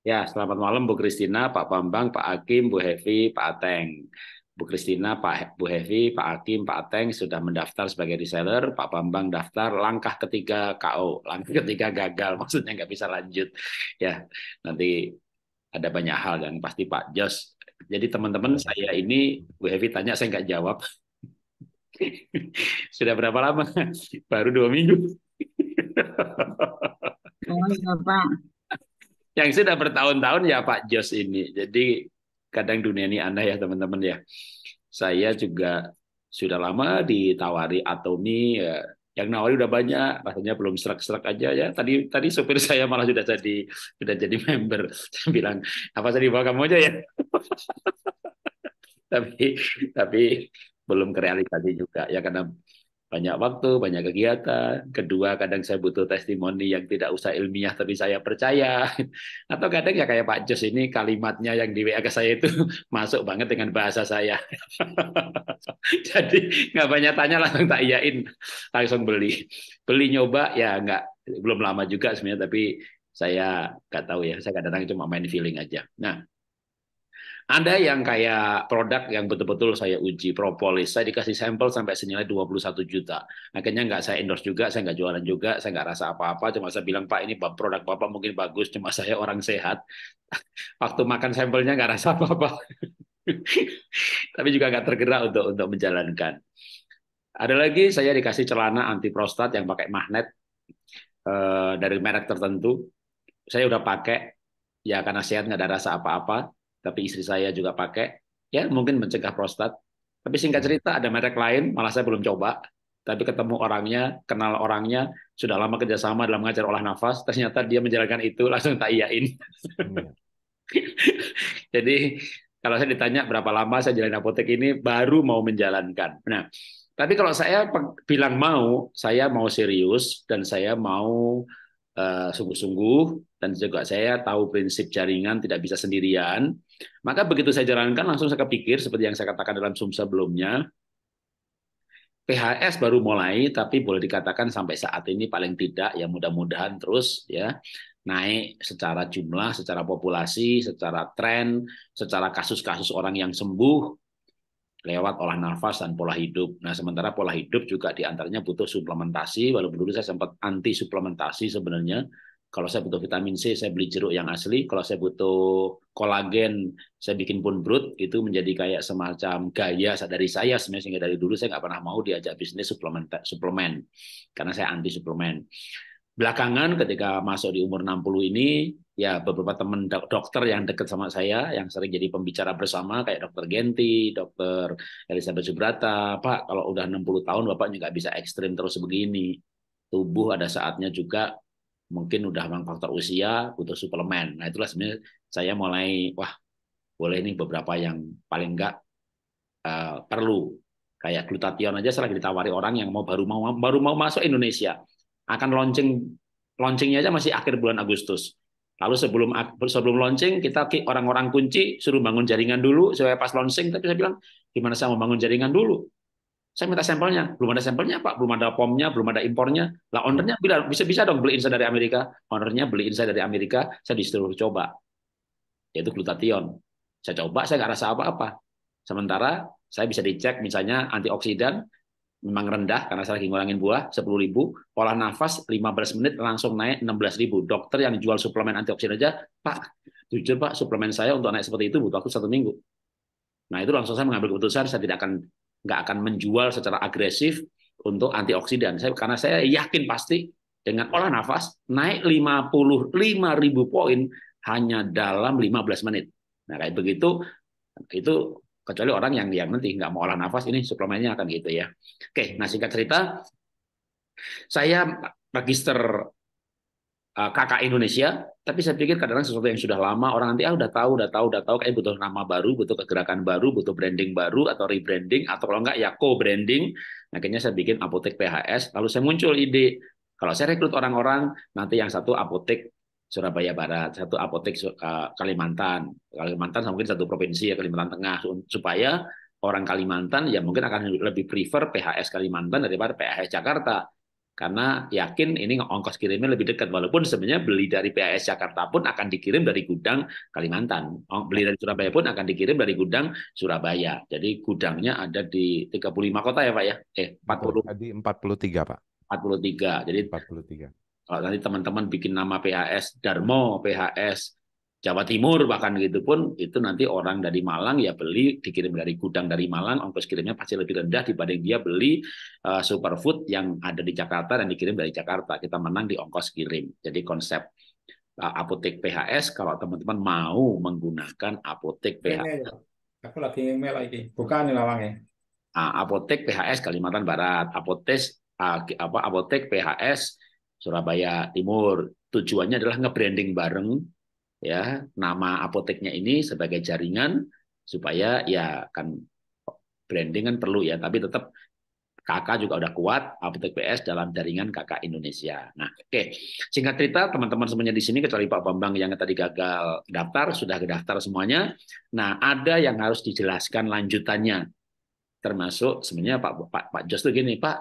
Ya, selamat malam Bu Kristina, Pak Bambang, Pak Hakim, Bu Hevi, Pak Ateng. Bu Kristina, Pak Bu Hevi, Pak Hakim, Pak Ateng sudah mendaftar sebagai reseller, Pak Bambang daftar langkah ketiga KO, langkah ketiga gagal, maksudnya nggak bisa lanjut. Ya, nanti ada banyak hal dan pasti Pak Jos. Jadi teman-teman saya ini Bu Hevi tanya saya nggak jawab. sudah berapa lama? Baru dua minggu. Oh, yang sudah bertahun-tahun ya Pak Jos ini. Jadi kadang dunia ini aneh ya teman-teman ya. Saya juga sudah lama ditawari Atomi ya, yang nawari udah banyak rasanya belum serak-serak aja ya tadi tadi sopir saya malah sudah jadi sudah jadi member saya bilang apa saya dibawa kamu aja ya tapi tapi belum kerealisasi juga ya karena banyak waktu, banyak kegiatan. Kedua, kadang saya butuh testimoni yang tidak usah ilmiah tapi saya percaya. Atau kadang ya kayak Pak Jos ini kalimatnya yang di WA ke saya itu masuk banget dengan bahasa saya. Jadi nggak banyak tanya langsung tak iyain, langsung beli. Beli nyoba ya nggak belum lama juga sebenarnya tapi saya nggak tahu ya, saya kadang-kadang cuma main feeling aja. Nah, ada yang kayak produk yang betul-betul saya uji, propolis. Saya dikasih sampel sampai senilai 21 juta. Akhirnya nggak saya endorse juga, saya nggak jualan juga, saya nggak rasa apa-apa. Cuma saya bilang, Pak, ini produk Bapak mungkin bagus, cuma saya orang sehat. Waktu makan sampelnya nggak rasa apa-apa. Tapi juga nggak tergerak untuk untuk menjalankan. Ada lagi saya dikasih celana anti prostat yang pakai magnet eh, dari merek tertentu. Saya udah pakai, ya karena sehat nggak ada rasa apa-apa tapi istri saya juga pakai. Ya mungkin mencegah prostat. Tapi singkat cerita ada merek lain, malah saya belum coba. Tapi ketemu orangnya, kenal orangnya, sudah lama kerjasama dalam mengajar olah nafas, ternyata dia menjalankan itu, langsung tak iyain. Hmm. Jadi kalau saya ditanya berapa lama saya jalan apotek ini, baru mau menjalankan. Nah, tapi kalau saya bilang mau, saya mau serius dan saya mau eh, sungguh-sungguh, dan juga saya tahu prinsip jaringan tidak bisa sendirian. Maka begitu saya jalankan langsung saya kepikir seperti yang saya katakan dalam Zoom sebelumnya, PHS baru mulai tapi boleh dikatakan sampai saat ini paling tidak ya mudah-mudahan terus ya naik secara jumlah, secara populasi, secara tren, secara kasus-kasus orang yang sembuh lewat olah nafas dan pola hidup. Nah, sementara pola hidup juga diantaranya butuh suplementasi, walaupun dulu saya sempat anti suplementasi sebenarnya, kalau saya butuh vitamin C, saya beli jeruk yang asli. Kalau saya butuh kolagen, saya bikin pun brut. Itu menjadi kayak semacam gaya dari saya sebenarnya sehingga dari dulu saya nggak pernah mau diajak bisnis suplemen, suplemen karena saya anti suplemen. Belakangan ketika masuk di umur 60 ini, ya beberapa teman dokter yang dekat sama saya, yang sering jadi pembicara bersama, kayak dokter Genti, dokter Elizabeth Subrata, Pak, kalau udah 60 tahun Bapak juga bisa ekstrim terus begini. Tubuh ada saatnya juga mungkin udah memang faktor usia butuh suplemen. Nah itulah sebenarnya saya mulai wah boleh nih beberapa yang paling enggak uh, eh, perlu kayak glutathione aja saya ditawari orang yang mau baru mau baru mau masuk Indonesia akan launching launchingnya aja masih akhir bulan Agustus. Lalu sebelum sebelum launching kita orang-orang kunci suruh bangun jaringan dulu supaya pas launching tapi saya bilang gimana saya mau bangun jaringan dulu saya minta sampelnya, belum ada sampelnya Pak, belum ada pomnya, belum ada impornya. Lah ownernya bilang bisa bisa dong beli saya dari Amerika, ownernya beli saya dari Amerika, saya disuruh coba, yaitu glutathione. Saya coba, saya nggak rasa apa-apa. Sementara saya bisa dicek misalnya antioksidan memang rendah karena saya lagi ngurangin buah ribu. pola nafas 15 menit langsung naik ribu. Dokter yang jual suplemen antioksidan aja, Pak, jujur Pak, suplemen saya untuk naik seperti itu butuh aku satu minggu. Nah itu langsung saya mengambil keputusan saya tidak akan nggak akan menjual secara agresif untuk antioksidan. Saya, karena saya yakin pasti dengan olah nafas naik 55 ribu poin hanya dalam 15 menit. Nah kayak begitu itu kecuali orang yang yang nanti nggak mau olah nafas ini suplemennya akan gitu ya. Oke, nah singkat cerita saya register Eh, kakak Indonesia, tapi saya pikir kadang-kadang sesuatu yang sudah lama orang nanti ah udah tahu, udah tahu, udah tahu kayak butuh nama baru, butuh kegerakan baru, butuh branding baru atau rebranding atau kalau enggak ya co-branding. Nah, akhirnya saya bikin apotek PHS, lalu saya muncul ide kalau saya rekrut orang-orang nanti yang satu apotek Surabaya Barat, satu apotek eh, Kalimantan, Kalimantan mungkin satu provinsi ya Kalimantan Tengah supaya orang Kalimantan ya mungkin akan lebih prefer PHS Kalimantan daripada PHS Jakarta karena yakin ini ongkos kirimnya lebih dekat walaupun sebenarnya beli dari PAS Jakarta pun akan dikirim dari gudang Kalimantan oh, beli dari Surabaya pun akan dikirim dari gudang Surabaya jadi gudangnya ada di 35 kota ya Pak ya eh 40 tadi 43 Pak 43 jadi 43 kalau nanti teman-teman bikin nama PHS Darmo PHS Jawa Timur bahkan gitu pun itu nanti orang dari Malang ya beli dikirim dari gudang dari Malang ongkos kirimnya pasti lebih rendah dibanding dia beli uh, superfood yang ada di Jakarta dan dikirim dari Jakarta kita menang di ongkos kirim jadi konsep uh, apotek PHS kalau teman-teman mau menggunakan apotek PHS ya, aku lagi email lagi bukan lawangnya uh, apotek PHS Kalimantan Barat apotek uh, ah, apa apotek PHS Surabaya Timur tujuannya adalah nge-branding bareng ya nama apoteknya ini sebagai jaringan supaya ya kan branding kan perlu ya tapi tetap KK juga udah kuat apotek PS dalam jaringan KK Indonesia. Nah, oke. Okay. Singkat cerita, teman-teman semuanya di sini kecuali Pak Bambang yang tadi gagal daftar, sudah daftar semuanya. Nah, ada yang harus dijelaskan lanjutannya. Termasuk sebenarnya Pak Pak Pak Jos tuh gini, Pak,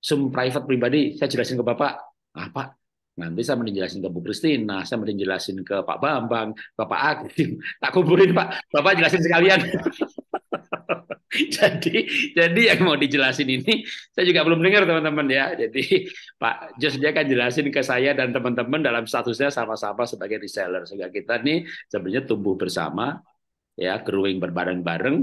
sum private pribadi saya jelasin ke Bapak. Nah, Pak, Nah, nanti saya mending jelasin ke Bu Kristina, saya mending jelasin ke Pak Bambang, ke Pak Agim. Tak kuburin Pak, Bapak jelasin sekalian. jadi jadi yang mau dijelasin ini saya juga belum dengar teman-teman ya. Jadi Pak Jos dia akan jelasin ke saya dan teman-teman dalam statusnya sama-sama sebagai reseller. Sehingga kita nih sebenarnya tumbuh bersama ya growing berbareng-bareng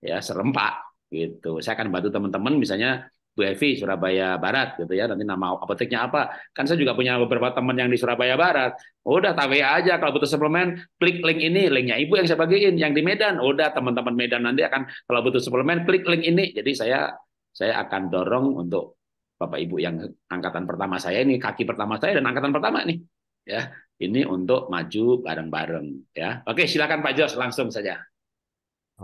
ya serempak gitu. Saya akan bantu teman-teman misalnya Bu Evi Surabaya Barat gitu ya nanti nama apoteknya apa kan saya juga punya beberapa teman yang di Surabaya Barat udah tak ya aja kalau butuh suplemen klik link ini linknya ibu yang saya bagiin yang di Medan udah teman-teman Medan nanti akan kalau butuh suplemen klik link ini jadi saya saya akan dorong untuk Bapak Ibu yang angkatan pertama saya ini kaki pertama saya dan angkatan pertama nih ya ini untuk maju bareng-bareng ya oke silakan Pak Jos langsung saja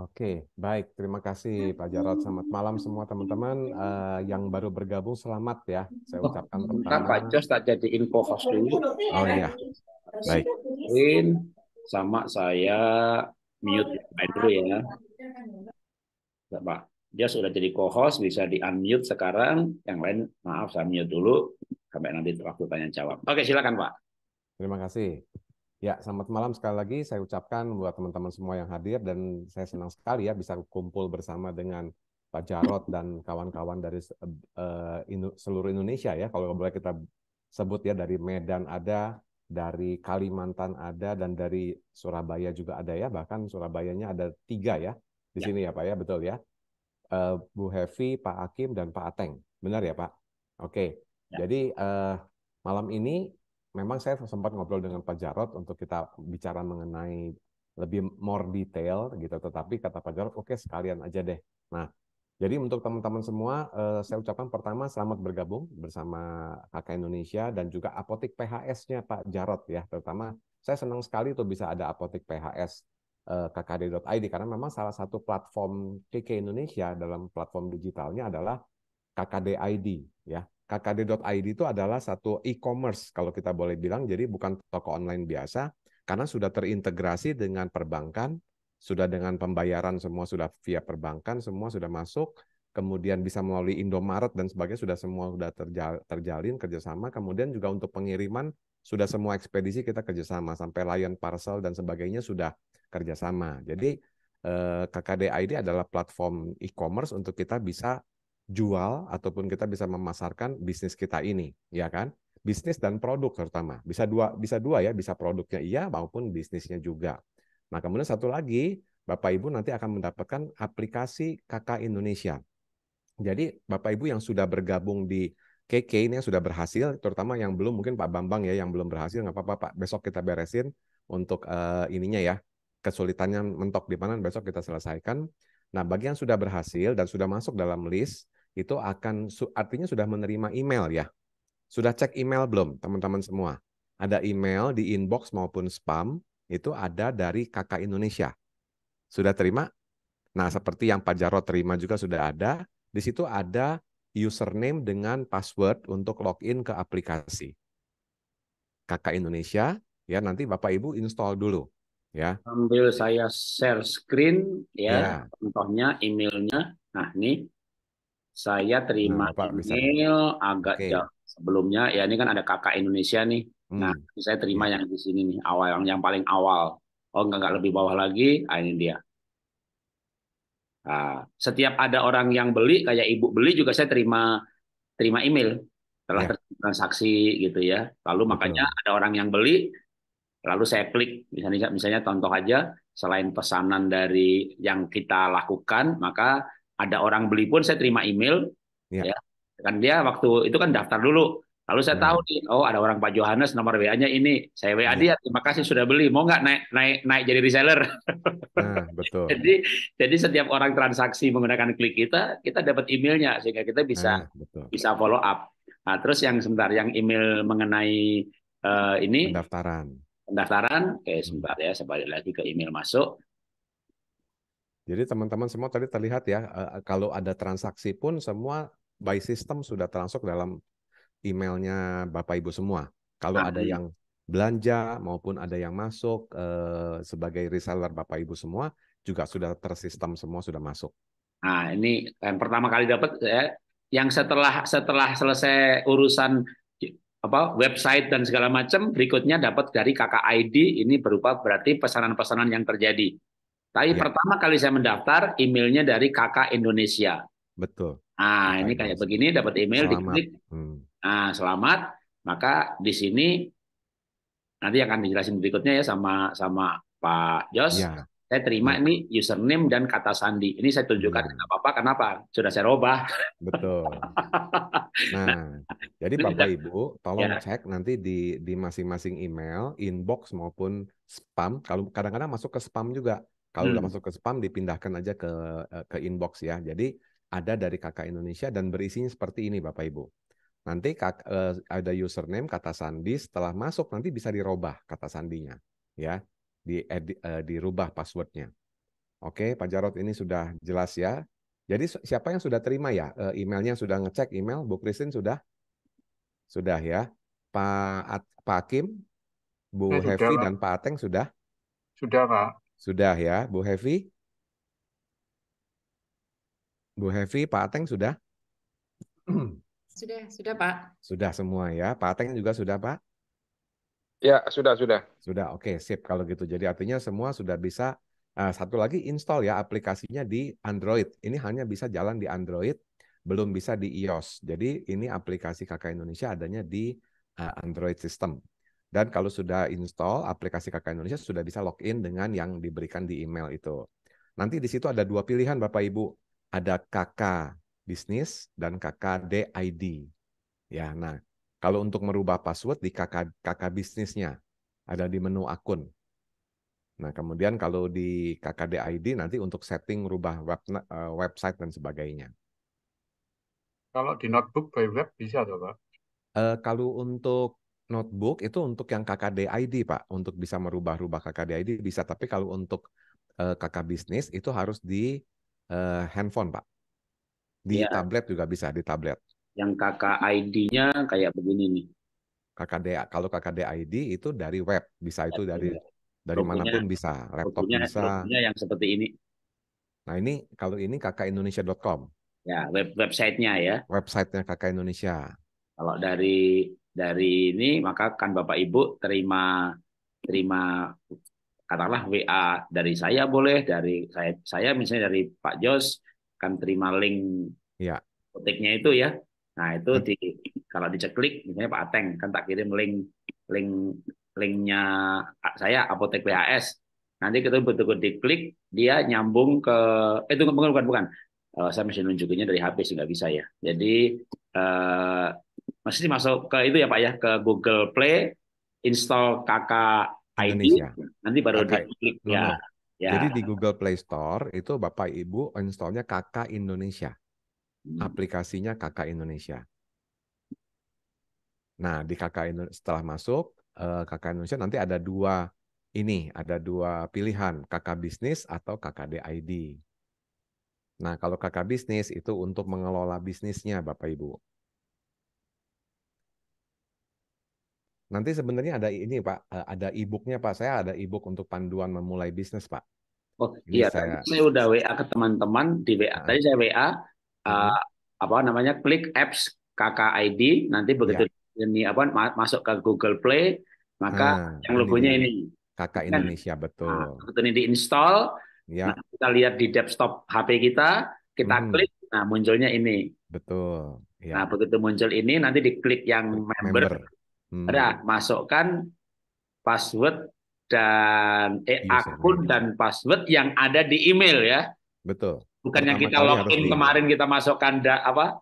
Oke, baik. Terima kasih hmm. Pak Jarod. Selamat malam semua teman-teman uh, yang baru bergabung. Selamat ya. Saya oh, ucapkan oh, pertama. Pak Jos tak jadi info host dulu. Oh iya. Baik. Win sama saya mute dulu ya. Pak. Dia sudah jadi co-host, bisa di-unmute sekarang. Yang lain, maaf, saya mute dulu. Sampai nanti waktu tanya jawab. Oke, silakan Pak. Terima kasih. Ya, selamat malam sekali lagi saya ucapkan buat teman-teman semua yang hadir dan saya senang sekali ya bisa kumpul bersama dengan Pak Jarot dan kawan-kawan dari eh, seluruh Indonesia ya. Kalau boleh kita sebut ya dari Medan ada, dari Kalimantan ada dan dari Surabaya juga ada ya. Bahkan Surabayanya ada tiga ya di ya. sini ya Pak ya, betul ya. Eh, Bu Hevi, Pak Hakim dan Pak Ateng. Benar ya Pak? Oke. Ya. Jadi eh, malam ini memang saya sempat ngobrol dengan Pak Jarot untuk kita bicara mengenai lebih more detail gitu, tetapi kata Pak Jarot, oke okay, sekalian aja deh. Nah, jadi untuk teman-teman semua, eh, saya ucapkan pertama selamat bergabung bersama KK Indonesia dan juga apotik PHS-nya Pak Jarot ya, terutama saya senang sekali tuh bisa ada apotik PHS eh, kkd.id karena memang salah satu platform KK Indonesia dalam platform digitalnya adalah KKD.ID ya kkd.id itu adalah satu e-commerce kalau kita boleh bilang, jadi bukan toko online biasa karena sudah terintegrasi dengan perbankan, sudah dengan pembayaran semua sudah via perbankan, semua sudah masuk, kemudian bisa melalui Indomaret dan sebagainya sudah semua sudah terjalin kerjasama, kemudian juga untuk pengiriman sudah semua ekspedisi kita kerjasama sampai layan parcel dan sebagainya sudah kerjasama. Jadi eh, KKD ID adalah platform e-commerce untuk kita bisa jual ataupun kita bisa memasarkan bisnis kita ini, ya kan? Bisnis dan produk terutama. Bisa dua bisa dua ya, bisa produknya iya maupun bisnisnya juga. Nah, kemudian satu lagi, Bapak Ibu nanti akan mendapatkan aplikasi KK Indonesia. Jadi Bapak Ibu yang sudah bergabung di KK ini yang sudah berhasil, terutama yang belum mungkin Pak Bambang ya yang belum berhasil nggak apa-apa Pak. Besok kita beresin untuk uh, ininya ya kesulitannya mentok di mana besok kita selesaikan. Nah bagi yang sudah berhasil dan sudah masuk dalam list itu akan artinya sudah menerima email ya. Sudah cek email belum teman-teman semua? Ada email di inbox maupun spam itu ada dari Kakak Indonesia. Sudah terima? Nah, seperti yang Pak Jarot terima juga sudah ada. Di situ ada username dengan password untuk login ke aplikasi. Kakak Indonesia, ya nanti Bapak Ibu install dulu. Ya. ambil saya share screen ya, ya. contohnya emailnya. Nah, ini saya terima Lupa, hmm, email bisa. agak okay. jauh sebelumnya. Ya ini kan ada kakak Indonesia nih. Nah, hmm. Nah, saya terima ya. yang di sini nih awal yang, yang paling awal. Oh nggak nggak lebih bawah lagi. Ah, ini dia. Nah, setiap ada orang yang beli kayak ibu beli juga saya terima terima email telah yeah. Ya. transaksi gitu ya. Lalu Betul. makanya ada orang yang beli lalu saya klik misalnya misalnya contoh aja selain pesanan dari yang kita lakukan maka ada orang beli pun saya terima email ya, ya. kan dia waktu itu kan daftar dulu lalu saya ya. tahu nih oh ada orang Pak Johannes nomor WA-nya ini saya WA ya. Nah. dia terima kasih sudah beli mau nggak naik naik naik jadi reseller ya, betul jadi jadi setiap orang transaksi menggunakan klik kita kita dapat emailnya sehingga kita bisa ya, betul. bisa follow up nah terus yang sebentar yang email mengenai uh, ini pendaftaran pendaftaran oke hmm. sebentar ya saya balik lagi ke email masuk jadi teman-teman semua tadi terlihat ya, eh, eh, kalau ada transaksi pun semua by system sudah termasuk dalam emailnya Bapak Ibu semua. Kalau ada hmm. yang belanja maupun ada yang masuk eh, sebagai reseller Bapak Ibu semua juga sudah tersistem semua sudah masuk. Nah ini yang pertama kali dapat ya, yang setelah setelah selesai urusan apa website dan segala macam berikutnya dapat dari KKID ini berupa berarti pesanan-pesanan yang terjadi tapi ya. pertama kali saya mendaftar, emailnya dari kakak Indonesia. Betul. Nah, kakak ini kayak begini dapat email selamat. diklik. Hmm. Nah, selamat. Maka di sini nanti akan dijelasin berikutnya ya sama sama Pak Jos. Ya. Saya terima ya. ini username dan kata sandi. Ini saya tunjukkan iya. nggak apa-apa. Kenapa? Sudah saya rubah. Betul. Nah, nah jadi Bapak Ibu, tolong ya. cek nanti di di masing-masing email, inbox maupun spam. Kalau kadang-kadang masuk ke spam juga kalau hmm. udah masuk ke spam dipindahkan aja ke eh, ke inbox ya. Jadi ada dari Kakak Indonesia dan berisinya seperti ini Bapak Ibu. Nanti kak, uh, ada username kata sandi setelah masuk nanti bisa dirubah kata sandinya ya di eh, di dirubah passwordnya. Oke Pak Jarot ini sudah jelas ya. Jadi siapa yang sudah terima ya emailnya sudah ngecek email Bu Kristin sudah sudah ya Pak Pak Hakim Bu nah, Hevi dan Pak Ateng sudah sudah Pak sudah ya, Bu Hevi? Bu Hevi, Pak Ateng sudah? Sudah, sudah Pak. Sudah semua ya. Pak Ateng juga sudah Pak? Ya, sudah, sudah. Sudah, oke, okay, sip kalau gitu. Jadi artinya semua sudah bisa uh, satu lagi install ya aplikasinya di Android. Ini hanya bisa jalan di Android, belum bisa di iOS. Jadi ini aplikasi Kakak Indonesia adanya di uh, Android system. Dan kalau sudah install aplikasi Kakak Indonesia sudah bisa login dengan yang diberikan di email itu. Nanti di situ ada dua pilihan Bapak Ibu, ada KK bisnis dan KK DID. Ya, nah kalau untuk merubah password di KK KK bisnisnya ada di menu akun. Nah, kemudian kalau di KK DID nanti untuk setting rubah web, eh, website dan sebagainya. Kalau di notebook by web bisa atau Pak? Uh, eh, kalau untuk notebook itu untuk yang KKD ID Pak, untuk bisa merubah-rubah KKD ID bisa, tapi kalau untuk uh, eh, KK bisnis itu harus di uh, handphone Pak. Di ya. tablet juga bisa, di tablet. Yang KK ID-nya kayak begini nih. KKD kalau KKD ID itu dari web, bisa itu ya, dari ya. dari mana manapun bisa, laptop bisa. Rukunya yang seperti ini. Nah, ini kalau ini kakindonesia.com. Ya, web websitenya ya. Website nya Kakak Indonesia. Kalau dari dari ini maka kan Bapak Ibu terima terima katakanlah WA dari saya boleh dari saya saya misalnya dari Pak Jos kan terima link ya. kotiknya itu ya nah itu hmm. di kalau diceklik misalnya Pak Ateng kan tak kirim link link linknya saya apotek PHS nanti kita betul-betul diklik dia nyambung ke eh tunggu bukan bukan bukan uh, saya mesti nunjukinnya dari HP sih nggak bisa ya jadi uh, mesti masuk ke itu ya Pak ya ke Google Play, install KK Indonesia. nanti baru diklik ya. ya. Jadi di Google Play Store itu Bapak Ibu installnya KK Indonesia, hmm. aplikasinya KK Indonesia. Nah di KK Indonesia, setelah masuk KK eh, Indonesia nanti ada dua ini ada dua pilihan KK bisnis atau DID Nah kalau KK bisnis itu untuk mengelola bisnisnya Bapak Ibu. Nanti sebenarnya ada ini Pak, e, ada e-booknya Pak. Saya ada e-book untuk panduan memulai bisnis Pak. Oh ini iya, saya... saya udah WA ke teman-teman di WA. Nah. Tadi saya WA e, hmm. apa namanya klik apps KKID. Nanti begitu ya. ini apa masuk ke Google Play maka nah, yang logonya ini. ini. Kakak kan? Indonesia kan? betul. Nah, betul ini diinstal. Ya. Nah, kita lihat di desktop HP kita, kita hmm. klik, nah munculnya ini. Betul. Ya. Nah begitu muncul ini nanti diklik yang member, member. Hmm. masukkan password dan eh, iya, akun dan password yang ada di email ya. Betul. Bukannya Pertama kita login kemarin kita masukkan da, apa?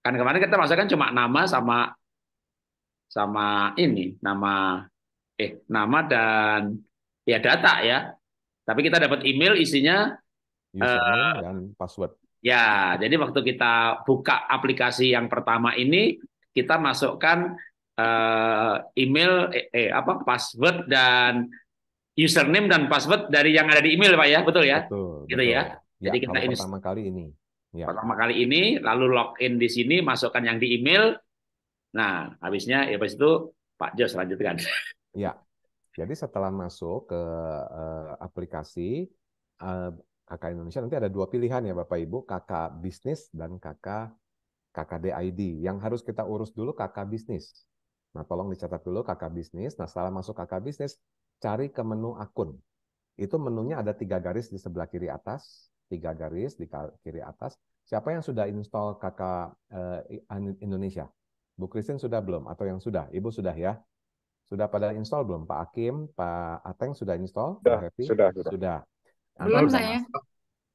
Kan kemarin kita masukkan cuma nama sama sama ini, nama eh nama dan ya data ya. Tapi kita dapat email isinya uh, dan password. Ya, jadi waktu kita buka aplikasi yang pertama ini kita masukkan uh, email eh, eh apa password dan username dan password dari yang ada di email Pak ya, betul ya? Betul. Gitu ya. betul. ya. Jadi ya, kita ini pertama kali ini. Ya. Pertama kali ini lalu login di sini masukkan yang di email. Nah, habisnya ya habis itu Pak Jos lanjutkan. Ya. Jadi setelah masuk ke uh, aplikasi uh, eh, KK Indonesia nanti ada dua pilihan ya Bapak Ibu, KK bisnis dan KK KKDID. Yang harus kita urus dulu KK bisnis. Nah, tolong dicatat dulu kakak bisnis. Nah, setelah masuk kakak bisnis, cari ke menu akun. Itu menunya ada tiga garis di sebelah kiri atas, tiga garis di kiri atas. Siapa yang sudah install kakak eh, Indonesia? Bu Kristin sudah belum? Atau yang sudah? Ibu sudah ya? Sudah pada install belum? Pak Hakim, Pak Ateng sudah install? Sudah, Pak Happy? sudah. Sudah. sudah. Belum nah, saya. Masuk.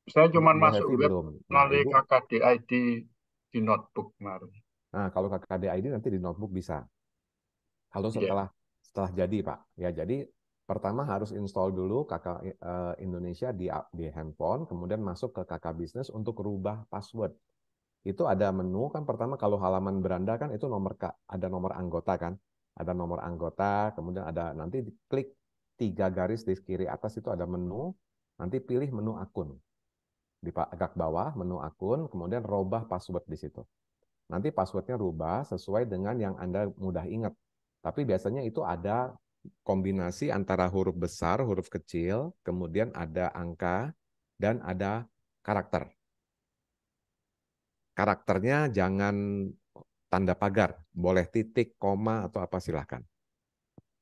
Saya cuma masuk web belum. Nah, melalui di notebook baru. Nah, kalau kakak ID nanti di notebook bisa. Kalau iya. setelah yeah. setelah jadi Pak. Ya jadi pertama harus install dulu KK eh, Indonesia di di handphone, kemudian masuk ke KK bisnis untuk rubah password. Itu ada menu kan pertama kalau halaman beranda kan itu nomor ada nomor anggota kan. Ada nomor anggota, kemudian ada nanti klik tiga garis di kiri atas itu ada menu, nanti pilih menu akun. Di agak bawah menu akun, kemudian rubah password di situ. Nanti passwordnya rubah sesuai dengan yang Anda mudah ingat. Tapi biasanya itu ada kombinasi antara huruf besar, huruf kecil, kemudian ada angka, dan ada karakter. Karakternya jangan tanda pagar, boleh titik, koma, atau apa silahkan.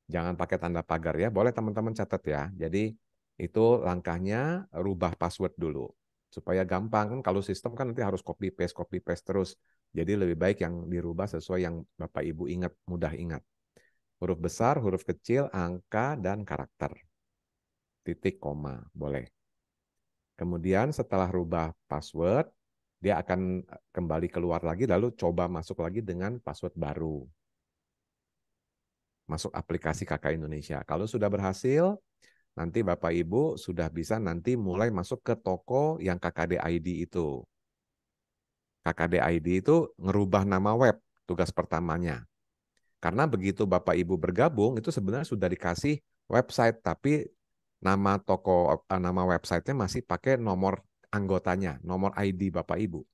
Jangan pakai tanda pagar ya, boleh teman-teman catat ya. Jadi itu langkahnya rubah password dulu supaya gampang kan kalau sistem kan nanti harus copy paste copy paste terus jadi lebih baik yang dirubah sesuai yang bapak ibu ingat mudah ingat Huruf besar, huruf kecil, angka, dan karakter. Titik koma, boleh. Kemudian setelah rubah password, dia akan eh, kembali keluar lagi lalu coba masuk lagi dengan password baru. Masuk aplikasi KK Indonesia. Kalau sudah berhasil, nanti Bapak Ibu sudah bisa nanti mulai masuk ke toko yang KKD ID itu. KKD ID itu ngerubah nama web tugas pertamanya. Karena begitu Bapak Ibu bergabung itu sebenarnya sudah dikasih website tapi nama toko eh, nama websitenya masih pakai nomor anggotanya, nomor ID Bapak Ibu.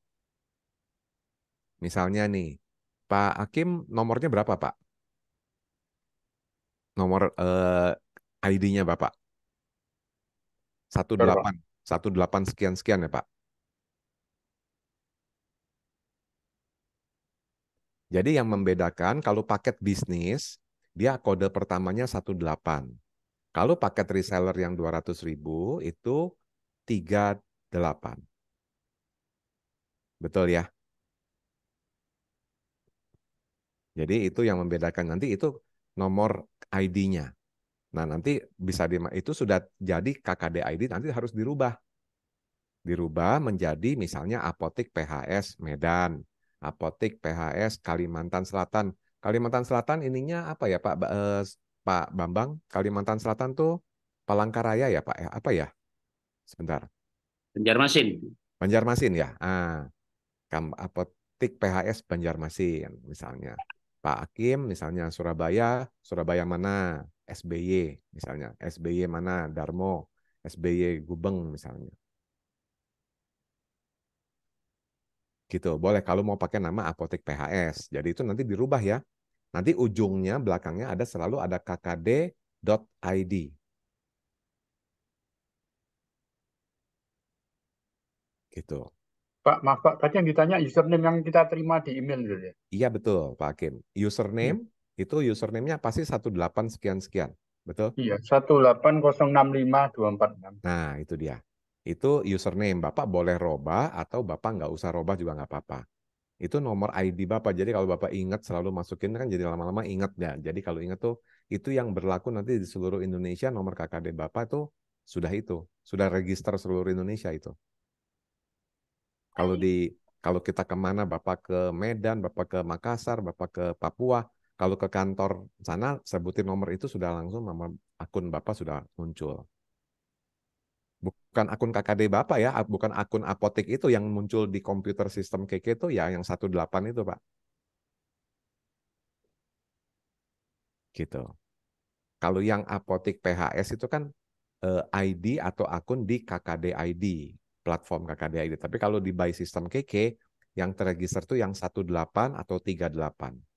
Misalnya nih, Pak Hakim nomornya berapa Pak? Nomor eh, ID-nya Bapak? 18, 18 sekian-sekian ya Pak? Jadi yang membedakan kalau paket bisnis, dia kode pertamanya 18. Kalau paket reseller yang 200 ribu itu 38. Betul ya? Jadi itu yang membedakan. Nanti itu nomor ID-nya. Nah nanti bisa di, itu sudah jadi KKD ID nanti harus dirubah. Dirubah menjadi misalnya apotik PHS Medan Apotik PHS Kalimantan Selatan. Kalimantan Selatan ininya apa ya Pak eh, Pak Bambang? Kalimantan Selatan tuh Palangkaraya ya Pak? Ya? Apa ya? Sebentar. Banjarmasin. Banjarmasin ya. Ah, Kam Apotik PHS Banjarmasin misalnya. Pak Hakim misalnya Surabaya, Surabaya mana? SBY misalnya, SBY mana? Darmo, SBY Gubeng misalnya. gitu boleh kalau mau pakai nama apotek PHS jadi itu nanti dirubah ya nanti ujungnya belakangnya ada selalu ada kkd.id gitu Pak, maaf Pak, tadi yang ditanya username yang kita terima di email dulu gitu ya? Iya betul Pak Hakim. Username hmm. itu username-nya pasti 18 sekian-sekian, betul? Iya, 180652546. Nah, itu dia itu username Bapak boleh roba atau Bapak nggak usah roba juga nggak apa-apa. Itu nomor ID Bapak. Jadi kalau Bapak ingat selalu masukin kan jadi lama-lama ingat ya. Jadi kalau ingat tuh itu yang berlaku nanti di seluruh Indonesia nomor KKD Bapak tuh sudah itu, sudah register seluruh Indonesia itu. Kalau di kalau kita kemana Bapak ke Medan, Bapak ke Makassar, Bapak ke Papua, kalau ke kantor sana sebutin nomor itu sudah langsung nomor akun Bapak sudah muncul bukan akun KKD Bapak ya, bukan akun apotek itu yang muncul di komputer sistem KK itu ya yang 18 itu Pak. Gitu. Kalau yang apotek PHS itu kan eh, ID atau akun di KKD ID, platform KKD ID. Tapi kalau di by sistem KK yang terregister itu yang 18 atau 38.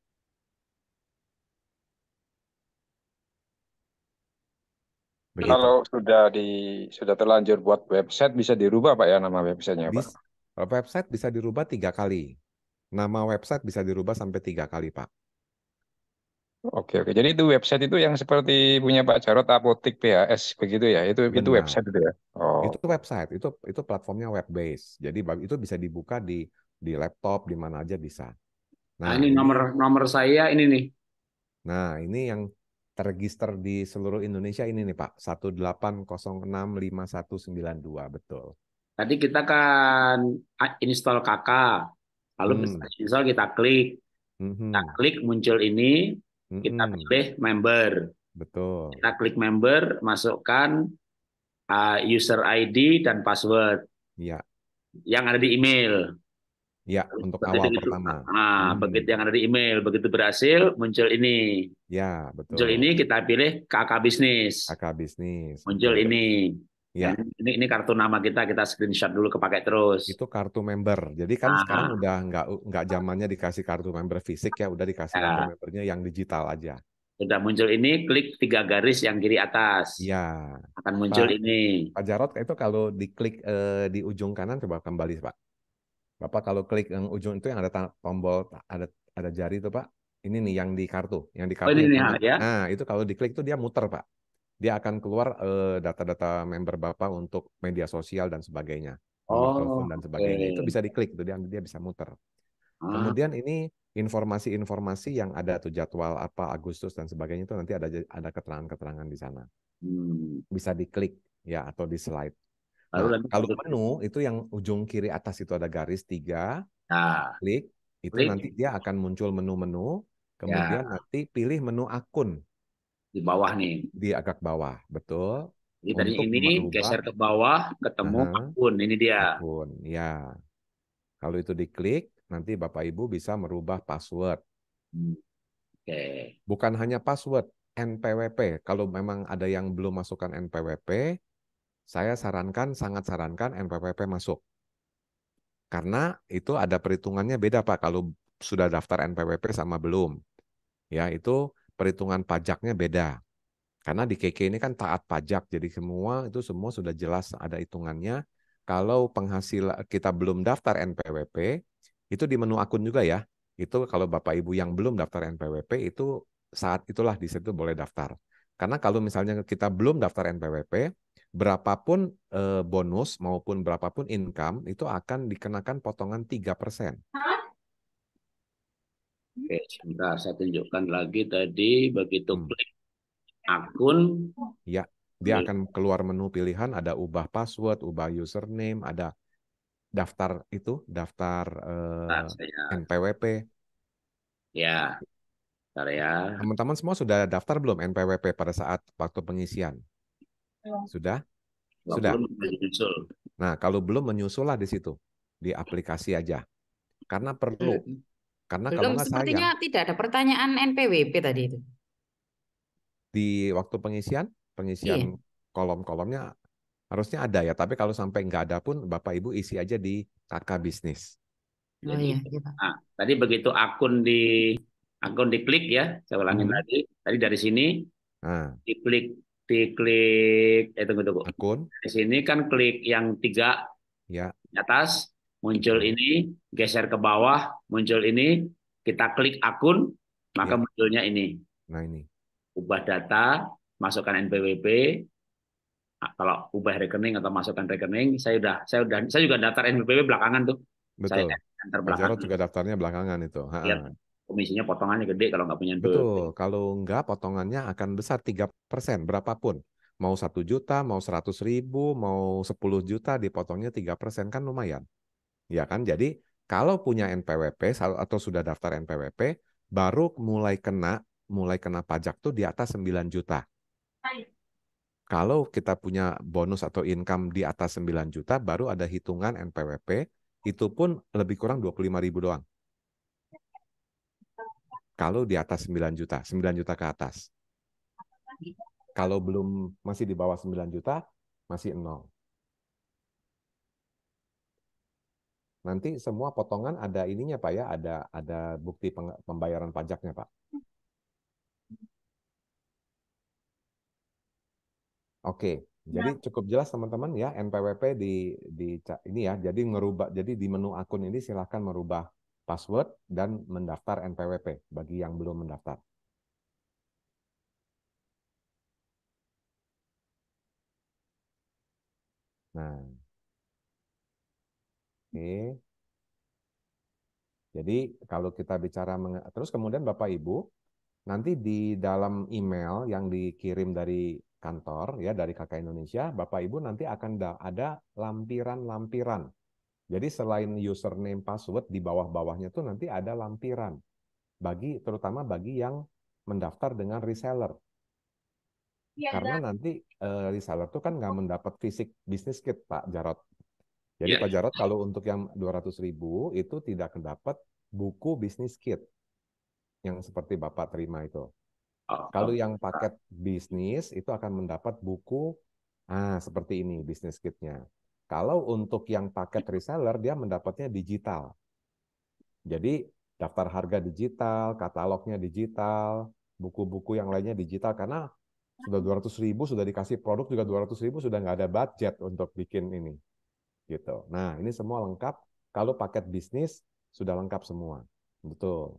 Begitu. Kalau sudah di sudah terlanjur buat website bisa dirubah pak ya nama websitenya pak. Website bisa dirubah tiga kali. Nama website bisa dirubah sampai tiga kali pak. Oke oke. Jadi itu website itu yang seperti punya Pak Jarot Apotik PHS begitu ya? Itu Benar. itu website itu ya? Oh. Itu website. Itu itu platformnya web based. Jadi itu bisa dibuka di di laptop di mana aja bisa. Nah, nah ini nomor nomor saya ini nih. Nah ini yang terregister di seluruh Indonesia ini nih Pak, 18065192 betul. Tadi kita kan install KK, lalu hmm. install kita klik, hmm. kita klik muncul ini, hmm. kita pilih member. Betul. Kita klik member, masukkan uh, user ID dan password. Ya. Yang ada di email. Ya, untuk begitu awal pertama. Nah, hmm. begitu yang ada di email, begitu berhasil muncul ini. Ya, betul. Muncul ini kita pilih KK bisnis. KK bisnis. Muncul ini. Ya. ini ini kartu nama kita kita screenshot dulu kepakai terus. Itu kartu member. Jadi kan Aha. sekarang udah nggak nggak zamannya dikasih kartu member fisik ya, udah dikasih ya. kartu membernya yang digital aja. Sudah muncul ini, klik tiga garis yang kiri atas. Ya. Akan muncul Pak, ini. Pak Jarot, itu kalau diklik eh, di ujung kanan coba kembali, Pak. Bapak kalau klik yang ujung itu yang ada tombol ada ada jari itu Pak. Ini nih yang di kartu, yang di kartu. Oh, ini ini, ya. Nah, itu kalau diklik itu dia muter, Pak. Dia akan keluar eh, data-data uh, member Bapak untuk media sosial dan sebagainya. Oh, telepon dan sebagainya. Okay. Itu bisa diklik itu dia dia bisa muter. Ah. Kemudian ini informasi-informasi yang ada tuh jadwal apa Agustus dan sebagainya itu nanti ada ada keterangan-keterangan di sana. Hmm. Bisa diklik ya atau di slide. Lalu nah, kalau menu itu yang ujung kiri atas itu ada garis tiga, nah, klik itu klik. nanti dia akan muncul menu-menu, ya. kemudian ya. nanti pilih menu akun di bawah nih. Di agak bawah, betul. Jadi tadi ini merubah. geser ke bawah, ketemu uh -huh. akun ini dia. Akun, ya. Kalau itu diklik, nanti Bapak Ibu bisa merubah password. Hmm, oke. Okay. Bukan hanya password, NPWP. Kalau memang ada yang belum masukkan NPWP, saya sarankan, sangat sarankan NPWP masuk. Karena itu ada perhitungannya beda Pak kalau sudah daftar NPWP sama belum. Ya, itu perhitungan pajaknya beda. Karena di KK ini kan taat pajak, jadi semua itu semua sudah jelas ada hitungannya. Kalau penghasil kita belum daftar NPWP, itu di menu akun juga ya. Itu kalau Bapak Ibu yang belum daftar NPWP itu saat itulah di situ boleh daftar. Karena kalau misalnya kita belum daftar NPWP, berapapun uh, bonus maupun berapapun income itu akan dikenakan potongan 3%. Oke, sebentar saya tunjukkan lagi tadi begitu hmm. klik akun ya, dia akan keluar menu pilihan ada ubah password, ubah username, ada daftar itu, daftar eh, NPWP. Ya. Bentar ya. Teman-teman semua sudah daftar belum NPWP pada saat waktu pengisian? Iya. Sudah? Sudah. Nah, kalau belum menyusul lah di situ. Di aplikasi aja. Karena perlu. Hmm. Karena belum, kalau nggak sepertinya sayang, tidak ada pertanyaan NPWP tadi itu. Di waktu pengisian, pengisian iya. kolom-kolomnya harusnya ada ya. Tapi kalau sampai nggak ada pun Bapak Ibu isi aja di kakak bisnis. Oh, Jadi, iya, iya Nah, tadi begitu akun di akun diklik ya, saya ulangin hmm. lagi. Tadi dari sini hmm. diklik diklik eh tunggu tunggu akun di sini kan klik yang tiga ya di atas muncul ya. ini geser ke bawah muncul ini kita klik akun maka ya. munculnya ini nah ini ubah data masukkan NPWP ah, kalau ubah rekening atau masukkan rekening saya udah saya udah saya juga daftar NPWP belakangan tuh Betul. saya daftar belakangan juga daftarnya belakangan itu ya komisinya potongannya gede kalau nggak punya duit. Betul, kalau nggak potongannya akan besar tiga persen berapapun. Mau satu juta, mau seratus ribu, mau sepuluh juta dipotongnya tiga persen kan lumayan. Ya kan, jadi kalau punya NPWP atau sudah daftar NPWP, baru mulai kena mulai kena pajak tuh di atas sembilan juta. Hai. Kalau kita punya bonus atau income di atas 9 juta, baru ada hitungan NPWP, itu pun lebih kurang 25 ribu doang kalau di atas 9 juta, 9 juta ke atas. Kalau belum masih di bawah 9 juta, masih nol. Nanti semua potongan ada ininya Pak ya, ada ada bukti pembayaran pajaknya Pak. Oke, jadi ya. cukup jelas teman-teman ya NPWP di di ini ya. Jadi ngerubah jadi di menu akun ini silahkan merubah password, dan mendaftar NPWP bagi yang belum mendaftar. Nah, oke. Jadi kalau kita bicara terus kemudian Bapak Ibu nanti di dalam email yang dikirim dari kantor ya dari KK Indonesia, Bapak Ibu nanti akan ada lampiran-lampiran jadi selain username password di bawah-bawahnya tuh nanti ada lampiran bagi terutama bagi yang mendaftar dengan reseller. Ya, Karena enggak. nanti uh, reseller tuh kan nggak oh. mendapat fisik bisnis kit Pak Jarot. Jadi ya. Pak Jarot kalau untuk yang 200 ribu itu tidak mendapat buku bisnis kit yang seperti Bapak terima itu. Oh, kalau yang paket bisnis itu akan mendapat buku ah seperti ini bisnis kitnya. Kalau untuk yang paket reseller, dia mendapatnya digital. Jadi daftar harga digital, katalognya digital, buku-buku yang lainnya digital. Karena sudah 200 hmm. ribu, sudah dikasih produk juga 200 ribu, sudah nggak ada budget untuk bikin ini. gitu. Nah, ini semua lengkap. Kalau paket bisnis, sudah lengkap semua. Betul.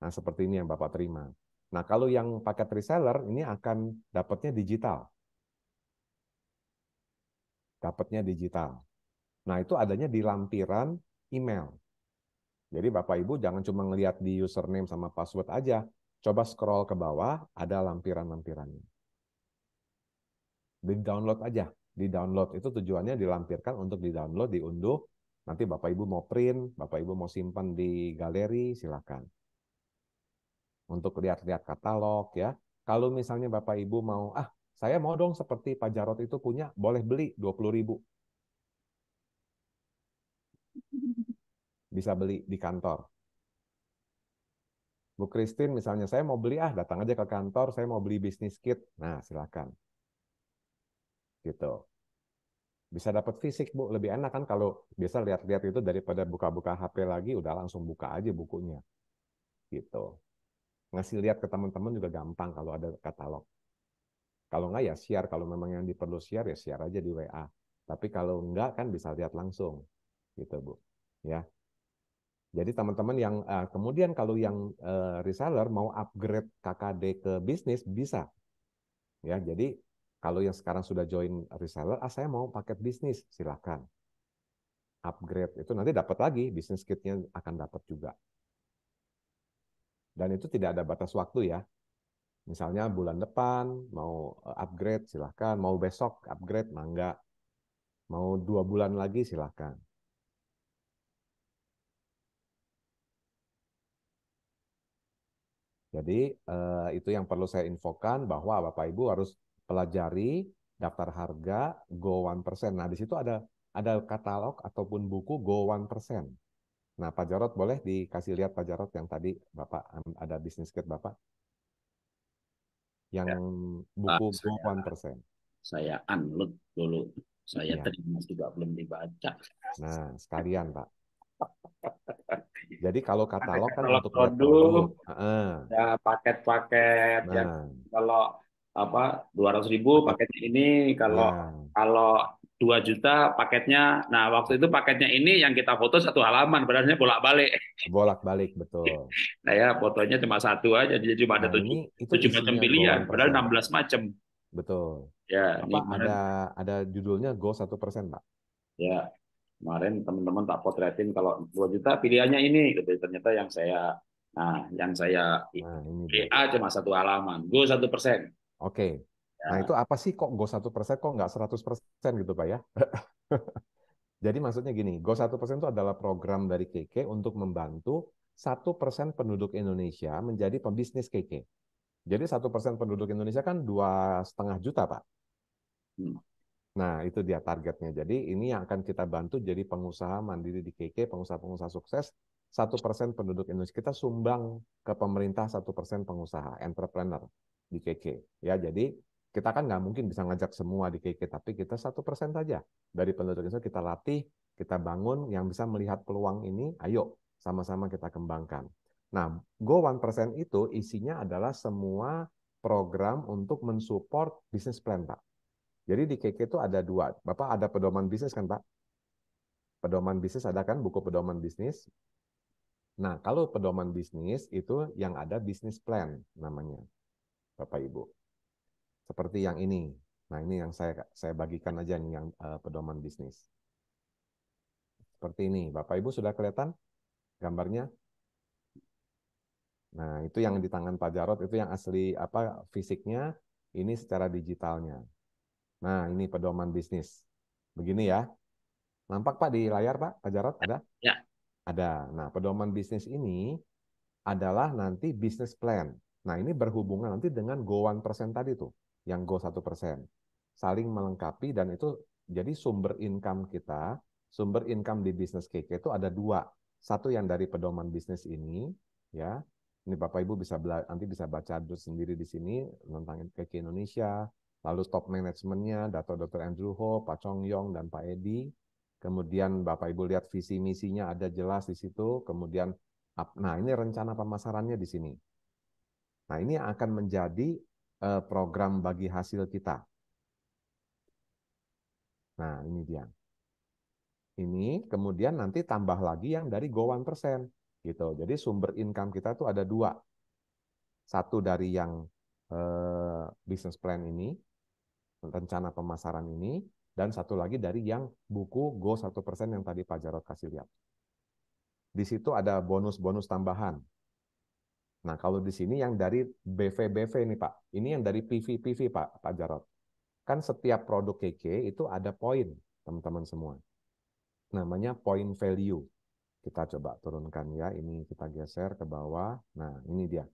Nah, seperti ini yang Bapak terima. Nah, kalau yang paket reseller, ini akan dapatnya digital dapatnya digital. Nah, itu adanya di lampiran email. Jadi Bapak Ibu jangan cuma ngelihat di username sama password aja. Coba scroll ke bawah, ada lampiran-lampirannya. Di-download aja. Di-download itu tujuannya dilampirkan untuk di-download, diunduh. Nanti Bapak Ibu mau print, Bapak Ibu mau simpan di galeri, silakan. Untuk lihat-lihat katalog ya. Kalau misalnya Bapak Ibu mau, ah saya mau dong seperti Pak Jarot itu punya, boleh beli 20 ribu. Bisa beli di kantor. Bu Christine misalnya, saya mau beli ah, datang aja ke kantor, saya mau beli bisnis kit. Nah, silakan. Gitu. Bisa dapat fisik, Bu. Lebih enak kan kalau biasa lihat-lihat itu daripada buka-buka HP lagi, udah langsung buka aja bukunya. Gitu. Ngasih lihat ke teman-teman juga gampang kalau ada katalog. Kalau nggak ya siar. kalau memang yang diperlu siar ya siar aja di WA. Tapi kalau nggak kan bisa lihat langsung, gitu Bu. Ya. Jadi teman-teman yang uh, kemudian kalau yang uh, reseller mau upgrade KKD ke bisnis bisa, ya. Jadi kalau yang sekarang sudah join reseller, ah saya mau paket bisnis, silakan upgrade itu nanti dapat lagi bisnis kitnya akan dapat juga dan itu tidak ada batas waktu ya Misalnya bulan depan mau eh, upgrade silahkan, mau besok upgrade mangga, mau dua bulan lagi silahkan. Jadi eh, itu yang perlu saya infokan bahwa Bapak Ibu harus pelajari daftar harga go 1%. Nah, di situ ada ada katalog ataupun buku go 1%. Nah, Pak Jarot boleh dikasih lihat Pak Jarot yang tadi Bapak ada bisnis kit Bapak yang ya. buku One ah, Persen. Saya unload dulu. Saya ya. terima juga belum dibaca. Nah, sekalian Pak. Jadi kalau katalog kan untuk produk, produk. ya paket-paket nah. Ya, kalau apa 200 ribu paket ini kalau nah. kalau dua juta paketnya. Nah, waktu itu paketnya ini yang kita foto satu halaman, padahalnya bolak-balik. Bolak-balik, betul. nah ya, fotonya cuma satu aja, jadi cuma nah, ada tujuh, tujuh macam pilihan, padahal 16 macam. Betul. Ya, Apa, ada ada judulnya go satu persen, Pak. Ya, kemarin teman-teman tak potretin kalau dua juta pilihannya ini, gitu. ternyata yang saya nah yang saya nah, ini PA cuma satu halaman, go satu Oke. Okay. Nah itu apa sih kok go satu persen kok nggak 100 persen gitu Pak ya? Jadi maksudnya gini, go satu persen itu adalah program dari KK untuk membantu satu persen penduduk Indonesia menjadi pembisnis KK. Jadi satu persen penduduk Indonesia kan dua setengah juta Pak. Hmm. Nah, itu dia targetnya. Jadi ini yang akan kita bantu jadi pengusaha mandiri di KK, pengusaha-pengusaha sukses. Satu persen penduduk Indonesia kita sumbang ke pemerintah satu persen pengusaha, entrepreneur di KK. Ya, jadi kita kan nggak mungkin bisa ngajak semua di KK, tapi kita satu persen saja dari penduduk Indonesia kita latih, kita bangun yang bisa melihat peluang ini. Ayo sama-sama kita kembangkan. Nah, Go One Persen itu isinya adalah semua program untuk mensupport bisnis plan, Pak. Jadi di KK itu ada dua. Bapak ada pedoman bisnis kan, Pak? Pedoman bisnis ada kan buku pedoman bisnis. Nah, kalau pedoman bisnis itu yang ada bisnis plan namanya, Bapak Ibu seperti yang ini. Nah, ini yang saya saya bagikan aja nih yang uh, pedoman bisnis. Seperti ini. Bapak Ibu sudah kelihatan gambarnya? Nah, itu yang di tangan Pak Jarot itu yang asli apa fisiknya, ini secara digitalnya. Nah, ini pedoman bisnis. Begini ya. Nampak Pak di layar Pak, Pak Jarot ada? Ya. Ada. Nah, pedoman bisnis ini adalah nanti bisnis plan. Nah, ini berhubungan nanti dengan goan persen tadi tuh yang go satu persen. Saling melengkapi dan itu jadi sumber income kita, sumber income di bisnis KK itu ada dua. Satu yang dari pedoman bisnis ini, ya. Ini Bapak Ibu bisa bela nanti bisa baca dulu sendiri di sini tentang KK Indonesia, lalu top manajemennya, Dato Dr. Andrew Ho, Pak Chong Yong, dan Pak Edi. Kemudian Bapak Ibu lihat visi misinya ada jelas di situ. Kemudian, nah ini rencana pemasarannya di sini. Nah ini akan menjadi Eh, program bagi hasil kita. Nah, ini dia. Ini kemudian nanti tambah lagi yang dari go 1%. Gitu. Jadi sumber income kita tuh ada dua. Satu dari yang eh, business plan ini, rencana pemasaran ini, dan satu lagi dari yang buku Go 1% yang tadi Pak Jarod kasih lihat. Di situ ada bonus-bonus tambahan. Nah, kalau di sini yang dari BV-BV ini Pak, ini yang dari PV-PV Pak, Pak Jarot. Kan setiap produk KK itu ada poin, teman-teman semua. Namanya point value. Kita coba turunkan ya, ini kita geser ke bawah. Nah, ini dia.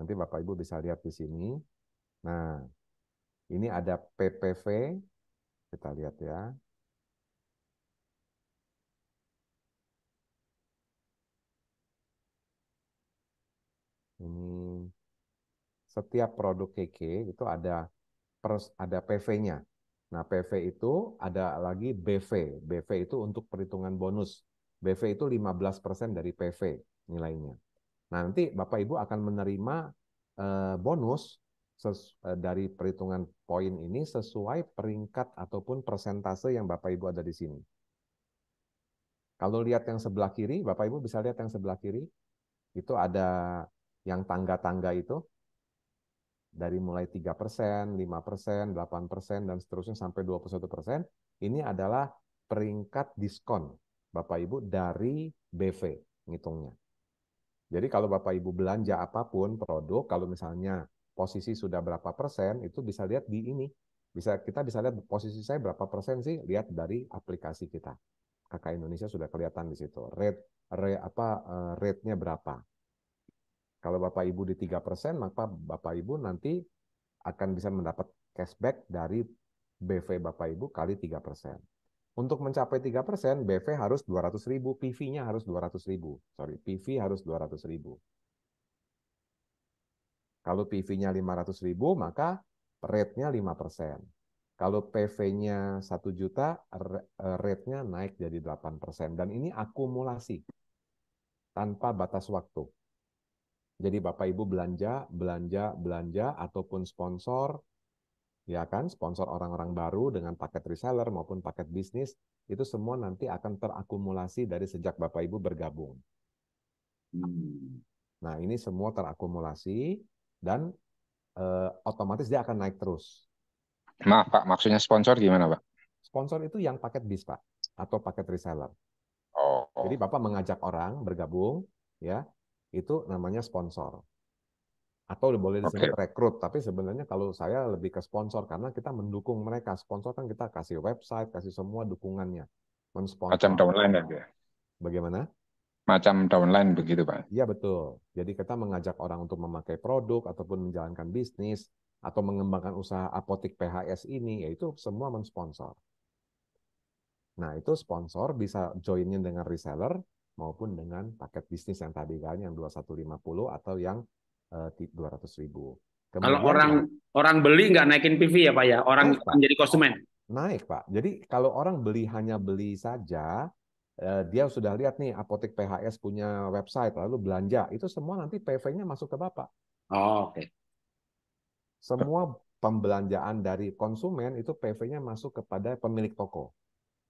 Nanti Bapak Ibu bisa lihat di sini. Nah, ini ada PPV. Kita lihat ya. ini setiap produk KK itu ada pers, ada PV-nya. Nah, PV itu ada lagi BV. BV itu untuk perhitungan bonus. BV itu 15% dari PV nilainya. Nah, nanti Bapak Ibu akan menerima eh, bonus eh, dari perhitungan poin ini sesuai peringkat ataupun persentase yang Bapak Ibu ada di sini. Kalau lihat yang sebelah kiri, Bapak Ibu bisa lihat yang sebelah kiri, itu ada yang tangga-tangga itu dari mulai 3%, 5%, 8% dan seterusnya sampai 21%, ini adalah peringkat diskon Bapak Ibu dari BV ngitungnya. Jadi kalau Bapak Ibu belanja apapun produk, kalau misalnya posisi sudah berapa persen, itu bisa lihat di ini. Bisa kita bisa lihat posisi saya berapa persen sih, lihat dari aplikasi kita. Kakak Indonesia sudah kelihatan di situ. Rate, rate apa eh, rate-nya berapa kalau Bapak Ibu di 3%, maka Bapak Ibu nanti akan bisa mendapat cashback dari BV Bapak Ibu kali 3%. Untuk mencapai 3%, BV harus 200 ribu, PV-nya harus 200 ribu. Sorry, PV harus 200 ribu. Kalau PV-nya 500 ribu, maka rate-nya 5%. Kalau PV-nya 1 juta, eh, rate-nya naik jadi 8%. Dan ini akumulasi tanpa batas waktu. Jadi Bapak Ibu belanja, belanja, belanja ataupun sponsor ya kan, sponsor orang-orang baru dengan paket reseller maupun paket bisnis itu semua nanti akan terakumulasi dari sejak Bapak Ibu bergabung. Hmm. Nah, ini semua terakumulasi dan eh, otomatis dia akan naik terus. Maaf Pak, maksudnya sponsor gimana Pak? Sponsor itu yang paket bis Pak atau paket reseller. Oh. Jadi Bapak mengajak orang bergabung, ya itu namanya sponsor. Atau boleh disebut okay. rekrut, tapi sebenarnya kalau saya lebih ke sponsor karena kita mendukung mereka. Sponsor kan kita kasih website, kasih semua dukungannya. Mensponsor. Macam downline ya. Bagaimana? Macam downline begitu, Pak. Iya, betul. Jadi kita mengajak orang untuk memakai produk ataupun menjalankan bisnis atau mengembangkan usaha apotik PHS ini, yaitu semua mensponsor. Nah, itu sponsor bisa joinnya dengan reseller, maupun dengan paket bisnis yang tadi kan yang 2150 atau yang eh, dua ratus ribu. kalau orang orang beli nggak naikin PV ya pak ya, orang naik, menjadi konsumen. Naik pak. Jadi kalau orang beli hanya beli saja, eh, dia sudah lihat nih apotek PHS punya website lalu belanja, itu semua nanti PV-nya masuk ke bapak. Oh, Oke. Okay. Semua pembelanjaan dari konsumen itu PV-nya masuk kepada pemilik toko.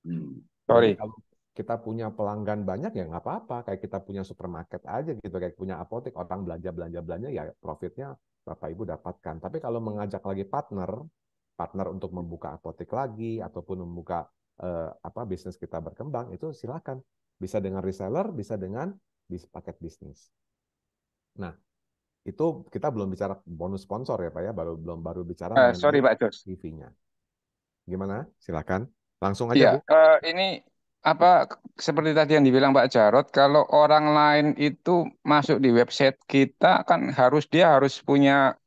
Hmm. Sorry. Kalau, kita punya pelanggan banyak ya nggak apa-apa kayak kita punya supermarket aja gitu kayak punya apotek orang belanja belanja belanja ya profitnya bapak ibu dapatkan tapi kalau mengajak lagi partner partner untuk membuka apotek lagi ataupun membuka eh, apa bisnis kita berkembang itu silakan bisa dengan reseller bisa dengan bis paket bisnis nah itu kita belum bicara bonus sponsor ya pak ya baru belum baru bicara uh, sorry pak Jos TV-nya gimana silakan langsung aja ya, bu. Uh, ini apa seperti tadi yang dibilang Pak Jarot, kalau orang lain itu masuk di website kita kan harus dia harus punya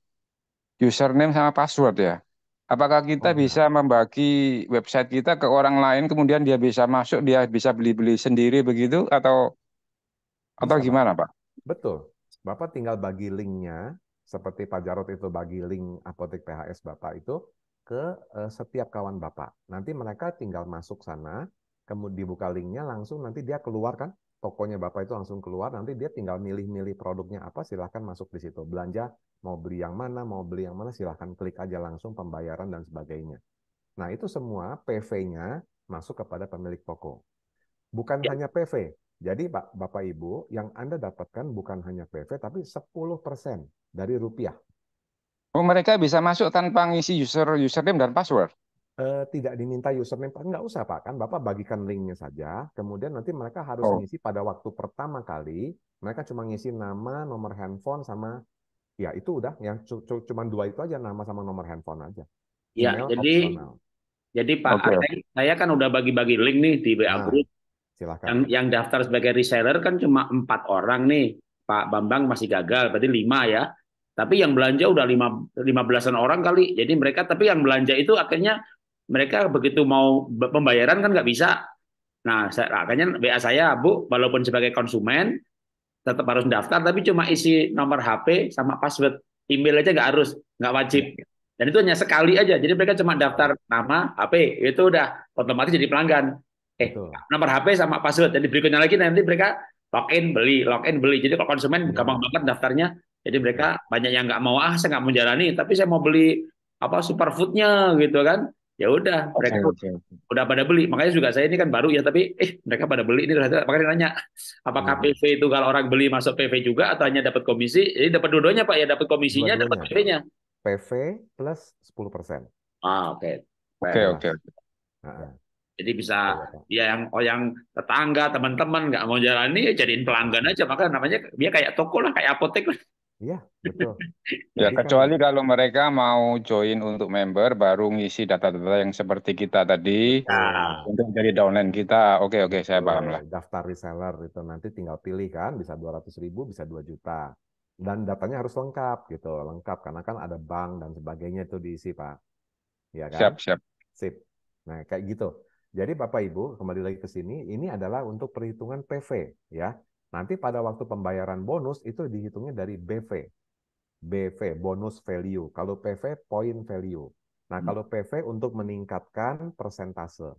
username sama password ya. Apakah kita oh. Iya. bisa membagi website kita ke orang lain kemudian dia bisa masuk, dia bisa beli-beli sendiri begitu atau atau gimana Pak? Betul. Bapak tinggal bagi linknya seperti Pak Jarot itu bagi link apotek PHS Bapak itu ke eh, setiap kawan Bapak. Nanti mereka tinggal masuk sana, kemudian dibuka linknya langsung nanti dia keluar kan tokonya bapak itu langsung keluar nanti dia tinggal milih-milih produknya apa silahkan masuk di situ belanja mau beli yang mana mau beli yang mana silahkan klik aja langsung pembayaran dan sebagainya nah itu semua PV-nya masuk kepada pemilik toko bukan ya. hanya PV jadi Pak Bapak Ibu yang Anda dapatkan bukan hanya PV tapi 10% dari rupiah Oh, mereka bisa masuk tanpa ngisi user username dan password eh, tidak diminta username, nggak usah Pak, kan Bapak bagikan linknya saja. Kemudian nanti mereka harus oh. ngisi pada waktu pertama kali, mereka cuma ngisi nama, nomor handphone sama ya itu udah yang cuma dua itu aja nama sama nomor handphone aja. Iya, jadi jadi Pak okay. Ateng, saya kan udah bagi-bagi link nih di WA nah, group. Silakan. Yang yang daftar sebagai reseller kan cuma empat orang nih. Pak Bambang masih gagal, berarti lima ya. Tapi yang belanja udah lima lima belasan orang kali. Jadi mereka tapi yang belanja itu akhirnya mereka begitu mau pembayaran kan nggak bisa. Nah, saya, nah, akhirnya WA saya, Bu, walaupun sebagai konsumen, tetap harus daftar, tapi cuma isi nomor HP sama password. Email aja nggak harus, nggak wajib. Dan itu hanya sekali aja. Jadi mereka cuma daftar nama, HP, itu udah otomatis jadi pelanggan. Eh, nomor HP sama password. Jadi berikutnya lagi nanti mereka login beli, login beli. Jadi kalau konsumen ya. gampang banget daftarnya. Jadi mereka banyak yang nggak mau ah saya nggak mau jalani, tapi saya mau beli apa superfoodnya gitu kan ya udah mereka okay, udah pada beli makanya juga saya ini kan baru ya tapi eh mereka pada beli ini makanya nanya apakah hmm. PV itu kalau orang beli masuk PV juga atau hanya dapat komisi jadi dapat dua-duanya pak ya dapat komisinya dapat PV-nya PV plus sepuluh persen ah oke oke oke jadi bisa iya, ya yang oh yang tetangga teman-teman nggak mau jalani ya jadiin pelanggan aja maka namanya dia kayak toko lah kayak apotek lah Iya, betul. ya kecuali kan, kalau mereka mau join untuk member baru ngisi data-data yang seperti kita tadi nah. untuk jadi downline kita. Oke, oke, saya paham lah. Daftar reseller itu nanti tinggal pilih kan, bisa ratus ribu, bisa 2 juta. Dan datanya harus lengkap gitu, lengkap karena kan ada bank dan sebagainya itu diisi, Pak. Ya kan? Siap, siap. Sip. Nah, kayak gitu. Jadi Bapak Ibu, kembali lagi ke sini, ini adalah untuk perhitungan PV ya. Nanti pada waktu pembayaran bonus itu dihitungnya dari BV. BV, bonus value. Kalau PV, point value. Nah, hmm. kalau PV untuk meningkatkan persentase.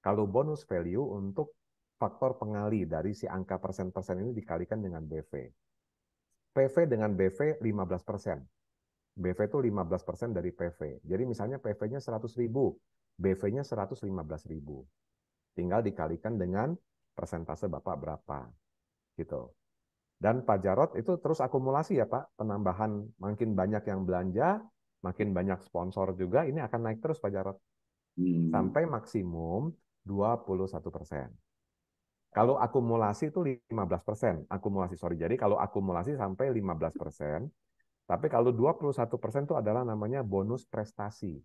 Kalau bonus value untuk faktor pengali dari si angka persen-persen ini dikalikan dengan BV. PV dengan BV 15 persen. BV itu 15 persen dari PV. Jadi misalnya PV-nya 100 ribu, BV-nya 115 ribu. Tinggal dikalikan dengan persentase Bapak berapa gitu. Dan Pak Jarot itu terus akumulasi ya Pak, penambahan makin banyak yang belanja, makin banyak sponsor juga, ini akan naik terus Pak Jarot. Hmm. Sampai maksimum 21 persen. Kalau akumulasi itu 15 persen. Akumulasi, sorry. Jadi kalau akumulasi sampai 15 persen. Tapi kalau 21 persen itu adalah namanya bonus prestasi.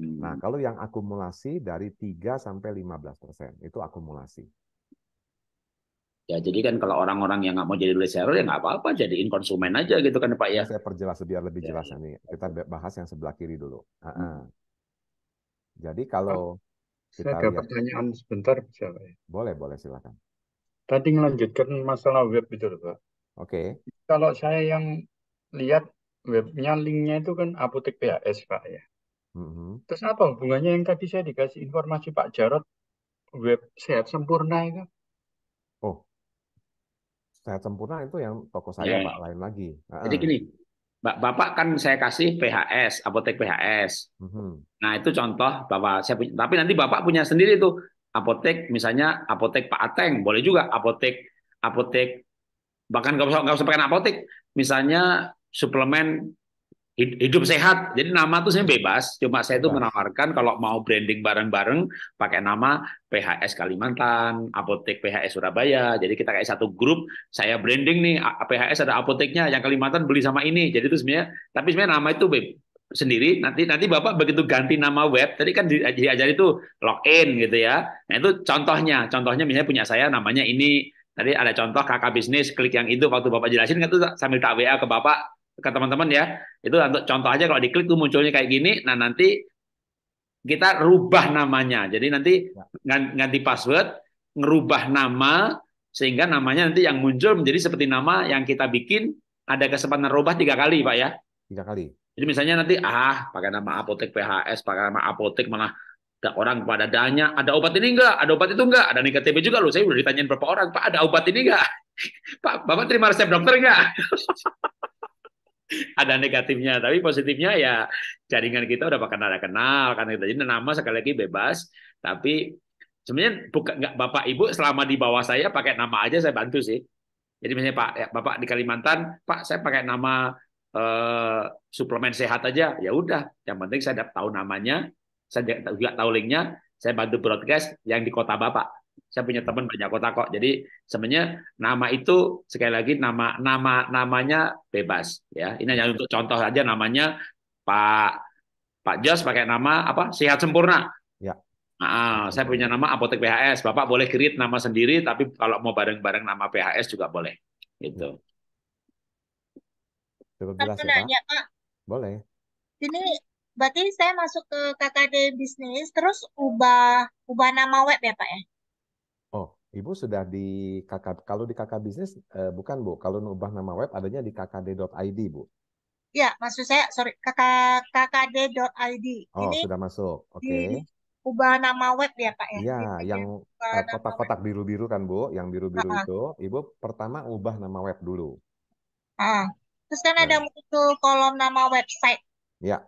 Nah, hmm. kalau yang akumulasi dari 3 sampai 15 persen. Itu akumulasi. Ya jadi kan kalau orang-orang yang nggak mau jadi reseller ya nggak apa-apa jadiin konsumen aja gitu kan Pak ya. Saya perjelas biar lebih ya, jelas ya. nih. Kita bahas yang sebelah kiri dulu. Hmm. Jadi kalau kita saya ada pertanyaan sebentar bisa Pak. Boleh boleh silakan. Tadi melanjutkan masalah web itu Pak. Oke. Okay. Kalau saya yang lihat webnya linknya itu kan apotek PHS Pak ya. Mm-hmm. Terus apa hubungannya yang tadi saya dikasih informasi Pak Jarot web sehat sempurna itu? sehat sempurna itu yang toko saya yeah. pak lain lagi. Jadi gini, bapak kan saya kasih PHS apotek PHS. Mm-hmm. Nah itu contoh bapak saya punya. Tapi nanti bapak punya sendiri itu apotek misalnya apotek Pak Ateng boleh juga apotek apotek bahkan nggak usah nggak usah pakai apotek misalnya suplemen hidup sehat. Jadi nama tuh saya bebas, cuma saya itu iya. menawarkan kalau mau branding bareng-bareng pakai nama PHS Kalimantan, Apotek PHS Surabaya. Jadi kita kayak satu grup, saya branding nih PHS ada apoteknya, yang Kalimantan beli sama ini. Jadi itu sebenarnya tapi sebenarnya nama itu bebas sendiri nanti nanti bapak begitu ganti nama web tadi kan diajari itu login gitu ya nah itu contohnya contohnya misalnya punya saya namanya ini tadi ada contoh kakak bisnis klik yang itu waktu bapak jelasin kan itu sambil tak wa ke bapak ke teman-teman ya. Itu untuk contoh aja kalau diklik tuh munculnya kayak gini. Nah nanti kita rubah namanya. Jadi nanti ya. ganti password, ngerubah nama sehingga namanya nanti yang muncul menjadi seperti nama yang kita bikin ada kesempatan rubah tiga kali pak ya tiga kali jadi misalnya nanti ah pakai nama apotek PHS pakai nama apotek malah ada orang pada danya ada obat ini enggak ada obat itu enggak ada nikotb juga loh saya udah ditanyain berapa orang pak ada obat ini enggak pak bapak terima resep dokter enggak ada negatifnya tapi positifnya ya jaringan kita udah bahkan ada kenal karena kita jadi nama sekali lagi bebas tapi sebenarnya bukan nggak bapak ibu selama di bawah saya pakai nama aja saya bantu sih jadi misalnya pak ya, bapak di Kalimantan pak saya pakai nama eh, suplemen sehat aja ya udah yang penting saya tahu namanya saya juga tahu linknya saya bantu broadcast yang di kota bapak saya punya teman banyak kota kok. Jadi sebenarnya nama itu sekali lagi nama nama namanya bebas ya. Ini hanya untuk contoh saja namanya Pak Pak Jos pakai nama apa? Sehat sempurna. Ya. Nah, saya punya nama Apotek PHS. Bapak boleh kirim nama sendiri tapi kalau mau bareng-bareng nama PHS juga boleh. Gitu. Cukup jelas ya, nanya, Pak. Boleh. Ini berarti saya masuk ke KKD bisnis terus ubah ubah nama web ya, Pak ya? Ibu sudah di KK kalau di KK bisnis eh, bukan Bu, kalau nubah nama web adanya di kkd.id Bu. Ya, maksud saya sorry KK, kkd.id. Oh, ini sudah masuk. Oke. Okay. Ubah nama web ya Pak ya. Iya, yang eh, kotak-kotak biru-biru kan Bu, yang biru-biru itu, Ibu pertama ubah nama web dulu. Ah, terus kan nah. ada muncul kolom nama website. Ya.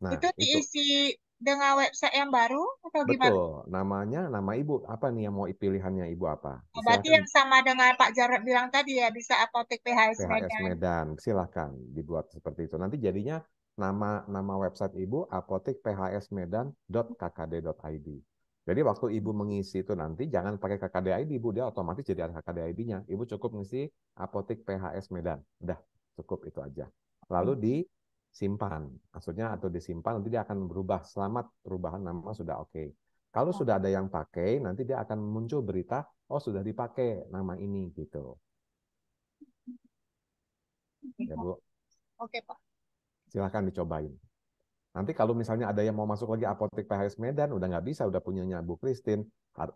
Nah, itu diisi itu dengan website yang baru atau gimana? Betul. Namanya nama ibu apa nih yang mau pilihannya ibu apa? Oh, Berarti yang sama dengan Pak Jarod bilang tadi ya bisa apotek PHS, PHS Medan. Medan. Silahkan dibuat seperti itu. Nanti jadinya nama nama website ibu apotek PHS id. Jadi waktu ibu mengisi itu nanti jangan pakai KKD ID ibu dia otomatis jadi ada KKD ID-nya. Ibu cukup ngisi apotek PHS Medan. Udah cukup itu aja. Lalu hmm. di simpan. Maksudnya atau disimpan nanti dia akan berubah. Selamat perubahan nama sudah oke. Okay. Kalau oh. sudah ada yang pakai, nanti dia akan muncul berita, oh sudah dipakai nama ini gitu. Ya Bu. Oke Pak. Silahkan dicobain. Nanti kalau misalnya ada yang mau masuk lagi apotek PHS Medan, udah nggak bisa, udah punyanya Bu Kristin,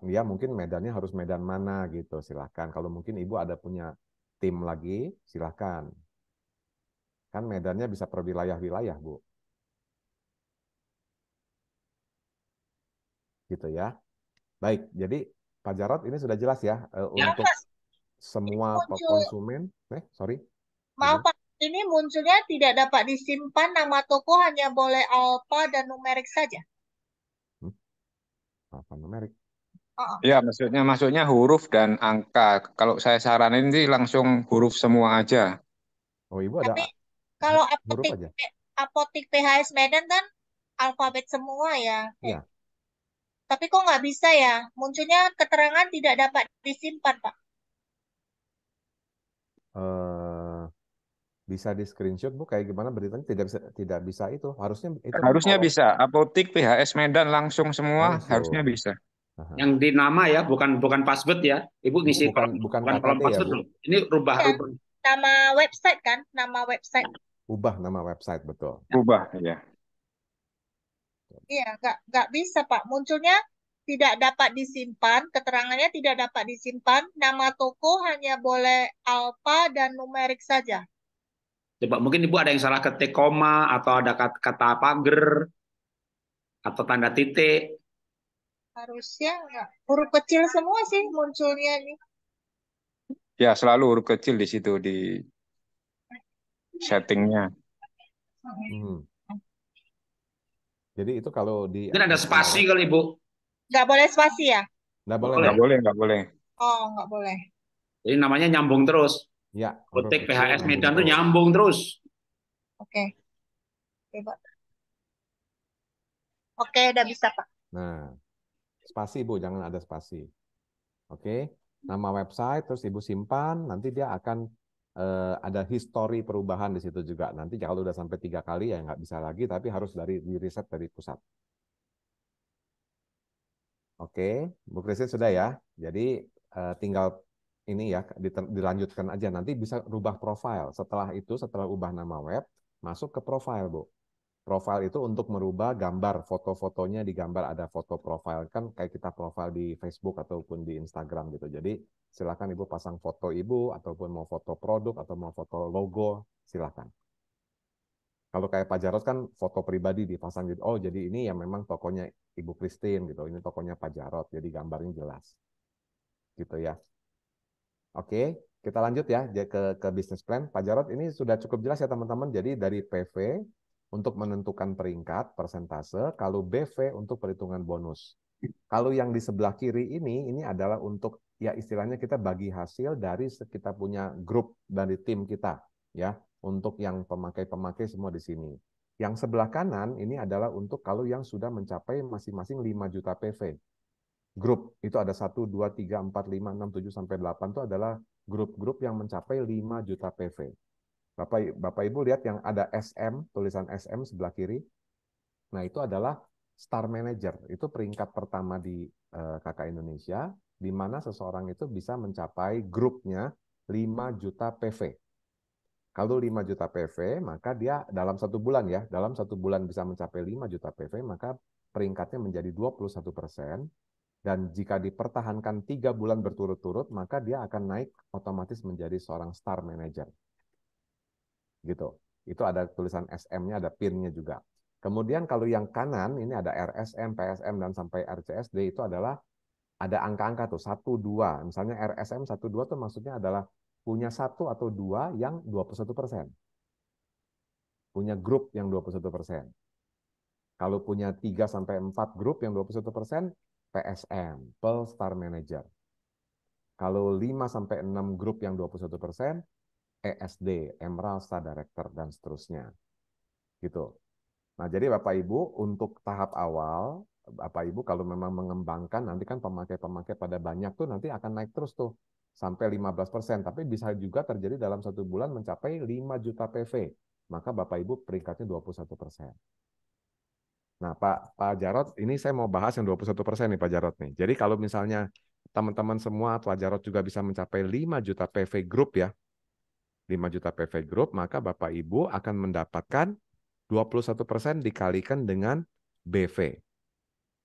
ya mungkin medannya harus medan mana gitu, silahkan. Kalau mungkin Ibu ada punya tim lagi, silahkan. Kan medannya bisa per wilayah-wilayah, Bu. Gitu ya. Baik, jadi Pak Jarod ini sudah jelas ya, eh, ya untuk mas. semua muncul. konsumen. Eh, sorry. Maaf Pak, ini munculnya tidak dapat disimpan nama toko hanya boleh alfa dan numerik saja. Hmm? Alfa numerik. Ya, maksudnya maksudnya huruf dan angka. Kalau saya saranin sih langsung huruf semua aja. Oh, Ibu ada Tapi, kalau apotik apotik PHS Medan kan alfabet semua ya. Iya. Tapi kok nggak bisa ya? Munculnya keterangan tidak dapat disimpan, Pak. Uh, bisa di screenshot bu kayak gimana beritanya tidak bisa tidak bisa itu harusnya itu kan harusnya kalau... bisa apotik PHS Medan langsung semua langsung. harusnya bisa yang di nama ya bukan bukan password ya ibu iya, ngisi bukan kolom bukan, kolom ya, password ya, ini rubah iya, rubah nama website kan nama website ubah nama website betul. Ubah ya. Iya, nggak nggak bisa Pak. Munculnya tidak dapat disimpan, keterangannya tidak dapat disimpan. Nama toko hanya boleh alfa dan numerik saja. Coba ya, mungkin Ibu ada yang salah ketik koma atau ada kata, pagar atau tanda titik. Harusnya enggak. Huruf kecil semua sih munculnya ini. Ya, selalu huruf kecil di situ di settingnya. Hmm. Jadi itu kalau di Ini ada spasi kali Ibu. Gak boleh spasi ya? Gak boleh. gak boleh, gak boleh. Oh, gak boleh. Jadi namanya nyambung terus. Ya. Kutik PHS Medan tuh nyambung terus. Oke. Okay. Oke, Oke, udah bisa, Pak. Nah, spasi Bu, jangan ada spasi. Oke. Nama website terus Ibu simpan, nanti dia akan Eh, ada histori perubahan di situ juga. Nanti kalau udah sampai tiga kali ya nggak bisa lagi, tapi harus dari di riset dari pusat. Oke, Bu Kristi sudah ya. Jadi uh, tinggal ini ya dilanjutkan aja. Nanti bisa rubah profile. Setelah itu, setelah ubah nama web, masuk ke profile, Bu profile itu untuk merubah gambar foto-fotonya di gambar ada foto profile kan kayak kita profile di Facebook ataupun di Instagram gitu jadi silakan ibu pasang foto ibu ataupun mau foto produk atau mau foto logo silakan kalau kayak Pak Jarod kan foto pribadi dipasang gitu oh jadi ini ya memang tokonya Ibu Christine gitu ini tokonya Pak Jarod jadi gambarnya jelas gitu ya oke kita lanjut ya ke ke business plan Pak Jarod ini sudah cukup jelas ya teman-teman jadi dari PV untuk menentukan peringkat persentase, kalau BV untuk perhitungan bonus. Kalau yang di sebelah kiri ini, ini adalah untuk ya istilahnya kita bagi hasil dari kita punya grup dari tim kita ya untuk yang pemakai-pemakai semua di sini. Yang sebelah kanan ini adalah untuk kalau yang sudah mencapai masing-masing 5 juta PV. Grup itu ada 1, 2, 3, 4, 5, 6, 7, sampai 8 itu adalah grup-grup yang mencapai 5 juta PV. Bapak Bapak Ibu lihat yang ada SM, tulisan SM sebelah kiri. Nah, itu adalah star manager. Itu peringkat pertama di KK eh, Indonesia di mana seseorang itu bisa mencapai grupnya 5 juta PV. Kalau 5 juta PV, maka dia dalam satu bulan ya, dalam satu bulan bisa mencapai 5 juta PV, maka peringkatnya menjadi 21 persen. Dan jika dipertahankan tiga bulan berturut-turut, maka dia akan naik otomatis menjadi seorang star manager gitu. Itu ada tulisan SM-nya, ada PIN-nya juga. Kemudian kalau yang kanan ini ada RSM, PSM dan sampai RCSD itu adalah ada angka-angka tuh 1 2. Misalnya RSM 1 2 tuh maksudnya adalah punya satu atau dua yang 21 persen. Punya grup yang 21 persen. Kalau punya 3 sampai 4 grup yang 21 persen, PSM, Pearl Star Manager. Kalau 5 sampai 6 grup yang 21 persen, ESD, Emerald Star Director, dan seterusnya. Gitu. Nah, jadi Bapak Ibu untuk tahap awal, Bapak Ibu kalau memang mengembangkan, nanti kan pemakai-pemakai pada banyak tuh nanti akan naik terus tuh sampai 15%, tapi bisa juga terjadi dalam satu bulan mencapai 5 juta PV. Maka Bapak Ibu peringkatnya 21%. Nah, Pak Pak Jarot, ini saya mau bahas yang 21% nih Pak Jarot nih. Jadi kalau misalnya teman-teman semua Pak Jarot juga bisa mencapai 5 juta PV grup ya, 5 juta PV Group, maka Bapak Ibu akan mendapatkan 21% dikalikan dengan BV.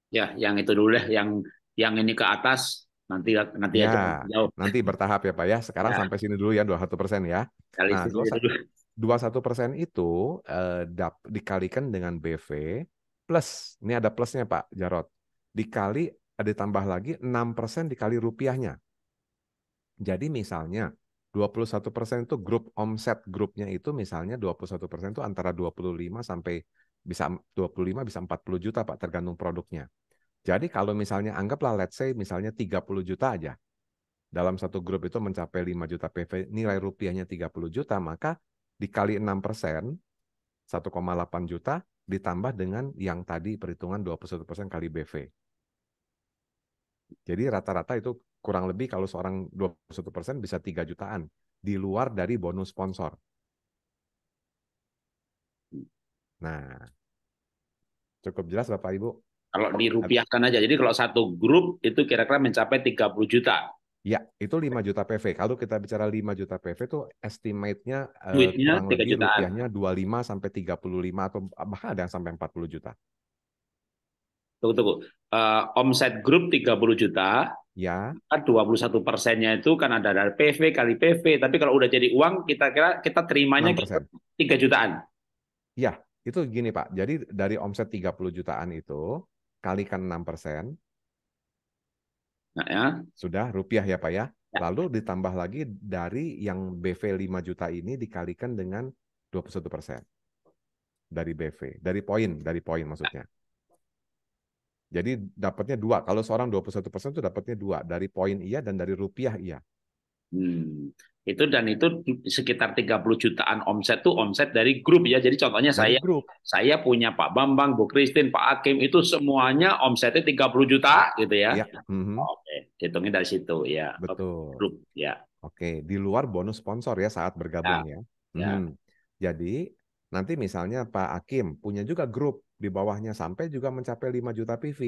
Ya, yang itu dulu deh, yang yang ini ke atas nanti nanti ya, aja Nanti bertahap ya Pak ya. Sekarang ya. sampai sini dulu ya 21% ya. Kali nah, 21 persen itu eh, dap, dikalikan dengan BV plus ini ada plusnya Pak Jarot dikali ada eh, tambah lagi 6 persen dikali rupiahnya. Jadi misalnya 21% itu grup omset grupnya itu misalnya 21% itu antara 25 sampai bisa 25 bisa 40 juta Pak tergantung produknya. Jadi kalau misalnya anggaplah let's say misalnya 30 juta aja. Dalam satu grup itu mencapai 5 juta PV, nilai rupiahnya 30 juta, maka dikali 6 persen, 1,8 juta, ditambah dengan yang tadi perhitungan 21 persen kali BV. Jadi rata-rata itu kurang lebih kalau seorang 21% bisa 3 jutaan di luar dari bonus sponsor. Nah, cukup jelas Bapak Ibu? Kalau dirupiahkan aja, jadi kalau satu grup itu kira-kira mencapai 30 juta. Ya, itu 5 juta PV. Kalau kita bicara 5 juta PV itu estimate-nya eh, Duitnya kurang 3 lebih jutaan. rupiahnya 25 sampai 35 atau bahkan ada yang sampai 40 juta. Tunggu, tunggu uh, omset grup 30 juta, ya. 21 kan persennya itu kan ada dari PV kali PV, tapi kalau udah jadi uang kita kira kita terimanya 6%. 3 jutaan. Ya, itu gini Pak. Jadi dari omset 30 jutaan itu kalikan 6 persen, Nah, ya. Sudah rupiah ya Pak ya. ya. Lalu ditambah lagi dari yang BV 5 juta ini dikalikan dengan 21 persen dari BV, dari poin, dari poin maksudnya. Jadi dapatnya dua. Kalau seorang 21 persen itu dapatnya dua dari poin iya dan dari rupiah iya. Hmm. Itu dan itu sekitar 30 jutaan omset tuh omset dari grup ya. Jadi contohnya dari saya grup. saya punya Pak Bambang, Bu Kristin, Pak Akim itu semuanya omsetnya 30 juta gitu ya. ya. Mm -hmm. Oke, hitungnya dari situ ya. Betul. Grup ya. Oke, di luar bonus sponsor ya saat bergabung ya. ya. Hmm. ya. Mhm. Jadi nanti misalnya Pak Akim punya juga grup di bawahnya sampai juga mencapai 5 juta PV,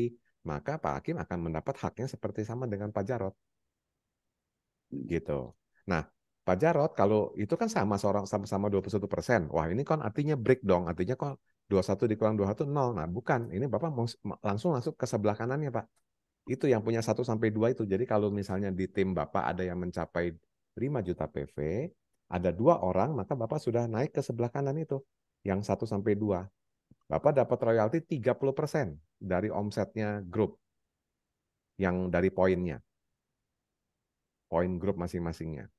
maka Pak Hakim akan mendapat haknya seperti sama dengan Pak Jarot. Gitu. Nah, Pak Jarot kalau itu kan sama seorang sama-sama 21 persen. Wah ini kan artinya break dong. Artinya kok 21 dikurang 21 nol. Nah bukan. Ini Bapak mau langsung masuk ke sebelah kanannya Pak. Itu yang punya 1 sampai 2 itu. Jadi kalau misalnya di tim Bapak ada yang mencapai 5 juta PV. Ada dua orang maka Bapak sudah naik ke sebelah kanan itu. Yang 1 sampai 2. Bapak dapat royalti 30% dari omsetnya grup yang dari poinnya. Poin grup masing-masingnya.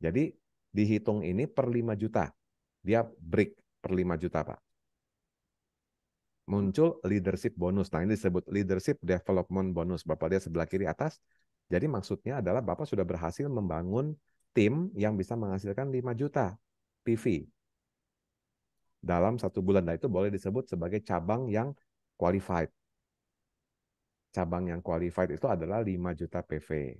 Jadi dihitung ini per 5 juta. Dia break per 5 juta, Pak. Muncul leadership bonus. Nah, ini disebut leadership development bonus. Bapak lihat sebelah kiri atas. Jadi maksudnya adalah Bapak sudah berhasil membangun tim yang bisa menghasilkan 5 juta PV dalam satu bulan. Nah itu boleh disebut sebagai cabang yang qualified. Cabang yang qualified itu adalah 5 juta PV.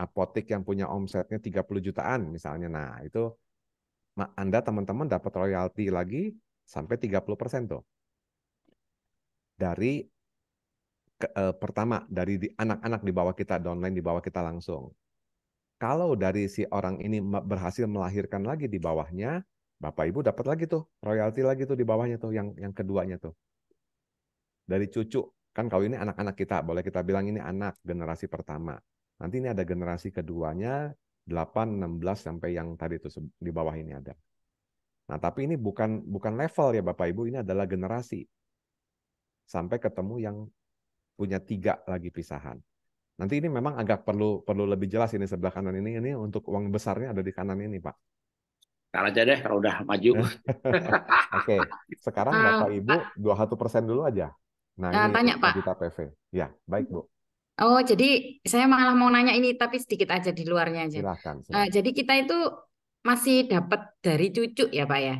Apotek yang punya omsetnya 30 jutaan misalnya. Nah itu Anda teman-teman dapat royalti lagi sampai 30 persen tuh. Dari ke, eh, pertama dari anak-anak di bawah kita, downline di bawah kita langsung. Kalau dari si orang ini berhasil melahirkan lagi di bawahnya, Bapak Ibu dapat lagi tuh royalti lagi tuh di bawahnya tuh yang yang keduanya tuh. Dari cucu. Kan kalau ini anak-anak kita, boleh kita bilang ini anak generasi pertama. Nanti ini ada generasi keduanya 8, 16 sampai yang tadi tuh di bawah ini ada. Nah, tapi ini bukan bukan level ya Bapak Ibu, ini adalah generasi. Sampai ketemu yang punya tiga lagi pisahan. Nanti ini memang agak perlu perlu lebih jelas ini sebelah kanan ini ini untuk uang besarnya ada di kanan ini, Pak sekarang aja deh kalau udah maju. Oke, sekarang Bapak Ibu 21 persen dulu aja. Nah, eh, ini tanya Pak. Kita PV. Ya, baik Bu. Oh, jadi saya malah mau nanya ini tapi sedikit aja di luarnya aja. Silakan. Eh, silakan. Uh, jadi kita itu masih dapat dari cucu ya, Pak ya?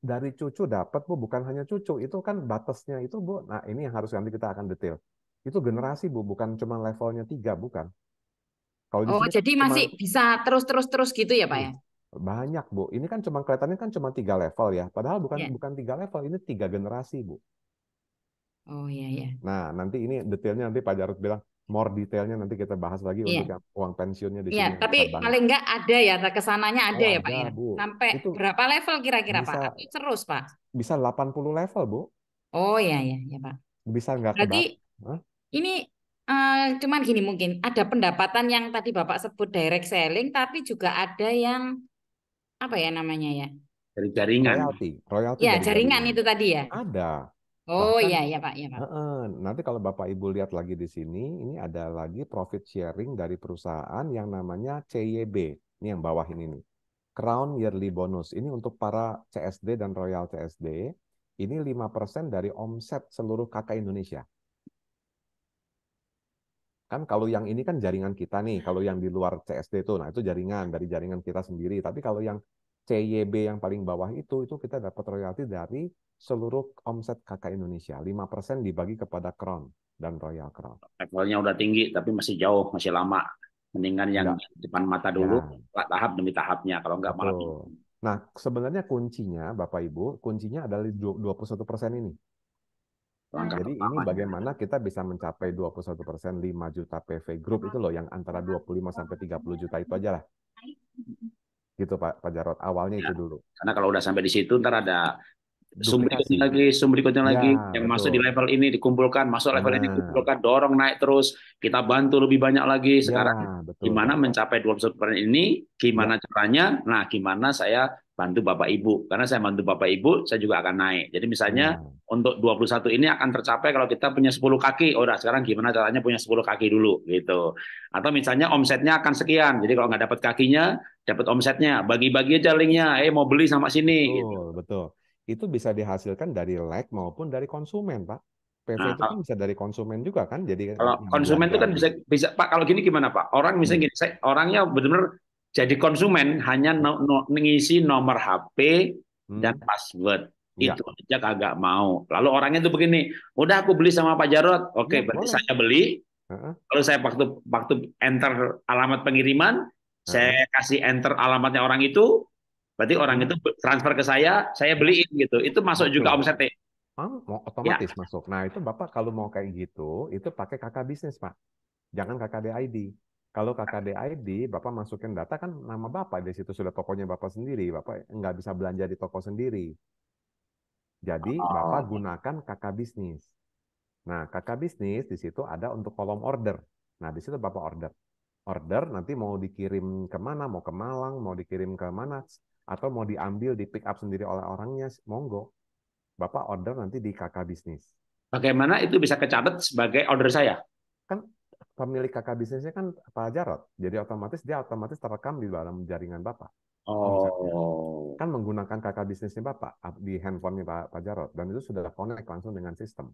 Dari cucu dapat Bu, bukan hanya cucu, itu kan batasnya itu Bu. Nah, ini yang harus nanti kita akan detail. Itu generasi Bu, bukan cuma levelnya tiga, bukan. Kalau oh, jadi masih bisa terus terus terus gitu ya, Pak ya? Iya. Banyak, Bu. Ini kan cuma kelihatannya kan cuma tiga level ya. Padahal bukan yeah. bukan tiga level, ini tiga generasi, Bu. Oh iya yeah, iya. Yeah. Nah, nanti ini detailnya nanti Pak Jarod bilang more detailnya nanti kita bahas lagi yeah. untuk uang pensiunnya di yeah, sini. Iya, tapi paling enggak ada ya nah, kesananya ada oh, ya, Pak ada, ya. Bu. Sampai Itu berapa level kira-kira, Pak? Atau terus, Pak. Bisa 80 level, Bu. Oh iya iya ya, Pak. Bisa enggak Berarti huh? ini Uh, cuman gini mungkin ada pendapatan yang tadi Bapak sebut direct selling tapi juga ada yang apa ya namanya ya? Dari jaringan. Royalty. Royalty ya, jaringan itu tadi ya. Ada. Oh Bahkan, iya iya Pak, iya Pak. nanti kalau Bapak Ibu lihat lagi di sini, ini ada lagi profit sharing dari perusahaan yang namanya CYB. Ini yang bawah ini nih. Crown Yearly Bonus. Ini untuk para CSD dan Royal CSD. Ini 5% dari omset seluruh KK Indonesia kan kalau yang ini kan jaringan kita nih, kalau yang di luar CSD itu, nah itu jaringan dari jaringan kita sendiri. Tapi kalau yang CYB yang paling bawah itu, itu kita dapat royalti dari seluruh omset KK Indonesia. 5% dibagi kepada Crown dan Royal Crown. Levelnya udah tinggi, tapi masih jauh, masih lama. Mendingan yang enggak. depan mata ya. dulu, ya. tahap demi tahapnya. Kalau nggak malah... Nah, sebenarnya kuncinya, Bapak Ibu, kuncinya adalah 21% ini. Langkah Jadi ini bagaimana kita bisa mencapai 21 persen 5 juta PV group itu loh yang antara 25 sampai 30 juta itu aja lah. Gitu Pak Pak Jarot, awalnya ya. itu dulu. Karena kalau udah sampai di situ ntar ada Zoom berikutnya lagi, Zoom berikutnya ya, lagi, yang betul. masuk di level ini dikumpulkan, masuk level nah. ini dikumpulkan, dorong naik terus, kita bantu lebih banyak lagi ya, sekarang. Ya, betul. Gimana mencapai dua puluh persen ini, gimana ya. caranya, nah gimana saya bantu Bapak Ibu. Karena saya bantu Bapak Ibu, saya juga akan naik. Jadi misalnya ya. dua untuk 21 ini akan tercapai kalau kita punya 10 kaki, oh udah sekarang gimana caranya punya 10 kaki dulu gitu. Atau misalnya omsetnya akan sekian, jadi kalau nggak dapat kakinya, dapat omsetnya, bagi-bagi aja linknya, eh mau beli sama sini. Betul, gitu. betul itu bisa dihasilkan dari lag maupun dari konsumen, Pak. PV nah, itu kan bisa dari konsumen juga kan. Jadi kalau konsumen itu kan bisa bisa Pak kalau gini gimana Pak? Orang misalnya hmm. gini, orangnya benar-benar jadi konsumen hanya no, no, mengisi nomor HP hmm. dan password. Ya. Itu aja kagak mau. Lalu orangnya itu begini, "Udah aku beli sama Pak Jarot." Oke, ya, berarti boleh. saya beli. uh Lalu saya waktu waktu enter alamat pengiriman, uh-huh. saya kasih enter alamatnya orang itu, Berarti orang itu hmm. transfer ke saya, saya beliin gitu. Itu masuk Betul. juga omsetnya. Mau ya. otomatis ya. masuk. Nah itu Bapak kalau mau kayak gitu, itu pakai kakak bisnis Pak. Jangan kakak DID. Kalau kakak KKDID, Bapak masukin data kan nama Bapak di situ sudah tokonya Bapak sendiri. Bapak nggak bisa belanja di toko sendiri. Jadi oh. Bapak gunakan kakak bisnis. Nah, kakak bisnis di situ ada untuk kolom order. Nah, di situ Bapak order. Order nanti mau dikirim kemana, mau ke Malang, mau dikirim ke mana, atau mau diambil di pick up sendiri oleh orangnya monggo bapak order nanti di kakak bisnis bagaimana itu bisa kecatat sebagai order saya kan pemilik kakak bisnisnya kan Pak Jarod jadi otomatis dia otomatis terekam di dalam jaringan bapak kan Oh. Kan menggunakan kakak bisnisnya Bapak di handphonenya Pak, Jarod Dan itu sudah connect langsung dengan sistem.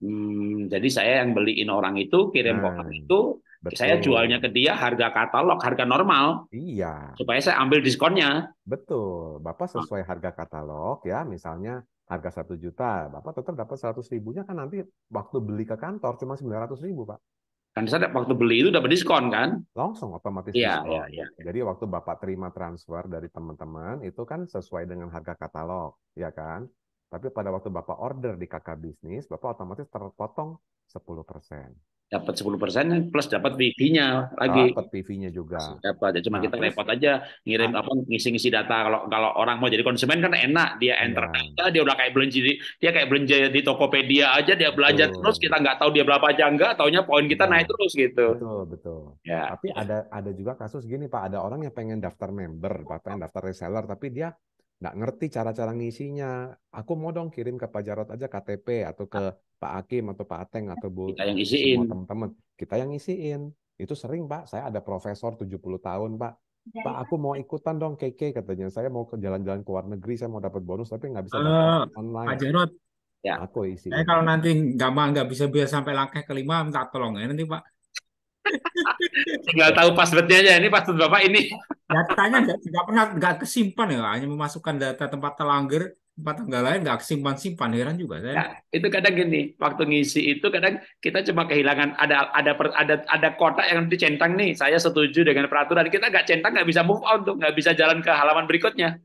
Hmm, jadi saya yang beliin orang itu, kirim nah, hmm, orang itu, betul. saya jualnya ke dia harga katalog, harga normal. Iya. Supaya saya ambil diskonnya. Betul. Bapak ah. sesuai harga katalog ya, misalnya harga satu juta, Bapak tetap dapat seratus ribunya kan nanti waktu beli ke kantor cuma sembilan ratus ribu, Pak. Kan saya waktu beli itu dapat diskon kan? Langsung otomatis iya, diskon. Iya, iya, iya. Jadi waktu Bapak terima transfer dari teman-teman itu kan sesuai dengan harga katalog, ya kan? Tapi pada waktu Bapak order di kakak bisnis, Bapak otomatis terpotong 10%. persen. Dapat 10% persen plus dapat PV-nya lagi. Dapat PV-nya juga. Dapat. Ya, cuma nah, kita terus, repot aja ngirim apa ngisi-ngisi data kalau kalau orang mau jadi konsumen kan enak dia iya. enter ya. data, dia udah kayak belanja di, dia kayak belanja di Tokopedia aja dia belanja betul. terus kita nggak tahu dia berapa aja nggak, taunya poin kita ya. naik terus gitu. Betul, betul. Ya. Tapi ada ada juga kasus gini Pak, ada orang yang pengen daftar member, Pak, pengen daftar reseller tapi dia nggak ngerti cara-cara ngisinya. Aku mau dong kirim ke Pak Jarot aja KTP atau ke ah. Pak Akim atau Pak Ateng atau Bu kita yang isiin. teman-teman. Kita yang ngisiin. Itu sering, Pak. Saya ada profesor 70 tahun, Pak. Iya, Pak, iya. aku mau ikutan dong KK katanya. Saya mau ke jalan-jalan ke luar negeri, saya mau dapat bonus tapi nggak bisa uh, online. Pak Jarot. Ya. Aku isi. Saya kalau nanti nggak nggak bisa biar sampai langkah kelima minta tolong ya nanti Pak. Tinggal tahu passwordnya aja. Ini password bapak ini. Datanya nggak pernah nggak kesimpan ya, hanya memasukkan data tempat telanggar tempat tanggal lain nggak simpan simpan heran juga saya. Nah, itu kadang gini waktu ngisi itu kadang kita cuma kehilangan ada ada ada ada kotak yang dicentang nih saya setuju dengan peraturan kita nggak centang nggak bisa move on tuh nggak bisa jalan ke halaman berikutnya.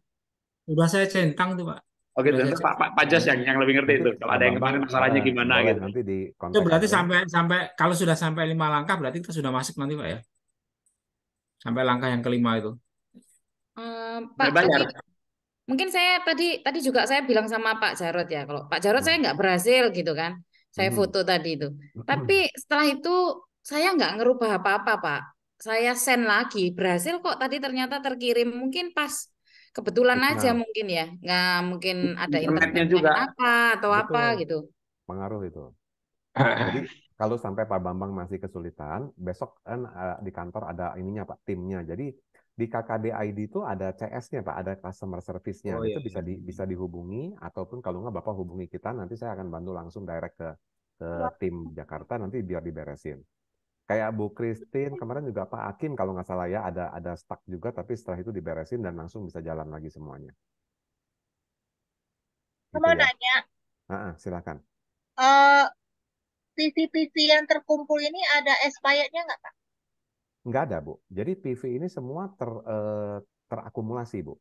udah saya centang tuh pak. Oke, okay, Pak, Pak Pajas yang yang lebih ngerti itu. Kalau ada yang kemarin masalahnya eh, gimana gitu. Nanti di itu berarti sampai sampai kalau sudah sampai lima langkah berarti kita sudah masuk nanti Pak ya. Sampai langkah yang kelima itu. Um, Pak Bayar. mungkin saya tadi tadi juga saya bilang sama Pak Jarot ya kalau Pak Jarot saya hmm. nggak berhasil gitu kan. Saya hmm. foto tadi itu. Tapi setelah itu saya nggak ngerubah apa-apa Pak. Saya send lagi berhasil kok tadi ternyata terkirim mungkin pas kebetulan nah, aja mungkin ya nggak mungkin ada internetnya juga apa atau Betul. apa gitu pengaruh itu jadi kalau sampai Pak Bambang masih kesulitan besok kan uh, di kantor ada ininya Pak timnya jadi di KKD ID itu ada CS-nya Pak, ada customer service-nya. Oh, itu iya. bisa iya. di, bisa dihubungi ataupun kalau nggak Bapak hubungi kita nanti saya akan bantu langsung direct ke ke iya. tim Jakarta nanti biar diberesin kayak Bu kristin hmm. kemarin juga Pak Akim kalau nggak salah ya ada ada stuck juga tapi setelah itu diberesin dan langsung bisa jalan lagi semuanya. Gitu mau ya. nanya. Ah, uh, silakan. Uh, eh, PV-PV yang terkumpul ini ada expirednya nggak Pak? Nggak ada Bu. Jadi PV ini semua ter uh, terakumulasi Bu.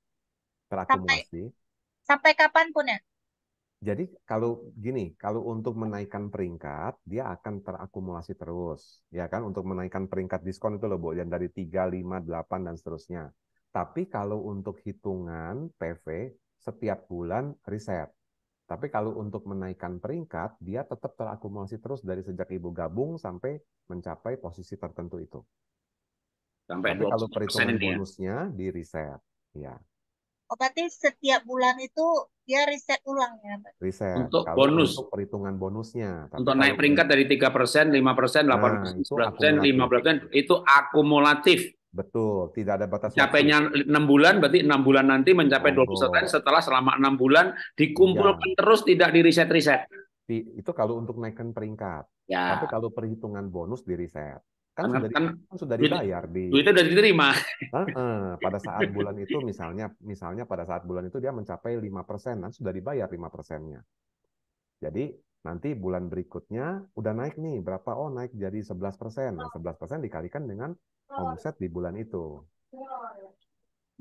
Terakumulasi. Sampai, sampai kapanpun ya? Jadi kalau gini, kalau untuk menaikkan peringkat, dia akan terakumulasi terus. Ya kan, untuk menaikkan peringkat diskon itu loh, Bu, yang dari 3, 5, 8, dan seterusnya. Tapi kalau untuk hitungan PV, setiap bulan riset. Tapi kalau untuk menaikkan peringkat, dia tetap terakumulasi terus dari sejak ibu gabung sampai mencapai posisi tertentu itu. Sampai Tapi kalau perhitungan bonusnya di riset, ya. Oh, berarti setiap bulan itu dia riset ulang ya Riset. Untuk kalau bonus. Untuk perhitungan bonusnya. Tapi untuk naik peringkat dari tiga persen, lima persen, 8 nah, persen, lima persen, itu akumulatif. Betul, tidak ada batas Capainya enam bulan, berarti enam bulan nanti mencapai dua puluh persen setelah selama enam bulan dikumpulkan ya. terus tidak di riset riset. Itu kalau untuk naikkan peringkat. Ya. Tapi kalau perhitungan bonus di riset. Kan, kan, kan sudah kan, kan sudah dibayar di duitnya sudah diterima. pada saat bulan itu misalnya misalnya pada saat bulan itu dia mencapai lima persen, kan sudah dibayar lima persennya. Jadi nanti bulan berikutnya udah naik nih berapa? Oh naik jadi sebelas persen. Nah sebelas persen dikalikan dengan omset di bulan itu.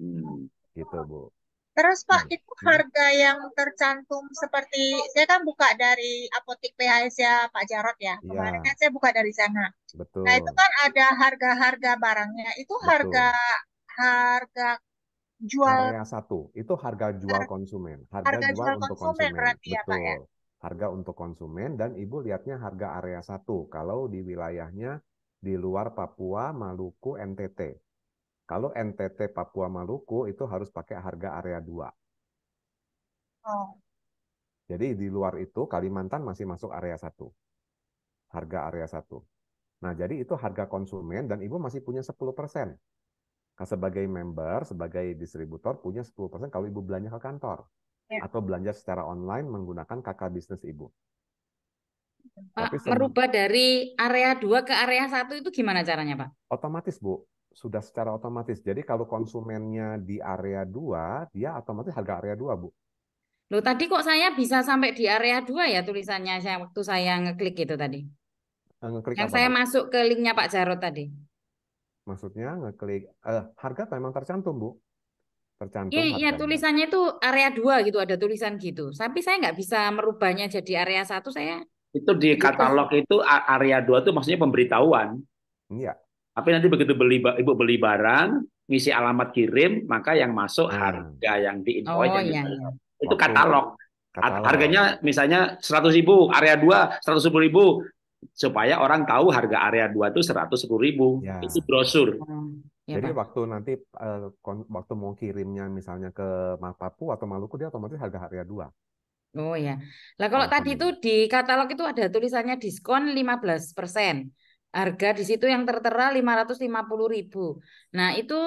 Hmm. Gitu bu. Terus Pak, hmm, itu hmm. harga yang tercantum seperti saya kan buka dari apotik PHS ya Pak Jarot ya. Iya. Kemarin ya. kan saya buka dari sana. Betul. Nah, itu kan ada harga-harga barangnya. Itu Betul. harga harga jual area satu. Itu harga jual harga, konsumen. Harga, harga jual, jual untuk konsumen, konsumen. berarti Betul. ya Pak ya. Harga untuk konsumen dan Ibu lihatnya harga area satu kalau di wilayahnya di luar Papua, Maluku, NTT. Kalau NTT Papua Maluku itu harus pakai harga area 2. Oh. Jadi di luar itu Kalimantan masih masuk area 1. Harga area 1. Nah, jadi itu harga konsumen dan Ibu masih punya 10%. Nah, sebagai member, sebagai distributor punya 10% kalau Ibu belanja ke kantor. Ya. Atau belanja secara online menggunakan kakak bisnis Ibu. Pak, merubah dari area 2 ke area 1 itu gimana caranya, Pak? Otomatis, Bu sudah secara otomatis. Jadi kalau konsumennya di area 2, dia otomatis harga area 2, Bu. Loh, tadi kok saya bisa sampai di area 2 ya tulisannya saya waktu saya ngeklik itu tadi. Eh, ngeklik Yang apa, saya masuk ke linknya Pak Jarot tadi. Maksudnya ngeklik uh, harga memang tercantum, Bu. Tercantum. Iya, iya tulisannya itu area 2 gitu, ada tulisan gitu. Tapi saya nggak bisa merubahnya jadi area satu saya. Itu di gitu. katalog itu area 2 itu maksudnya pemberitahuan. Iya. Tapi nanti begitu beli ibu beli barang, ngisi alamat kirim, maka yang masuk hmm. harga yang di oh, iya, iya. itu katalog. katalog. Harganya misalnya seratus ribu, area 2 sepuluh ribu, supaya orang tahu harga area 2 itu sepuluh ribu. Ya. Itu brosur. Ya, Jadi Pak. waktu nanti uh, waktu mau kirimnya misalnya ke Papua atau Maluku dia otomatis harga area dua. Oh ya. Lah kalau tadi itu di katalog itu ada tulisannya diskon 15%. Harga di situ yang tertera lima lima ratus puluh ribu. Nah, itu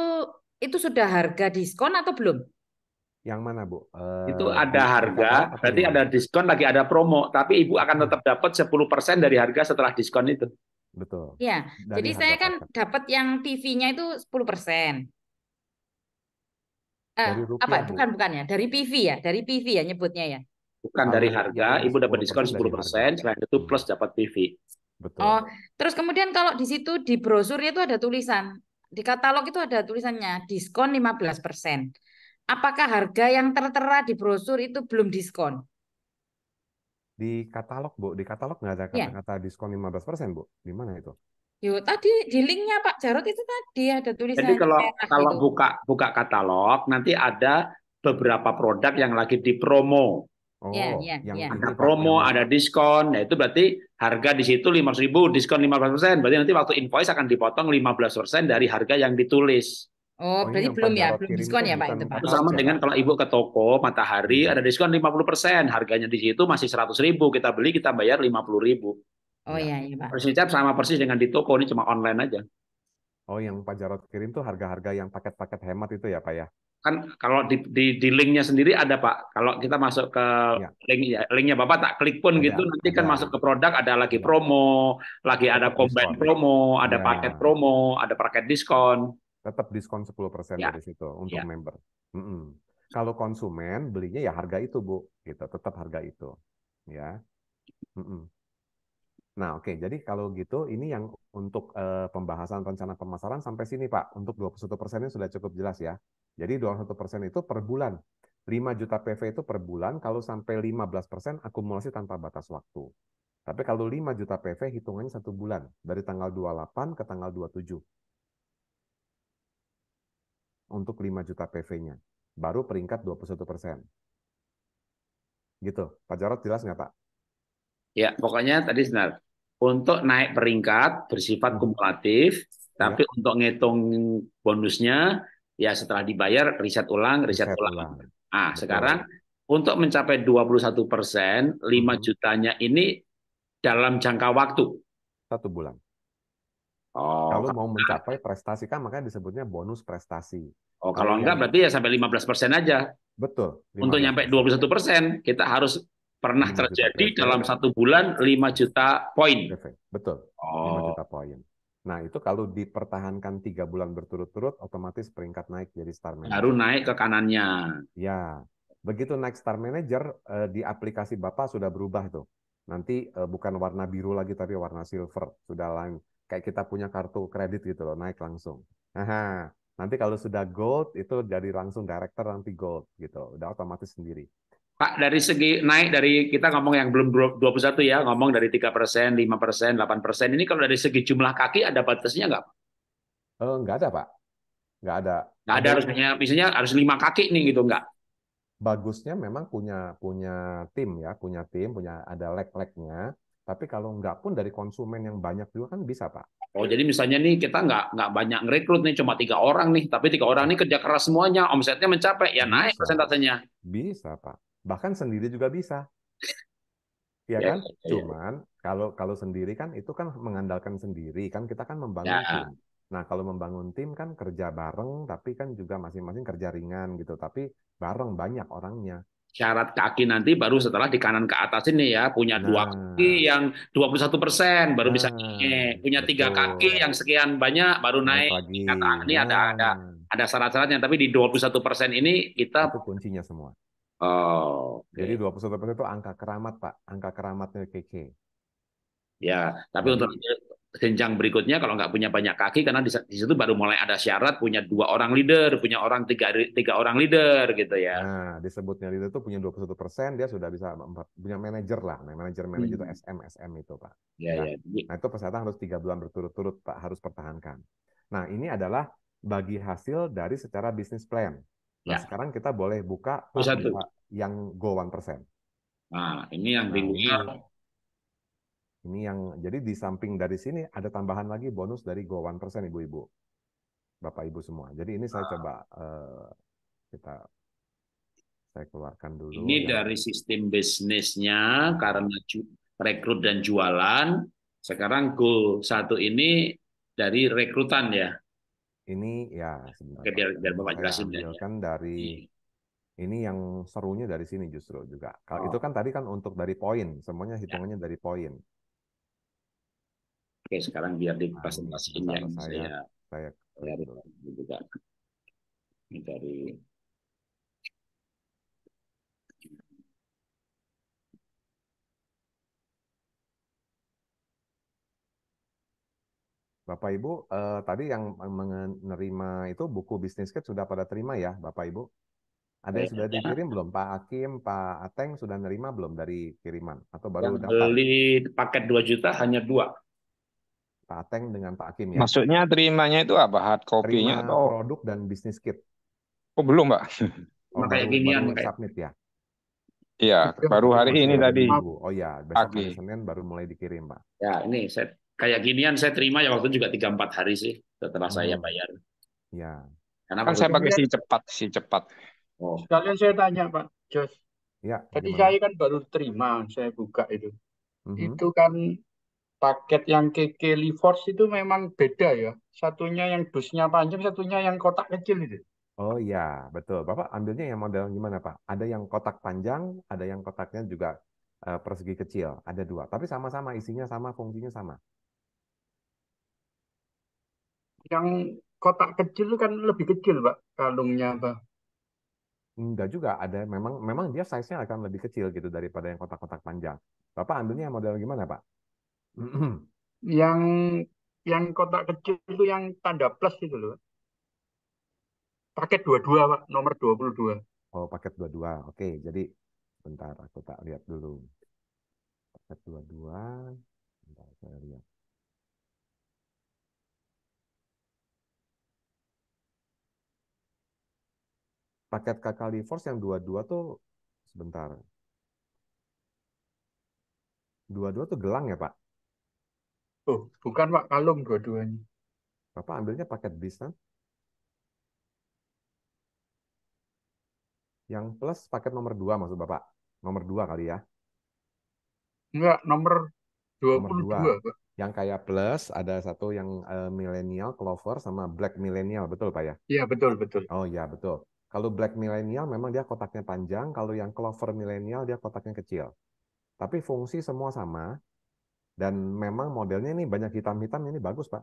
itu sudah harga diskon atau belum? Yang mana, Bu? Eh, itu ada harga, berarti ada diskon lagi ada promo, tapi Ibu akan tetap dapat sepuluh persen dari harga setelah diskon itu. Betul. Iya. jadi saya kan dapat yang TV-nya itu 10%. Eh, rupiah, apa bukan bukan ya dari PV ya dari PV ya nyebutnya ya bukan dari harga ibu dapat diskon 10% selain itu plus dapat TV. Betul. Oh, terus kemudian kalau di situ di brosur itu ada tulisan, di katalog itu ada tulisannya diskon 15%. Apakah harga yang tertera di brosur itu belum diskon? Di katalog, Bu. Di katalog nggak ada iya. kata-kata ya. diskon 15%, Bu. Di mana itu? Yo, tadi di linknya Pak Jarot itu tadi ada tulisan. Jadi kalau gitu. kalau buka buka katalog nanti ada beberapa produk yang lagi dipromo. Oh, yeah, yeah, yang yeah. ada promo, ada diskon, ya itu berarti harga di situ lima ribu, diskon 15%. Berarti nanti waktu invoice akan dipotong 15% dari harga yang ditulis. Oh, oh berarti belum ya, belum diskon ya Pak itu Pak. Sama dengan kalau Ibu ke toko Matahari iya. ada diskon 50%, harganya di situ masih seratus ribu, kita beli kita bayar lima puluh ribu. Oh iya, iya Pak. Persisnya sama persis dengan di toko, ini cuma online aja. Oh, yang Pak Jarot kirim tuh harga-harga yang paket-paket hemat itu ya Pak ya? kan kalau di, di, di linknya sendiri ada pak kalau kita masuk ke ya. link ya, linknya bapak tak klik pun ya, gitu nanti kan ya. masuk ke produk ada lagi ya. promo ya. lagi ada combine promo ada ya, ya. paket promo ada paket diskon tetap diskon 10% ya. dari situ untuk ya. member mm -mm. kalau konsumen belinya ya harga itu bu gitu tetap harga itu ya mm -mm. Nah, oke. Okay. Jadi kalau gitu, ini yang untuk uh, pembahasan rencana pemasaran sampai sini, Pak. Untuk 21 persennya sudah cukup jelas ya. Jadi 21% itu per bulan. 5 juta PV itu per bulan kalau sampai 15% akumulasi tanpa batas waktu. Tapi kalau 5 juta PV hitungannya satu bulan dari tanggal 28 ke tanggal 27 untuk 5 juta PV-nya. Baru peringkat 21%. Gitu. Pak Jarot jelas nggak Pak? Ya, pokoknya tadi sudah. Untuk naik peringkat bersifat hmm. kumulatif, ya. tapi ya. untuk ngitung bonusnya ya setelah dibayar riset ulang, riset, riset ulang. ulang. Ah, Betul. sekarang untuk mencapai 21 persen, lima mm-hmm. jutanya ini dalam jangka waktu satu bulan. Oh, kalau mau mencapai prestasi kan makanya disebutnya bonus prestasi. Oh, kalau, kalau enggak yang... berarti ya sampai 15 persen aja. Betul. Untuk nyampe 21 persen kita harus pernah terjadi dalam satu bulan 5 juta poin. Betul. Oh. 5 juta poin. Nah, itu kalau dipertahankan tiga bulan berturut-turut, otomatis peringkat naik jadi star manager. Baru naik ke kanannya. Ya, begitu naik star manager, eh, di aplikasi Bapak sudah berubah tuh. Nanti eh, bukan warna biru lagi, tapi warna silver. Sudah lain. Kayak kita punya kartu kredit gitu loh, naik langsung. Aha. Nanti kalau sudah gold, itu jadi langsung director nanti gold gitu. Udah otomatis sendiri. Pak, dari segi naik dari kita ngomong yang belum 21 ya, ngomong dari 3 persen, 5 persen, 8 persen. Ini kalau dari segi jumlah kaki ada batasnya nggak? Eh, nggak ada, Pak. Nggak ada. Nggak ada harus misalnya harus 5 kaki nih gitu, nggak? Bagusnya memang punya punya tim ya, punya tim, punya ada leg-legnya. Tapi kalau nggak pun dari konsumen yang banyak juga kan bisa, Pak. Oh, jadi misalnya nih kita nggak nggak banyak ngerekrut nih, cuma tiga orang nih. Tapi tiga orang ini kerja keras semuanya, omsetnya mencapai, ya naik persentasenya. Bisa, Pak bahkan sendiri juga bisa iya ya kan ya, ya, cuman kalau kalau sendiri kan itu kan mengandalkan sendiri kan kita kan membangun ya. tim nah kalau membangun tim kan kerja bareng tapi kan juga masing-masing kerja ringan gitu tapi bareng banyak orangnya syarat kaki nanti baru setelah di kanan ke atas ini ya punya nah. dua kaki nah. yang 21 persen baru nah. bisa naik punya Betul. tiga kaki yang sekian banyak baru naik, naik Kata, ini nah. ada ada nah. ada syarat-syaratnya tapi di 21 persen ini kita itu kuncinya semua Oh. dua Jadi 21 persen itu angka keramat Pak, angka keramatnya keke. Ya, tapi untuk jenjang berikutnya kalau nggak punya banyak kaki karena di, situ baru mulai ada syarat punya dua orang leader, punya orang tiga tiga orang leader gitu ya. Nah, disebutnya leader itu punya 21 persen dia sudah bisa punya manajer lah, nah, manajer manajer itu SM hmm. SM itu pak. Ya, nah, ya. Nah itu persyaratan harus tiga bulan berturut-turut pak harus pertahankan. Nah ini adalah bagi hasil dari secara bisnis plan. Nah, ya. sekarang kita boleh buka yang go 1%. Nah, ini yang nah, bingungnya. Ini yang jadi di samping dari sini ada tambahan lagi bonus dari go 1% Ibu-ibu. Bapak Ibu semua. Jadi ini saya nah. coba uh, kita saya keluarkan dulu. Ini ya. dari sistem bisnisnya karena rekrut dan jualan. Sekarang goal satu ini dari rekrutan ya ini ya sebenarnya biar, biar Bapak jelasin. ya, kan dari hmm. ini yang serunya dari sini justru juga. Kalau oh. itu kan tadi kan untuk dari poin, semuanya ya. hitungannya ya. dari poin. Oke, sekarang biar nah, dipresentasikan nah, ya, yang saya saya, saya, saya juga dari Bapak Ibu, eh, tadi yang menerima itu buku bisnis kit sudah pada terima ya, Bapak Ibu? Ada yang iya, sudah dikirim belum? Pak Hakim, Pak Ateng sudah nerima belum dari kiriman? Atau baru yang dapat? beli paket 2 juta hanya dua. Pak Ateng dengan Pak Hakim ya? Maksudnya terimanya itu apa? Hard copy-nya? atau... produk dan bisnis kit. Oh belum, Pak. Oh, Makanya gini Kayak... submit ya? Iya, baru hari ini tadi. Oh iya, besok Senin baru mulai dikirim, Pak. Ya, ini saya kayak ginian saya terima ya waktu juga tiga empat hari sih setelah hmm. saya bayar. Ya. Karena kan saya pakai si cepat, si cepat. Oh. Sekalian saya tanya Pak Jos. Ya. Tadi gimana? saya kan baru terima, saya buka itu. Mm-hmm. Itu kan paket yang KK force itu memang beda ya. Satunya yang dusnya panjang, satunya yang kotak kecil itu. Oh iya, betul. Bapak ambilnya yang model gimana Pak? Ada yang kotak panjang, ada yang kotaknya juga eh, persegi kecil. Ada dua, tapi sama-sama isinya sama, fungsinya sama. Yang kotak kecil kan lebih kecil, Pak, kalungnya, Pak. Enggak juga, ada memang memang dia size-nya akan lebih kecil gitu daripada yang kotak-kotak panjang. Bapak ambilnya model gimana, Pak? yang yang kotak kecil itu yang tanda plus itu loh. Paket 22, Pak, nomor 22. Oh, paket 22. Oke, jadi bentar aku tak lihat dulu. Paket 22. Bentar saya lihat. paket kakak Force yang dua dua tuh sebentar. Dua dua tuh gelang ya, Pak? Oh, bukan Pak, kalung dua-duanya. Bapak ambilnya paket bis kan? Yang plus paket nomor dua maksud Bapak? Nomor dua kali ya? Enggak, nomor 22. Nomor dua. Yang kayak plus, ada satu yang uh, eh, milenial, clover, sama black milenial, betul Pak ya? Iya, betul, betul. Oh iya, betul. Kalau black milenial memang dia kotaknya panjang, kalau yang clover milenial dia kotaknya kecil. Tapi fungsi semua sama, dan memang modelnya ini banyak hitam-hitam, ini bagus Pak.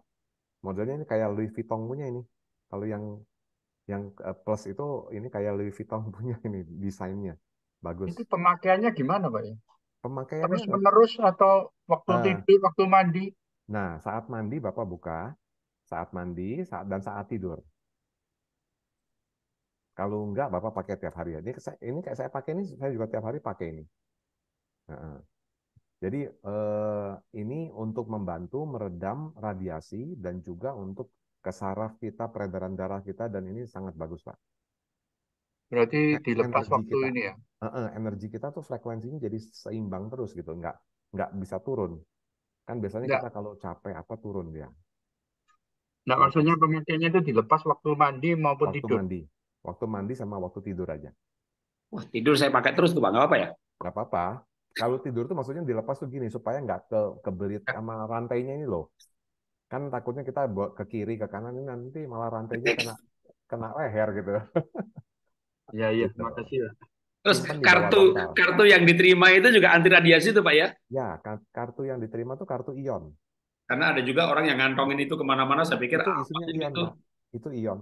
Modelnya ini kayak Louis Vuitton punya ini. Kalau yang yang e, plus itu ini kayak Louis Vuitton punya ini desainnya. Bagus. Itu pemakaiannya gimana Pak? Ya? Pemakaiannya terus menerus atau waktu nah, tidur, waktu mandi? Nah, saat mandi Bapak buka, saat mandi saat dan saat tidur. Kalau enggak, Bapak pakai tiap hari. Ya. Ini, ini kayak saya pakai ini, saya juga tiap hari pakai ini. Nah, jadi eh, ini untuk membantu meredam radiasi dan juga untuk kesaraf kita, peredaran darah kita, dan ini sangat bagus, Pak. Berarti dilepas waktu kita, ini ya? Eh, energi kita tuh frekuensinya jadi seimbang terus gitu, Enggak, enggak bisa turun. Kan biasanya enggak. kita kalau capek apa turun dia? Nah, maksudnya pemakaiannya itu dilepas waktu mandi maupun waktu tidur. Mandi. Waktu mandi sama waktu tidur aja. Wah, tidur saya pakai terus tuh, Bang. Nggak apa ya? Nggak apa-apa. Kalau tidur tuh maksudnya dilepas tuh gini, supaya nggak ke kebelit sama rantainya ini loh. Kan takutnya kita buat ke kiri, ke kanan, ini nanti malah rantainya kena kena leher gitu. Iya, iya. Terima gitu. kasih ya. Terus kan kartu kartu yang diterima itu juga anti radiasi tuh Pak ya? Ya, kartu yang diterima tuh kartu ion. Karena ada juga orang yang ngantongin itu kemana-mana, saya pikir itu ah, isinya ah, ion, itu. itu ion.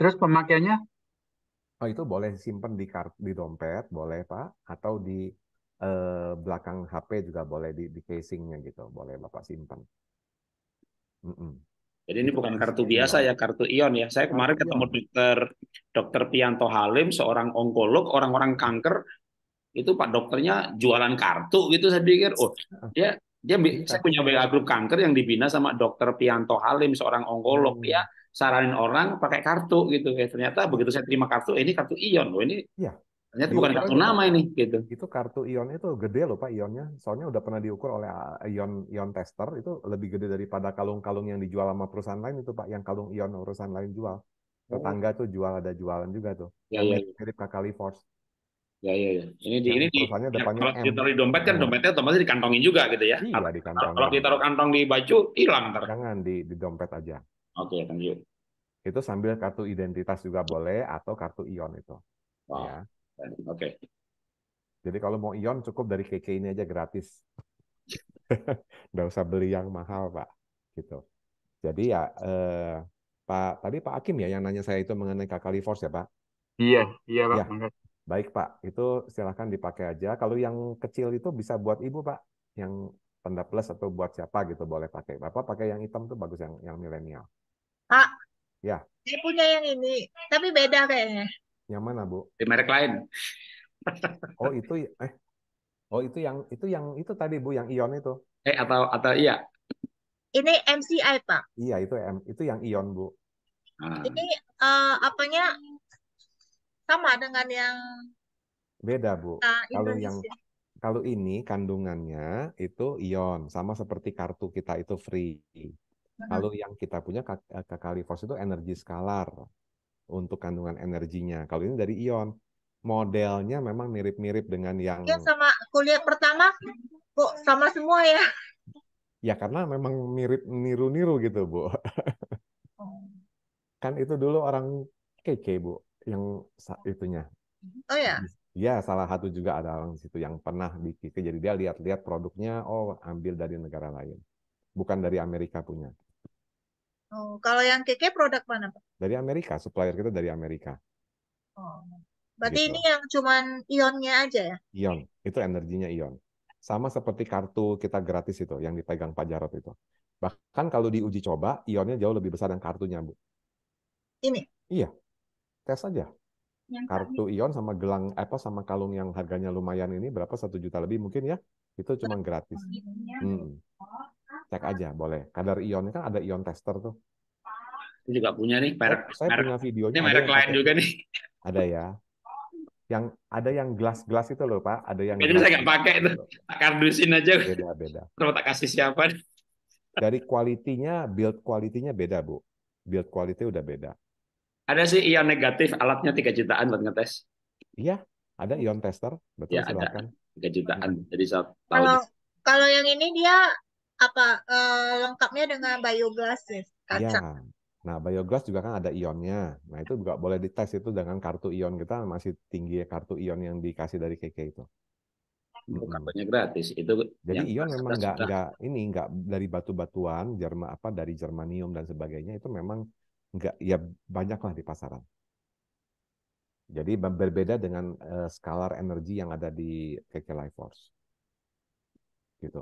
Terus pemakaiannya? Oh, itu boleh simpan di kart, di dompet, boleh Pak, atau di eh, belakang HP juga boleh di, di casingnya gitu, boleh Bapak simpan. Mm -mm. Jadi ini bukan kartu biasa ya, kartu ion ya. Saya kemarin ketemu dokter dokter Pianto Halim, seorang onkolog, orang-orang kanker itu Pak dokternya jualan kartu gitu saya pikir, oh ah. dia dia saya punya WA grup kanker yang dibina sama dokter Pianto Halim, seorang onkolog hmm. ya saranin orang pakai kartu gitu ya ternyata begitu saya terima kartu eh, ini kartu ion loh ini ya. ternyata iya, bukan kartu nama ini gitu itu kartu ion itu gede loh pak ionnya soalnya udah pernah diukur oleh eh, ion ion tester itu lebih gede daripada kalung-kalung yang dijual sama perusahaan lain itu pak yang kalung ion perusahaan lain jual oh. tetangga tuh jual ada jualan juga tuh ya, ya. ya. mirip ke Kali Force Ya, ya, ya. Ini di ini di, ya, kalau M. ditaruh di dompet kan dompetnya otomatis dikantongin juga gitu ya. Iya, Kalau ditaruh kantong di baju hilang ntar. Jangan di, di dompet aja. Oke, okay, thank you. Itu sambil kartu identitas juga boleh atau kartu ion itu. Wow. Ya. Oke. Okay. Jadi kalau mau ion cukup dari KK ini aja gratis. Nggak usah beli yang mahal, Pak. Gitu. Jadi ya eh, Pak tadi Pak Hakim ya yang nanya saya itu mengenai Kakali Force ya, Pak? Iya, iya, Pak. Ya. Baik, Pak. Itu silahkan dipakai aja. Kalau yang kecil itu bisa buat Ibu, Pak. Yang tanda plus atau buat siapa gitu boleh pakai. Bapak pakai yang hitam tuh bagus yang yang milenial. Pak. Ya. Saya punya yang ini, tapi beda kayaknya. Yang mana, Bu? Di merek lain. Oh, itu eh Oh, itu yang itu yang itu tadi Bu yang ion itu. Eh atau atau iya. Ini MCI, Pak. Iya, itu M itu yang ion, Bu. Ah. Ini uh, apanya sama dengan yang beda, Bu. Uh, kalau yang kalau ini kandungannya itu ion sama seperti kartu kita itu free. Lalu yang kita punya kakalifos eh, itu energi skalar untuk kandungan energinya. Kalau ini dari ion, modelnya memang mirip-mirip dengan yang ya, sama kuliah pertama kok sama semua ya. Ya karena memang mirip niru-niru gitu, Bu. Oh. kan itu dulu orang keke, Bu, yang oh. itunya. Oh ya. Ya, salah satu juga ada orang situ yang pernah bikin keke. Jadi dia lihat-lihat produknya, oh ambil dari negara lain bukan dari Amerika punya. Oh, kalau yang keke produk mana Pak? Dari Amerika, supplier kita dari Amerika. Oh, berarti gitu. ini yang cuman ionnya aja ya? Ion, itu energinya ion. Sama seperti kartu kita gratis itu, yang dipegang Pak Jarot itu. Bahkan kalau diuji coba, ionnya jauh lebih besar yang kartunya, Bu. Ini? Iya, tes aja. Yang kartu kami. ion sama gelang eh, apa sama kalung yang harganya lumayan ini berapa satu juta lebih mungkin ya itu cuma gratis. Hmm cek aja boleh. Kadar ionnya kan ada ion tester tuh. Saya juga punya nih merek. Saya merek, punya videonya. Ini merek lain juga nih. Ada ya. Yang ada yang gelas-gelas itu loh Pak, ada yang. Jadi saya nggak pakai itu, kardusin aja. Beda-beda. Terus tak kasih siapa? Nih. Dari kualitinya, build kualitinya beda Bu. Build quality udah beda. Ada sih ion negatif, alatnya tiga jutaan buat ngetes. Iya, ada ion tester, betul ya, silakan. Tiga jutaan, jadi saat tahu. Kalau kalau yang ini dia apa uh, lengkapnya dengan ya kaca. Ya. Nah, biogas juga kan ada ionnya. Nah, itu juga boleh dites itu dengan kartu ion kita masih tinggi ya kartu ion yang dikasih dari KK itu. Bukannya gratis. Itu Jadi ion memang nggak nggak ini nggak dari batu-batuan, Jerman apa dari germanium dan sebagainya itu memang nggak ya banyaklah di pasaran. Jadi berbeda dengan uh, skalar energi yang ada di KK Life Force. Gitu.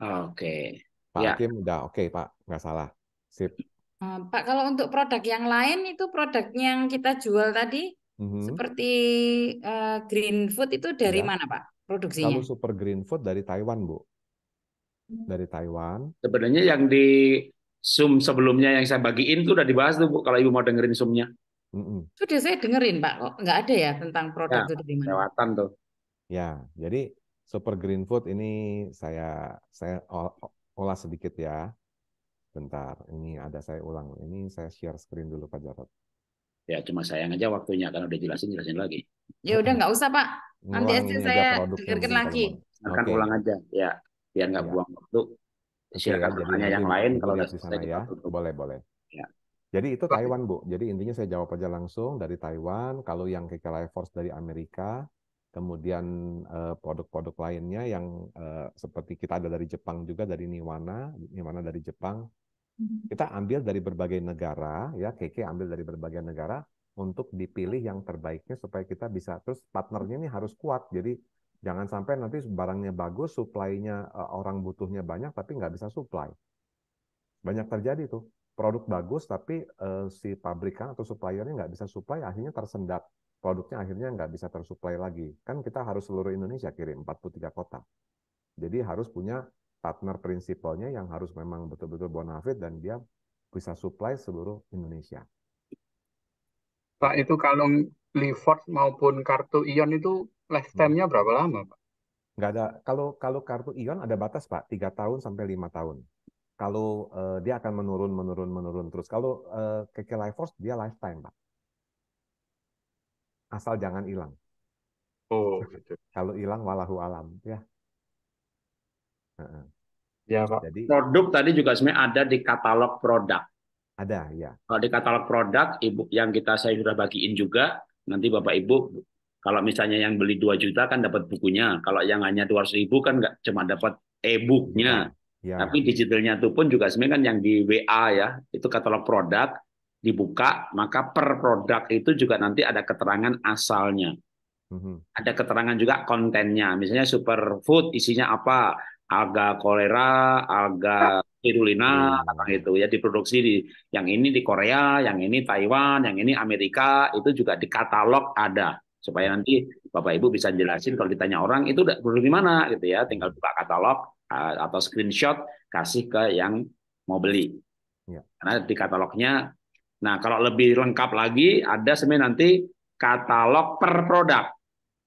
Ah, oke. Pak ya. udah oke okay, Pak, nggak salah. Sip. Ah, Pak, kalau untuk produk yang lain itu produk yang kita jual tadi mm-hmm. seperti uh, green food itu dari ya. mana Pak produksinya? Kalau super green food dari Taiwan Bu. Hmm. Dari Taiwan. Sebenarnya yang di Zoom sebelumnya yang saya bagiin itu udah dibahas tuh Bu kalau Ibu mau dengerin Zoom-nya. mm Sudah saya dengerin Pak, kok nggak ada ya tentang produk ya, itu dari mana? Lewatan tuh. Ya, jadi Super Green Food ini saya saya olah sedikit ya. Bentar, ini ada saya ulang. Ini saya share screen dulu Pak jarod Ya, cuma sayang aja waktunya karena udah jelasin jelasin lagi. Ya udah nggak usah Pak. Nanti aja saya dengarkan lagi. Akan okay. ulang aja ya, biar nggak ya. buang waktu. Silakan okay, tanya yang lain kalau ada sana ya. Boleh boleh. Ya. Jadi itu Taiwan Bu. Jadi intinya saya jawab aja langsung dari Taiwan. Kalau yang Keke Life Force dari Amerika, kemudian eh, produk-produk lainnya yang eh, seperti kita ada dari Jepang juga dari Niwana, Niwana dari Jepang. Hmm. Kita ambil dari berbagai negara, ya KK ambil dari berbagai negara untuk dipilih yang terbaiknya supaya kita bisa terus partnernya ini harus kuat. Jadi jangan sampai nanti barangnya bagus, suplainya eh, orang butuhnya banyak tapi nggak bisa supply. Banyak terjadi tuh produk bagus tapi uh, si pabrikan atau suppliernya nggak bisa supply akhirnya tersendat produknya akhirnya nggak bisa tersuplai lagi. Kan kita harus seluruh Indonesia kirim 43 kota. Jadi harus punya partner prinsipalnya yang harus memang betul-betul bonafit dan dia bisa supply seluruh Indonesia. Pak, itu kalau Livox maupun kartu Ion itu lifetime-nya hmm. berapa lama, Pak? Nggak ada. Kalau kalau kartu Ion ada batas, Pak, tiga tahun sampai lima tahun. Kalau uh, dia akan menurun, menurun, menurun terus. Kalau uh, eh, KK Life Force, dia lifetime, Pak asal jangan hilang. Oh, gitu. Kalau hilang walahu alam, ya. Ya, Pak. Jadi produk tadi juga sebenarnya ada di katalog produk. Ada, ya. Kalau di katalog produk, ibu yang kita saya sudah bagiin juga, nanti Bapak Ibu kalau misalnya yang beli 2 juta kan dapat bukunya, kalau yang hanya dua ribu kan nggak cuma dapat e-booknya. Ya. Ya. Tapi digitalnya itu pun juga sebenarnya kan yang di WA ya, itu katalog produk, dibuka, maka per produk itu juga nanti ada keterangan asalnya. Mm-hmm. Ada keterangan juga kontennya. Misalnya superfood isinya apa? Alga kolera, alga spirulina, mm-hmm. Iya. itu ya diproduksi di yang ini di Korea, yang ini Taiwan, yang ini Amerika, itu juga di katalog ada supaya nanti Bapak Ibu bisa jelasin kalau ditanya orang itu produk di mana gitu ya, tinggal buka katalog eh, atau screenshot kasih ke yang mau beli. Iya. Karena di katalognya Nah, kalau lebih lengkap lagi ada sebenarnya nanti katalog per produk.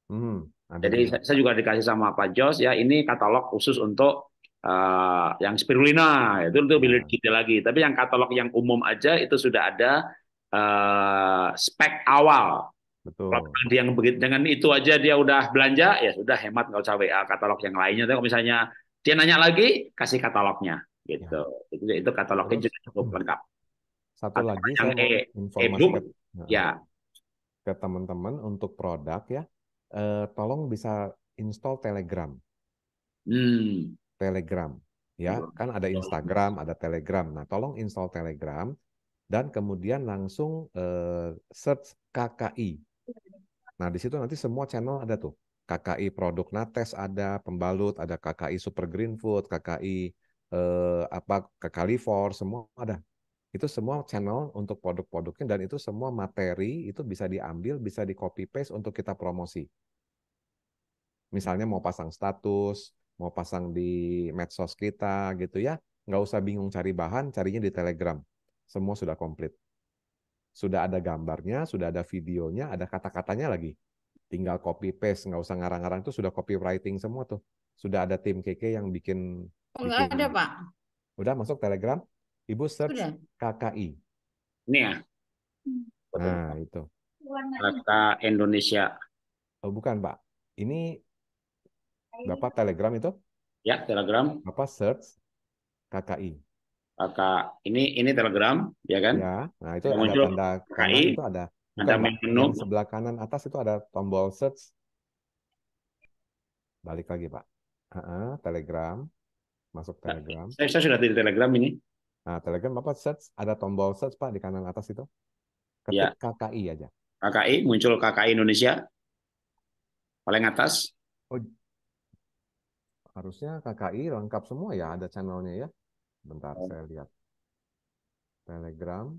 Hmm, Jadi saya juga dikasih sama Pak Jos ya ini katalog khusus untuk uh, yang spirulina itu itu lebih iya. detail lagi. Tapi yang katalog yang umum aja itu sudah ada uh, spek awal. Betul. Kalau yang begitu dengan itu aja dia udah belanja ya sudah hemat nggak usah WA katalog yang lainnya. Tapi kalau misalnya dia nanya lagi kasih katalognya gitu. Ya. Itu, itu katalognya juga cukup lengkap. Satu Atau lagi yang saya e, informasi e ke, nah, ya. ke teman-teman untuk produk ya, eh, tolong bisa install Telegram. Hmm. Telegram ya, hmm. kan ada Instagram, ada Telegram. Nah, tolong install Telegram dan kemudian langsung eh, search KKI. Nah, di situ nanti semua channel ada tuh. KKI produk Nates ada, pembalut ada KKI Super Green Food, KKI eh, apa ke Kalifor semua ada itu semua channel untuk produk-produknya dan itu semua materi itu bisa diambil, bisa di copy paste untuk kita promosi. Misalnya mau pasang status, mau pasang di medsos kita gitu ya, nggak usah bingung cari bahan, carinya di Telegram. Semua sudah komplit. Sudah ada gambarnya, sudah ada videonya, ada kata-katanya lagi. Tinggal copy paste, nggak usah ngarang-ngarang itu sudah copywriting semua tuh. Sudah ada tim KK yang bikin. Oh, nggak ada, Pak. Udah masuk Telegram? Ibu search Sudah. KKI. Ini ya. Nah, itu. Kata Indonesia. Oh, bukan, Pak. Ini Bapak Telegram itu? Ya, Telegram. Bapak search KKI. Kakak ini ini Telegram, ya kan? Ya. Nah, itu Yang ada tanda KKI. Itu ada. Bukan, ada menu sebelah kanan atas itu ada tombol search. Balik lagi, Pak. Uh -uh, Telegram. Masuk Telegram. Saya, saya sudah di Telegram ini. Nah, Telegram Bapak search ada tombol search Pak di kanan atas itu. Ya. Ketik ya. KKI aja. KKI muncul KKI Indonesia. Paling atas. Oh, harusnya KKI lengkap semua ya, ada channelnya ya. Bentar oh. saya lihat. Telegram.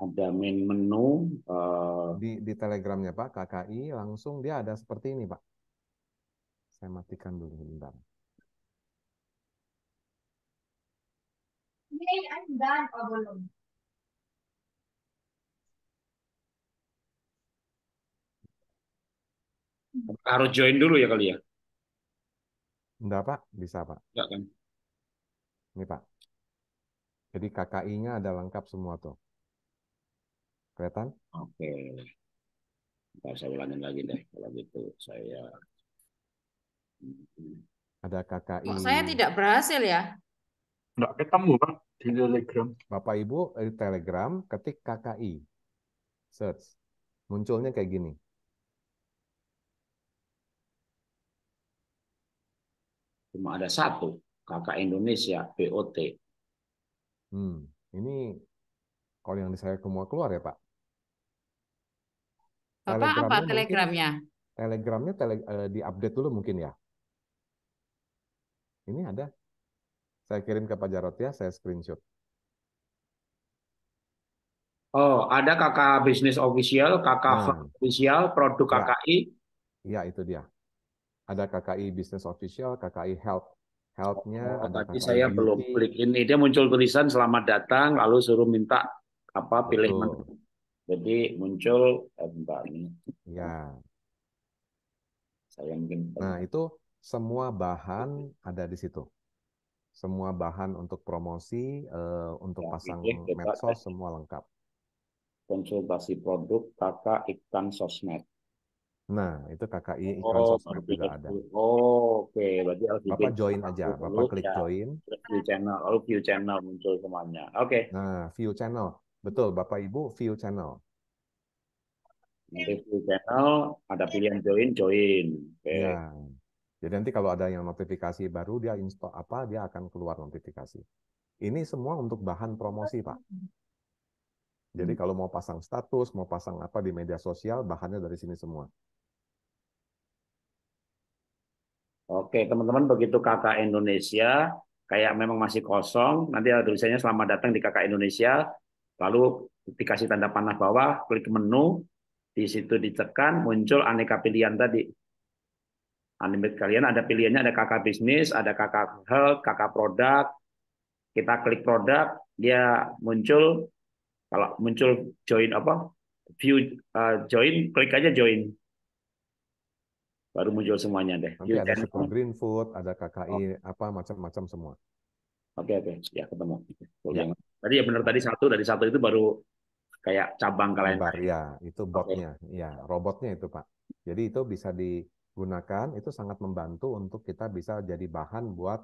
Ada main menu. Uh... Di, di Telegramnya Pak, KKI langsung dia ada seperti ini Pak. Saya matikan dulu bentar. Plain and than oblong. Harus join dulu ya kali ya? Enggak, Pak. Bisa, Pak. Enggak kan? Ini, Pak. Jadi KKI-nya ada lengkap semua tuh. Kelihatan? Oke. Ntar saya ulangin lagi deh. Kalau gitu saya... Ada KKI. Oh, saya tidak berhasil ya? Enggak ketemu, Pak. Di Telegram. Bapak Ibu eh, di Telegram ketik KKI. Search. Munculnya kayak gini. Cuma ada satu, KK Indonesia POT. Hmm, ini kalau yang di saya semua keluar ya, Pak. Bapak telegramnya apa telegramnya? telegramnya tele, uh, eh, di update dulu mungkin ya. Ini ada saya kirim ke Pak Jarot ya, saya screenshot. Oh, ada kakak Business official, kakak nah. official, produk ya. KKI. Iya, itu dia. Ada KKI Business official, KKI health. Health-nya oh, ada tadi KKI saya beauty. belum klik ini. Dia muncul tulisan selamat datang, lalu suruh minta apa pilih menu. Jadi muncul eh, bentar ini. Ya. Saya mungkin. Nah, itu semua bahan ada di situ semua bahan untuk promosi, uh, untuk ya, pasang itu, ya, medsos, semua lengkap. Konsultasi produk kakak Iklan Sosmed. Nah, itu kakak iklan oh, sosmed juga ada. Oh, oke. Okay. Berarti Bapak join aja. Bapak dulu, oh, klik ya. join. View channel. Lalu oh, view channel muncul semuanya. Oke. Okay. Nah, view channel. Betul, Bapak Ibu, view channel. Nanti view channel, ada pilihan join, join. Oke. Okay. Ya. Jadi nanti kalau ada yang notifikasi baru dia install apa dia akan keluar notifikasi. Ini semua untuk bahan promosi pak. Jadi hmm. kalau mau pasang status, mau pasang apa di media sosial, bahannya dari sini semua. Oke, teman-teman, begitu kakak Indonesia, kayak memang masih kosong, nanti ada tulisannya selamat datang di kakak Indonesia, lalu dikasih tanda panah bawah, klik menu, di situ ditekan, muncul aneka pilihan tadi unlimited kalian ada pilihannya ada kakak bisnis, ada kakak health, kakak produk. Kita klik produk, dia muncul kalau muncul join apa? view uh, join, klik aja join. Baru muncul semuanya deh. Nanti ada super green food, ada KKI, oh. apa macam-macam semua. Oke okay, oke, okay. ya ketemu. Ya. Tadi ya benar tadi satu dari satu itu baru kayak cabang kalian. Bar, ya, itu botnya, okay. ya robotnya itu pak. Jadi itu bisa di gunakan itu sangat membantu untuk kita bisa jadi bahan buat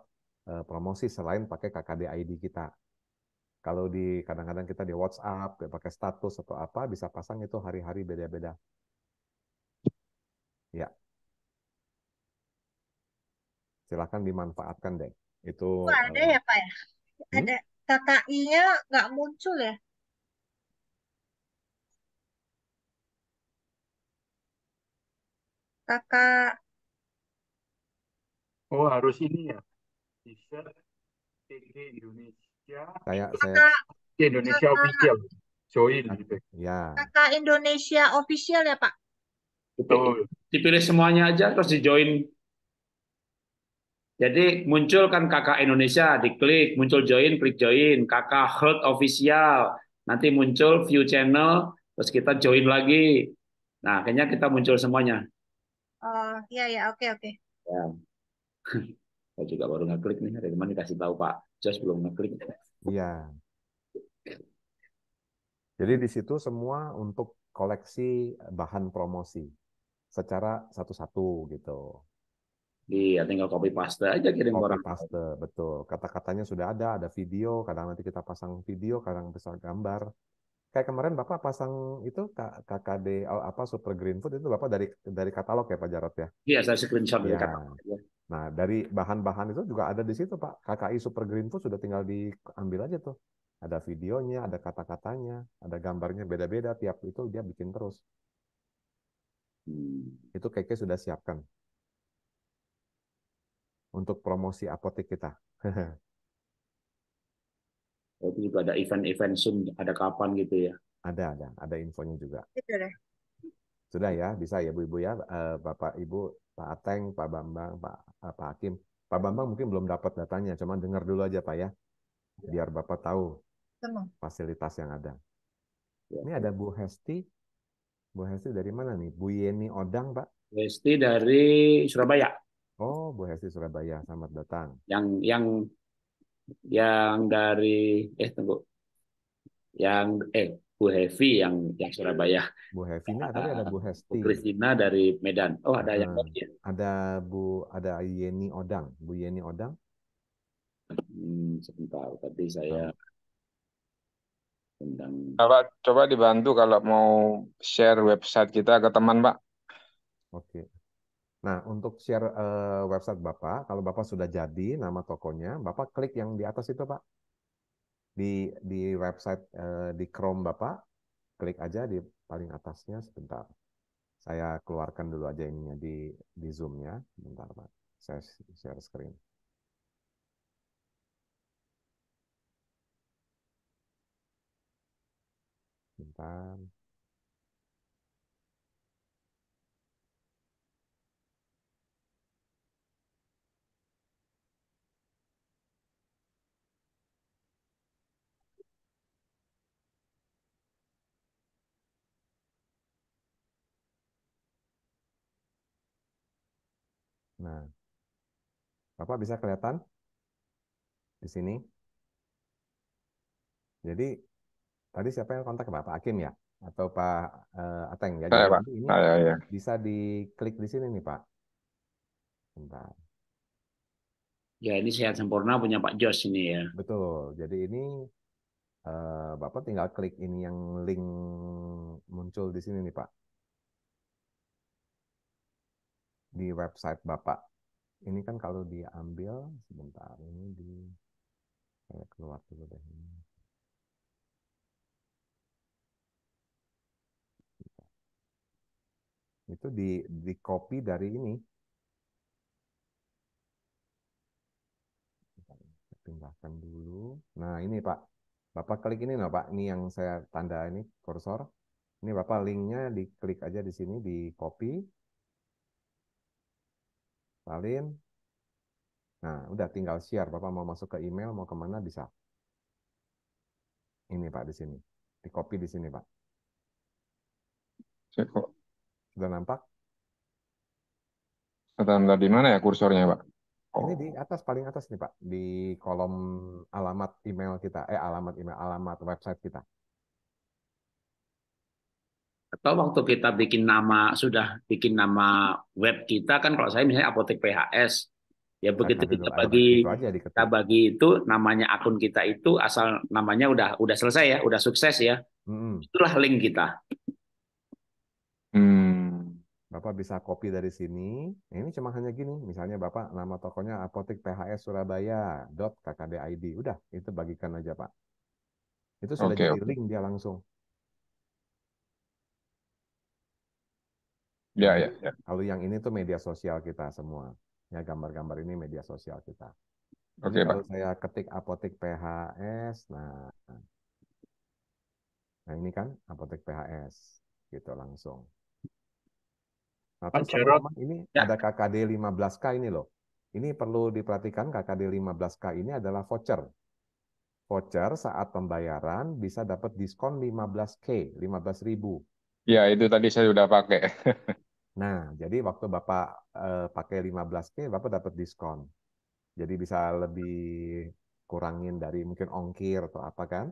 eh, promosi selain pakai KKD ID kita. Kalau di kadang-kadang kita di WhatsApp, pakai status atau apa, bisa pasang itu hari-hari beda-beda. Ya. Silahkan dimanfaatkan deh. Itu, itu oh, ada eh, ya Pak ya? Hmm? Ada KKI-nya nggak muncul ya? kakak. Oh, harus ini ya. T-shirt Indonesia. Kayak saya Kakak, Indonesia kakak. official. Join iya. gitu. ya. kakak Indonesia official ya Pak? Betul. Dipilih semuanya aja terus di join. Jadi muncul kan Kakak Indonesia, diklik, muncul join, klik join, Kakak Heart Official, nanti muncul view channel, terus kita join lagi. Nah, akhirnya kita muncul semuanya. Oh, iya ya, oke oke. Ya. Saya juga baru ngeklik nih, dari mana dikasih tahu Pak Josh belum ngeklik. Iya. Jadi di situ semua untuk koleksi bahan promosi secara satu-satu gitu. Iya, tinggal copy paste aja kirim copy orang. paste, betul. Kata-katanya sudah ada, ada video, kadang nanti kita pasang video, kadang besar gambar, kayak kemarin Bapak pasang itu KKD oh, apa Super Green Food itu Bapak dari dari katalog ya Pak Jarot ya? Iya, saya screenshot dari Ya. Nah, dari bahan-bahan itu juga ada di situ, Pak. KKI Super Green Food sudah tinggal diambil aja tuh. Ada videonya, ada kata-katanya, ada gambarnya beda-beda tiap itu dia bikin terus. Hmm. Itu KK sudah siapkan untuk promosi apotek kita. Oh, itu juga ada event-event Zoom ada kapan gitu ya. Ada ada ada infonya juga. Sudah. Sudah ya, bisa ya Bu Ibu ya, eh, Bapak Ibu, Pak Ateng, Pak Bambang, Pak eh, Pak Hakim. Pak Bambang mungkin belum dapat datanya, cuma dengar dulu aja Pak ya. ya. Biar Bapak tahu fasilitas yang ada. Ya. Ini ada Bu Hesti. Bu Hesti dari mana nih? Bu Yeni Odang, Pak? Bu Hesti dari Surabaya. Oh, Bu Hesti Surabaya. Selamat datang. Yang yang yang dari eh tunggu yang eh Bu Hevi yang yang iya, Surabaya. Bu Hevi ada, tadi ada Bu eh, Hesti. Bu Kristina dari Medan. Oh ada, yang nah, ya? Ada Bu ada Yeni Odang. Bu Yeni Odang. Hmm, sebentar tadi saya tentang. Coba coba dibantu kalau mau share website kita ke teman Pak. Oke. Okay. Nah, untuk share uh, website Bapak, kalau Bapak sudah jadi nama tokonya, Bapak klik yang di atas itu, Pak. Di di website uh, di Chrome Bapak, klik aja di paling atasnya sebentar. Saya keluarkan dulu aja ininya di di Zoom-nya, bentar, Pak. Saya share screen. Sebentar. Bapak bisa kelihatan di sini. Jadi tadi siapa yang kontak bapak Hakim ya atau Pak uh, Ateng ya? Jadi Pak. ini ya. bisa diklik di sini nih Pak. Bentar. Ya ini sehat sempurna punya Pak Jos ini ya. Betul. Jadi ini uh, Bapak tinggal klik ini yang link muncul di sini nih Pak. Di website Bapak ini kan kalau diambil sebentar ini di saya keluar dulu deh ini. itu di di copy dari ini pindahkan dulu nah ini pak bapak klik ini nih pak ini yang saya tanda ini kursor ini bapak linknya diklik aja di sini di copy salin. Nah, udah tinggal share. Bapak mau masuk ke email, mau kemana bisa. Ini Pak di sini. Di copy di sini Pak. Cek kok. Sudah nampak? Tanda di mana ya kursornya Pak? Oh. Ini di atas, paling atas nih Pak. Di kolom alamat email kita. Eh, alamat email, alamat website kita atau waktu kita bikin nama sudah bikin nama web kita kan kalau saya misalnya apotek PHS ya begitu begitu kita bagi kita bagi itu namanya akun kita itu asal namanya udah udah selesai ya udah sukses ya itulah link kita hmm. bapak bisa copy dari sini ini cuma hanya gini misalnya bapak nama tokonya apotek PHS Surabaya dot kkdid udah itu bagikan aja pak itu sudah okay, jadi okay. link dia langsung Ya, ya, ya. Lalu yang ini tuh media sosial kita semua. Ya, gambar-gambar ini media sosial kita. Oke, okay, Pak. saya ketik apotek PHS, nah, nah ini kan apotek PHS, gitu langsung. Nah, Pak terus ini ya. ada KKD 15K ini loh. Ini perlu diperhatikan KKD 15K ini adalah voucher. Voucher saat pembayaran bisa dapat diskon 15K, 15 ribu Ya, itu tadi saya sudah pakai. Nah, jadi waktu Bapak uh, pakai 15K, Bapak dapat diskon. Jadi bisa lebih kurangin dari mungkin ongkir atau apa kan?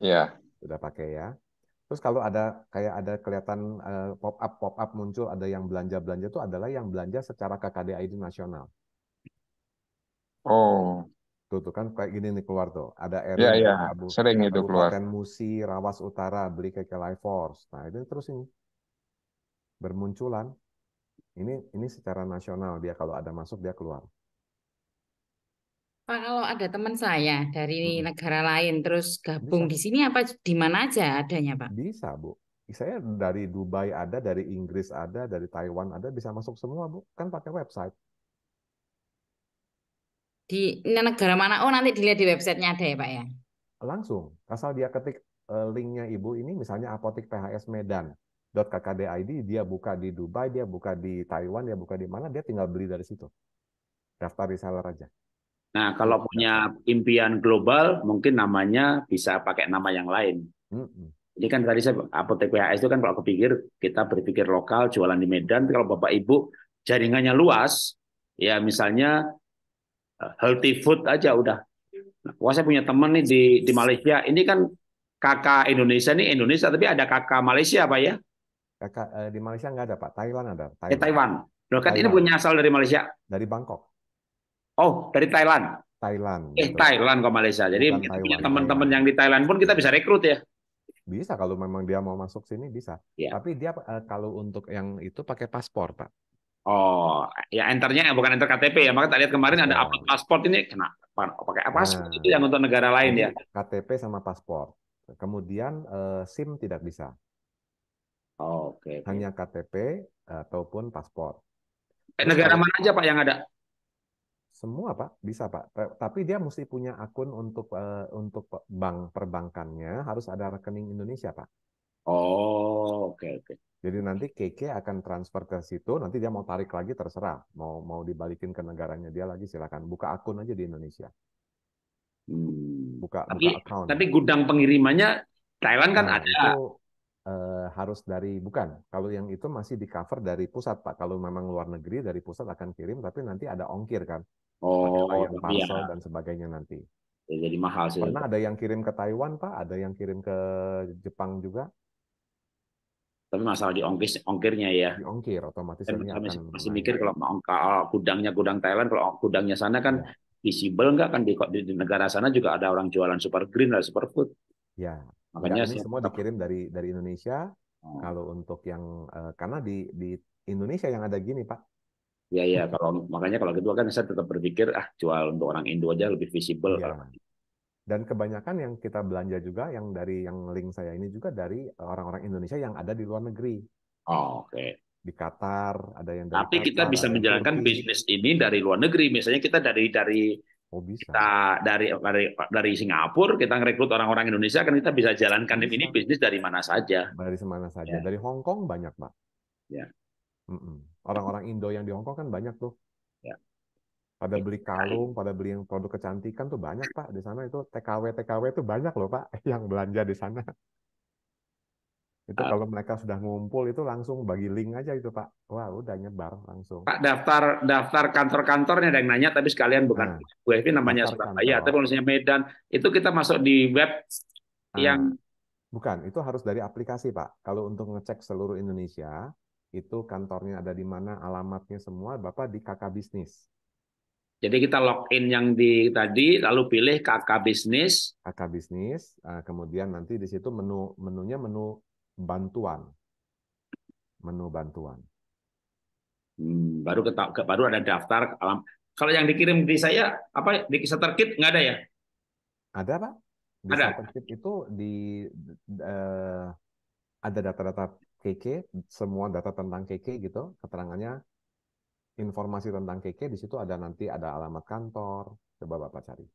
Ya. Sudah pakai ya. Terus kalau ada kayak ada kelihatan uh, eh, pop up pop up muncul ada yang belanja-belanja itu adalah yang belanja secara KKDI nasional. Oh. Tuh, tuh kan kayak gini nih keluar tuh. Ada RW, yeah, yeah. sering Abu, itu keluar. Kabupaten Musi, Rawas Utara, beli ke Kelai Force. Nah, itu terus ini bermunculan. Ini ini secara nasional dia kalau ada masuk dia keluar. Pak, kalau ada teman saya dari hmm. negara lain terus gabung Bisa. di sini apa di mana aja adanya, Pak? Bisa, Bu. Saya dari Dubai ada, dari Inggris ada, dari Taiwan ada, bisa masuk semua, Bu. Kan pakai website. Di negara mana? Oh, nanti dilihat di websitenya ada ya, Pak ya? Langsung. Asal dia ketik eh, linknya Ibu ini, misalnya apotik PHS Medan. .kkd.id, dia buka di Dubai, dia buka di Taiwan, dia buka di mana, dia tinggal beli dari situ. Daftar reseller aja. Nah, kalau punya impian global, mungkin namanya bisa pakai nama yang lain. Mm -mm. Ini kan tadi saya apotek PHS itu kan kalau kepikir kita berpikir lokal jualan di Medan, kalau Bapak Ibu jaringannya luas, ya misalnya healthy food aja udah. Nah, wah saya punya teman nih di di Malaysia. Ini kan kakak Indonesia nih Indonesia tapi ada kakak Malaysia apa ya? Kakak eh, di Malaysia nggak ada pak. Thailand ada. Eh, Thailand. Eh, Taiwan. Loh kan Thailand. ini punya asal dari Malaysia? Dari Bangkok. Oh dari Thailand. Thailand. Eh betul. Thailand kok Malaysia. Jadi kita punya teman-teman yang di Thailand pun kita bisa rekrut ya. Bisa kalau memang dia mau masuk sini bisa. Ya. Tapi dia eh, kalau untuk yang itu pakai paspor pak. Oh, ya enternya bukan enter KTP ya. Maka tak lihat kemarin ada iya. upload paspor ini kena pakai apa nah, itu yang untuk negara lain ya. Iya, KTP sama paspor. Kemudian uh, SIM tidak bisa. Oh, Oke. Okay, Hanya KTP ataupun paspor. Eh, negara mana aja Pak yang ada? Semua Pak, bisa Pak. Tapi dia mesti punya akun untuk uh, untuk bank perbankannya, harus ada rekening Indonesia Pak. Oh, oke okay, oke. Okay. Jadi nanti KK akan transfer ke situ, nanti dia mau tarik lagi terserah, mau mau dibalikin ke negaranya dia lagi silakan. Buka akun aja di Indonesia. Hmm. Buka, tapi, buka account. Tapi gudang pengirimannya Thailand kan nah, ada. Itu, eh, harus dari bukan. Kalau yang itu masih di cover dari pusat pak. Kalau memang luar negeri dari pusat akan kirim, tapi nanti ada ongkir kan. Oh. Yang parcel iya. dan sebagainya nanti. Ya, jadi mahal sih. Pernah ada yang kirim ke Taiwan pak, ada yang kirim ke Jepang juga tapi masalah di ongkir ongkirnya ya di ongkir otomatis kami akan masih masih mikir kalau kalau ah, gudangnya gudang Thailand kalau gudangnya sana kan ya. visible nggak kan di, di negara sana juga ada orang jualan super green dan super food ya makanya ya, ini semua dikirim dari dari Indonesia hmm. kalau untuk yang eh, karena di di Indonesia yang ada gini pak Ya ya, kalau makanya kalau gitu kan saya tetap berpikir ah jual untuk orang Indo aja lebih visible. Ya. Kalau dan kebanyakan yang kita belanja juga yang dari yang link saya ini juga dari eh, orang-orang Indonesia yang ada di luar negeri. Oh, oke. Okay. Di Qatar, ada yang dari Tapi Qatar, kita bisa menjalankan Turki. bisnis ini dari luar negeri. Misalnya kita dari dari oh, bisa. kita dari dari dari Singapura kita ngerekrut orang-orang Indonesia kan kita bisa jalankan bisa. ini bisnis dari mana saja. Dari mana saja. Ya. Dari Hong Kong banyak, Pak. Ya. Mm Orang-orang Indo yang di Hong Kong kan banyak tuh pada beli kalung, pada beli yang produk kecantikan tuh banyak pak di sana itu TKW TKW tuh banyak loh pak yang belanja di sana. Itu kalau mereka sudah ngumpul itu langsung bagi link aja itu pak. Wah udah nyebar langsung. Pak daftar daftar kantor-kantornya ada yang nanya tapi sekalian bukan nah, WFP namanya Surabaya kantor. tapi misalnya Medan itu kita masuk di web nah, yang bukan itu harus dari aplikasi pak. Kalau untuk ngecek seluruh Indonesia itu kantornya ada di mana alamatnya semua bapak di kakak bisnis jadi kita login yang di tadi, lalu pilih KK bisnis. KK bisnis, eh, kemudian nanti di situ menu menunya menu bantuan, menu bantuan. Hmm, baru ketau, baru ada daftar. Kalau yang dikirim di saya apa di kisah kit nggak ada ya? Ada pak. Di ada. Terkit itu di uh, ada data-data KK, semua data tentang KK gitu, keterangannya informasi tentang KK di situ ada nanti ada alamat kantor. Coba Bapak cari.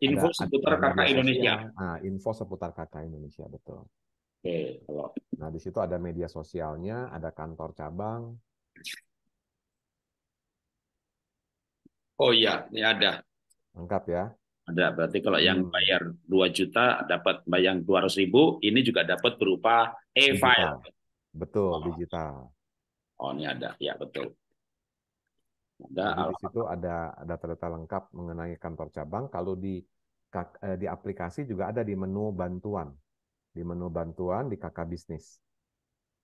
Info ada, seputar KK Indonesia. Nah, info seputar KK ah, Indonesia betul. Oke, okay. Nah, di situ ada media sosialnya, ada kantor cabang. Oh iya, ini ada. Lengkap ya. Ada, berarti kalau yang hmm. bayar 2 juta dapat bayang ratus ribu, ini juga dapat berupa e-file. Betul, oh. digital. Oh, ini ada. Ya, betul. Nah, ada di situ ada data-data lengkap mengenai kantor cabang. Kalau di eh, di aplikasi juga ada di menu bantuan, di menu bantuan di KK bisnis.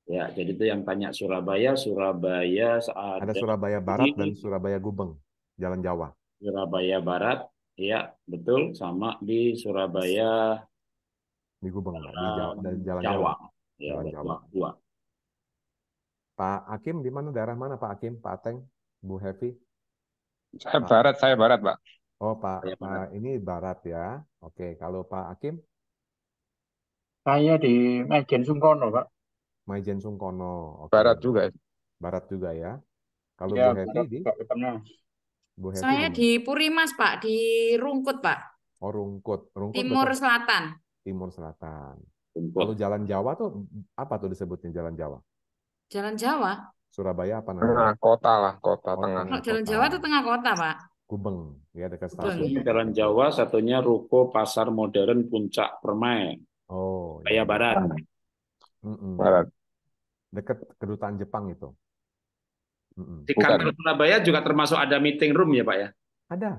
Ya, jadi itu yang tanya Surabaya, Surabaya ada, ada ya, Surabaya Barat dan Surabaya Gubeng, Jalan Jawa. Surabaya Barat, ya betul, sama di Surabaya di Gubeng, uh, di Jalan Jawa. Jawa. Ya, Jawa. Pak Akim di mana daerah mana Pak Akim, Pak Ateng? Bu Happy? Saya Barat, saya Barat, Pak. Oh, Pak, saya Pak barat. ini Barat ya. Oke, kalau Pak Hakim? Saya di Majen Sungkono, Pak. Majen Sungkono. Oke. Barat juga. Ya? Barat juga ya. Kalau ya, Bu Happy di? Bu Happy saya di, di Purimas, Pak, di Rungkut, Pak. Oh, Rungkut. Rungkut Timur betul. Selatan. Timur Selatan. Kalau Jalan Jawa tuh apa tuh disebutnya Jalan Jawa? Jalan Jawa? Surabaya apa namanya? Tengah kota lah, kota oh, oh, kota tengah. Kalau jalan Jawa itu tengah kota, Pak. Gubeng, ya dekat stasiun. Jalan Jawa satunya Ruko Pasar Modern Puncak Permai. Oh. Iya. Kaya iya. Barat. Mm -mm. Barat. Dekat kedutaan Jepang itu. Mm -mm. Di kantor Surabaya juga termasuk ada meeting room ya, Pak ya? Ada.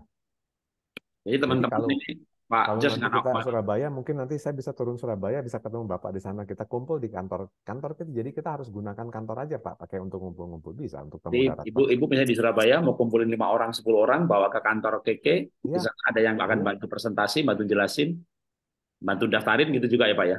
Jadi teman-teman ini Pak Kalau just nanti kita Surabaya, mungkin nanti saya bisa turun Surabaya, bisa ketemu Bapak di sana. Kita kumpul di kantor. Kantor kita, jadi kita harus gunakan kantor aja, Pak. Pakai untuk ngumpul-ngumpul bisa untuk temu darat. Ibu, Ibu misalnya di Surabaya mau kumpulin lima orang, sepuluh orang, bawa ke kantor KK. Ya. Bisa ada yang akan iya. bantu presentasi, bantu jelasin, bantu daftarin gitu juga ya, Pak ya.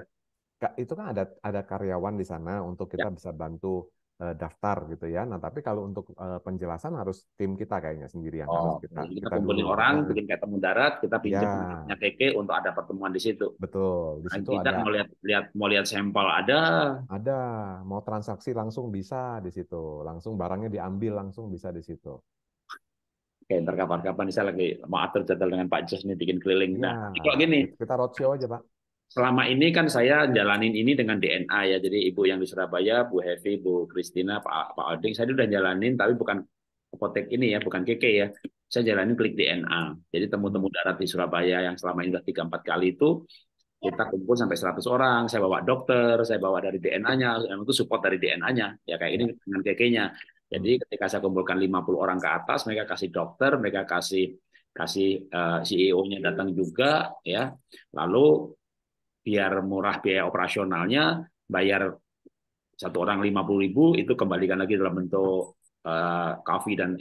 Itu kan ada ada karyawan di sana untuk kita ya. bisa bantu Eh, daftar gitu ya. Nah, tapi kalau untuk eh, penjelasan harus tim kita kayaknya sendiri yang oh, harus kita kita, kita kumpulin dulu. Gitu kan. orang, bikin kayak temu darat, kita iya. pinjam ya. keke untuk ada pertemuan di situ. Betul. Di nah, situ kita ada. mau lihat lihat mau lihat sampel ada. Ada. Mau transaksi langsung bisa di situ. Langsung barangnya diambil langsung bisa di situ. Oke, ntar kapan-kapan saya lagi mau atur jadwal dengan Pak Jos nih bikin keliling. Ya. Nah, iya. kalau gini. Kita roadshow aja, Pak selama ini kan saya jalanin ini dengan DNA ya. Jadi ibu yang di Surabaya, Bu Hevi, Bu Kristina, Pak Pak Oding, saya sudah jalanin tapi bukan apotek ini ya, bukan KK ya. Saya jalanin klik DNA. Jadi temu-temu darat di Surabaya yang selama ini sudah tiga empat kali itu kita kumpul sampai 100 orang, saya bawa dokter, saya bawa dari DNA-nya, itu support dari DNA-nya, ya kayak ini dengan KK-nya. Jadi hmm. ketika saya kumpulkan 50 orang ke atas, mereka kasih dokter, mereka kasih kasih uh, eh, CEO-nya datang juga ya. Lalu biar murah biaya operasionalnya, bayar satu orang puluh ribu itu kembalikan lagi dalam bentuk uh, coffee dan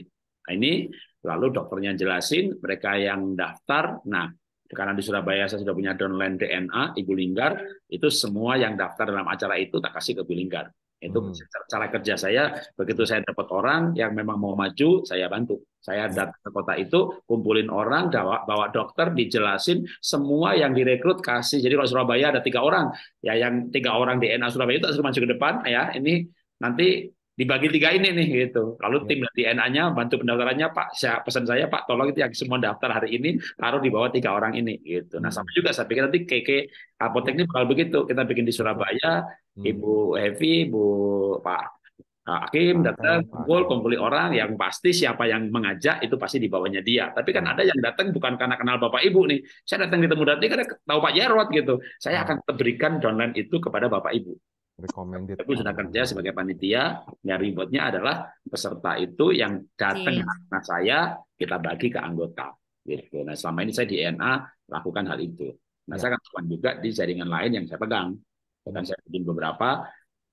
ini lalu dokternya jelasin mereka yang daftar nah karena di Surabaya saya sudah punya downline DNA Ibu Linggar itu semua yang daftar dalam acara itu tak kasih ke Ibu Linggar itu hmm. cara kerja saya. Begitu saya dapat orang yang memang mau maju, saya bantu. Saya hmm. datang ke kota itu, kumpulin orang, bawa, bawa dokter, dijelasin semua yang direkrut kasih. Jadi kalau Surabaya ada tiga orang, ya yang tiga orang DNA Surabaya itu harus maju ke depan, ya ini nanti dibagi tiga ini nih gitu. Lalu ya. tim DNA-nya bantu pendaftarannya, Pak, saya, pesan saya Pak, tolong itu yang semua daftar hari ini taruh di bawah tiga orang ini gitu. Nah hmm. sama juga saya pikir nanti KK apotek ini bakal begitu. Kita bikin di Surabaya, Ibu hmm. Hevi, Bu Pak Hakim datang kumpul kumpuli orang yang pasti siapa yang mengajak itu pasti di bawahnya dia. Tapi kan hmm. ada yang datang bukan karena kenal Bapak Ibu nih. Saya datang ketemu Dati karena tahu Pak Jarot gitu. Saya hmm. akan berikan downline itu kepada Bapak Ibu. Recommended. Aku sudah kerja sebagai panitia. Ya ributnya adalah peserta itu yang datang yeah. karena saya kita bagi ke anggota. Gitu. Nah selama ini saya di ENA lakukan hal itu. Nah ya. saya akan juga di jaringan lain yang saya pegang. Dan saya bikin beberapa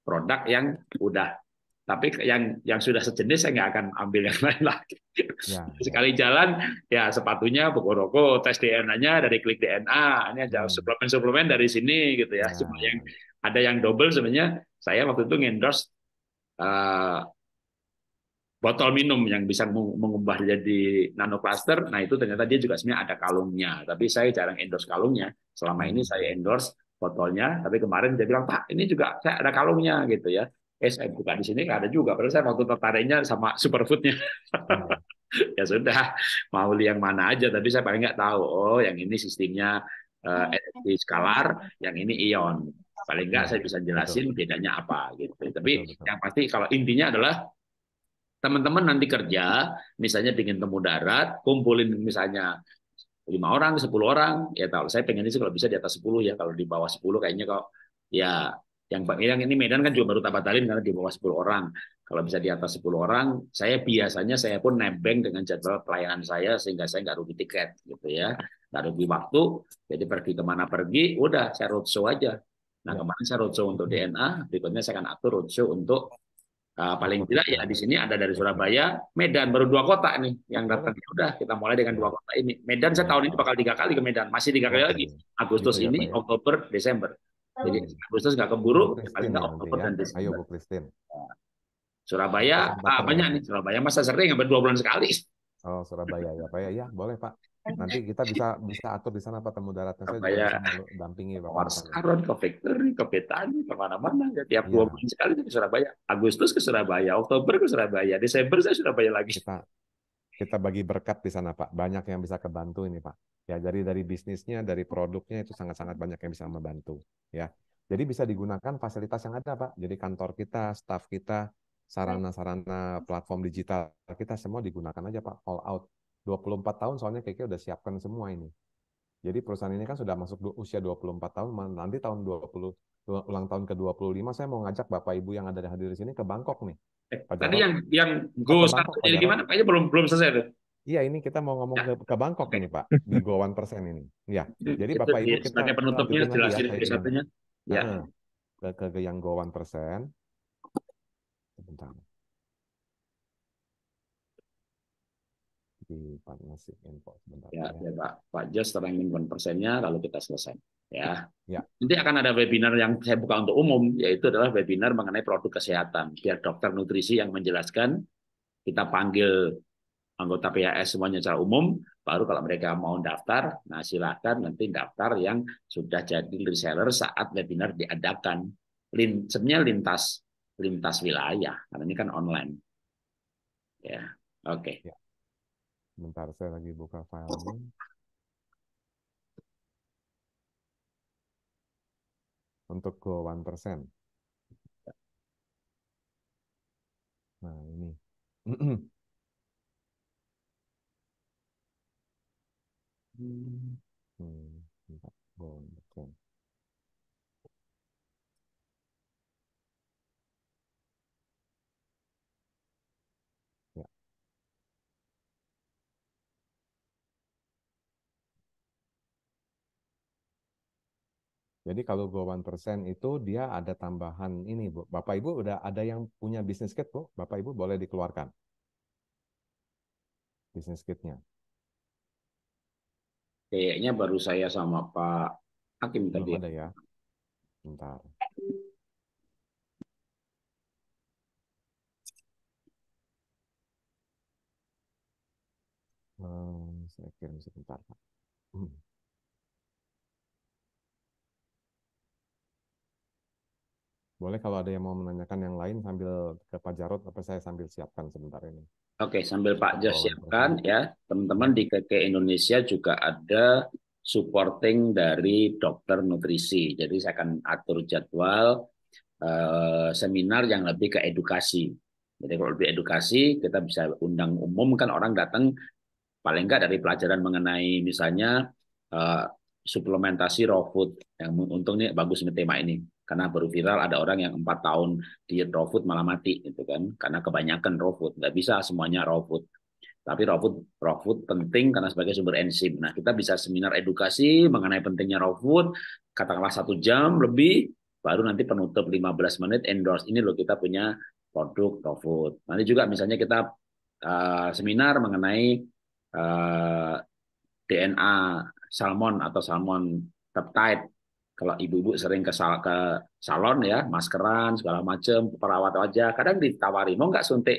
produk yang udah tapi yang yang sudah sejenis saya nggak akan ambil yang lain lagi. Ya, Sekali ya. jalan ya sepatunya Bogoroko tes DNA-nya dari klik DNA, ini ada hmm. suplemen-suplemen dari sini gitu ya. ya. Cuma yang ya. ada yang double sebenarnya saya waktu itu endorse uh, eh, botol minum yang bisa mengubah jadi nano cluster Nah itu ternyata dia juga sebenarnya ada kalungnya, tapi saya jarang endorse kalungnya. Selama ini hmm. saya endorse botolnya. Tapi kemarin dia bilang, Pak, ini juga saya ada kalungnya gitu ya. Eh, saya buka di sini nggak ada juga. Padahal saya waktu tertariknya sama superfoodnya. Hmm. ya sudah, mau beli yang mana aja. Tapi saya paling nggak tahu. Oh, yang ini sistemnya uh, eh, skalar, hmm. yang ini ion. Paling nggak saya bisa jelasin bedanya apa gitu. Tapi yang pasti kalau intinya adalah teman-teman nanti kerja, misalnya bikin temu darat, kumpulin misalnya lima orang, sepuluh orang, ya tahu. Saya pengen sih kalau bisa di atas sepuluh ya, kalau di bawah sepuluh kayaknya kok ya yang Mirang ini Medan kan juga baru tak batalin karena di bawah sepuluh orang. Kalau bisa di atas sepuluh orang, saya biasanya saya pun nebeng dengan jadwal pelayanan saya sehingga saya nggak rugi tiket gitu ya, nggak rugi waktu. Jadi pergi kemana pergi, udah saya roadshow aja. Nah ya. kemarin saya roadshow untuk DNA, berikutnya saya akan atur roadshow untuk Uh, paling tidak ya di sini ada dari Surabaya, Medan baru dua kota nih yang iya. datang. Ya udah kita mulai dengan dua kota ini. Medan saya iya. tahun ini bakal tiga kali ke Medan, masih tiga kali lagi. Agustus iya, ini, Oktober, Desember. Jadi Agustus nggak keburu, paling nggak ya, Oktober dan ya. Desember. Ayo Bu Kristin. Surabaya, ah, banyak ya. nih Surabaya masa sering hampir dua bulan sekali. Oh Surabaya ya Pak ya, ya boleh Pak. nanti kita bisa bisa atur di sana pak temu daratnya saya juga bisa dampingi pak Karon ke Factory ke Petani kemana-mana ya tiap iya. dua bulan sekali ke Surabaya Agustus ke Surabaya Oktober ke Surabaya Desember saya Surabaya lagi kita kita bagi berkat di sana pak banyak yang bisa kebantu ini pak ya dari dari bisnisnya dari produknya itu sangat-sangat banyak yang bisa membantu ya jadi bisa digunakan fasilitas yang ada pak jadi kantor kita staff kita iya. sarana-sarana platform digital kita semua digunakan aja pak all out 24 tahun soalnya KK udah siapkan semua ini. Jadi perusahaan ini kan sudah masuk usia 24 tahun, nanti tahun 20 ulang tahun ke-25 saya mau ngajak Bapak Ibu yang ada di hadir di sini ke Bangkok nih. Eh, Pada tadi yang yang go satu jadi gimana? Kayaknya belum belum selesai tuh. Iya, ini kita mau ngomong ya. ke, Bangkok okay. ini, Pak, di Go 1% Persen ini. Ya, jadi itu, Bapak Ibu kita sebagai penutupnya ya, jelasin satunya. Ya. ke, ke yang Go 1%. Persen. di partnership info sebentar. Ya, ya, ya. Pak. Pak Jos terangin one persennya, lalu kita selesai. Ya. ya. Nanti akan ada webinar yang saya buka untuk umum, yaitu adalah webinar mengenai produk kesehatan. Biar dokter nutrisi yang menjelaskan, kita panggil anggota PHS semuanya secara umum, baru kalau mereka mau daftar, nah silakan nanti daftar yang sudah jadi reseller saat webinar diadakan. Lin, lintas lintas wilayah, karena ini kan online. Ya, oke. Okay. Ya. Bentar, saya lagi buka file ini. Untuk go 1%. Nah, ini. hmm, bentar, Jadi kalau go persen itu dia ada tambahan ini, Bu. Bapak Ibu udah ada yang punya bisnis kit, Bu? Bapak Ibu boleh dikeluarkan. Bisnis kitnya. Kayaknya baru saya sama Pak Hakim Belum tadi. Ya. ada ya. Bentar. Hmm, saya kirim sebentar, Pak. Hmm. Boleh kalau ada yang mau menanyakan yang lain sambil ke Pak Jarot, apa saya sambil siapkan sebentar ini. Oke, sambil Pak Jarot siapkan ya, teman-teman di KK Indonesia juga ada supporting dari dokter nutrisi. Jadi saya akan atur jadwal eh, seminar yang lebih ke edukasi. Jadi kalau lebih edukasi, kita bisa undang umum kan orang datang paling enggak dari pelajaran mengenai misalnya eh, suplementasi raw food yang untung nih bagus nih tema ini karena baru viral ada orang yang empat tahun diet raw food malah mati gitu kan karena kebanyakan raw food nggak bisa semuanya raw food tapi raw food raw food penting karena sebagai sumber enzim nah kita bisa seminar edukasi mengenai pentingnya raw food katakanlah satu jam lebih baru nanti penutup 15 menit endorse ini loh kita punya produk raw food nanti juga misalnya kita uh, seminar mengenai uh, eh, DNA salmon atau salmon peptide kalau ibu-ibu sering ke, salon ya, maskeran segala macam, perawat wajah, kadang ditawari mau nggak suntik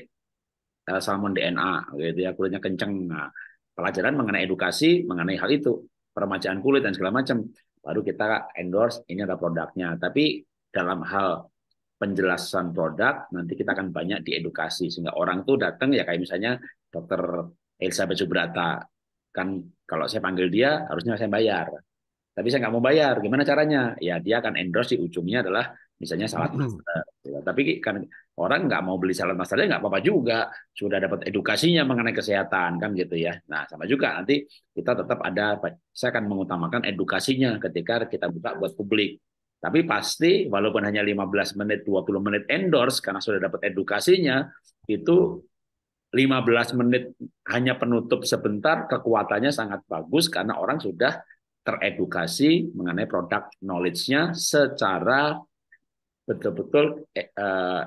eh, salmon DNA gitu ya, kulitnya kenceng. Nah, pelajaran mengenai edukasi mengenai hal itu, peremajaan kulit dan segala macam. Baru kita endorse ini ada produknya. Tapi dalam hal penjelasan produk nanti kita akan banyak diedukasi sehingga orang tuh datang ya kayak misalnya dokter Elizabeth Subrata kan kalau saya panggil dia harusnya saya bayar tapi saya nggak mau bayar. Gimana caranya? Ya dia akan endorse di ujungnya adalah misalnya salad master. Ya, tapi kan orang nggak mau beli salad masternya nggak apa-apa juga. Sudah dapat edukasinya mengenai kesehatan kan gitu ya. Nah sama juga nanti kita tetap ada. Saya akan mengutamakan edukasinya ketika kita buka buat publik. Tapi pasti walaupun hanya 15 menit, 20 menit endorse karena sudah dapat edukasinya, itu 15 menit hanya penutup sebentar kekuatannya sangat bagus karena orang sudah teredukasi mengenai produk knowledge-nya secara betul-betul eh,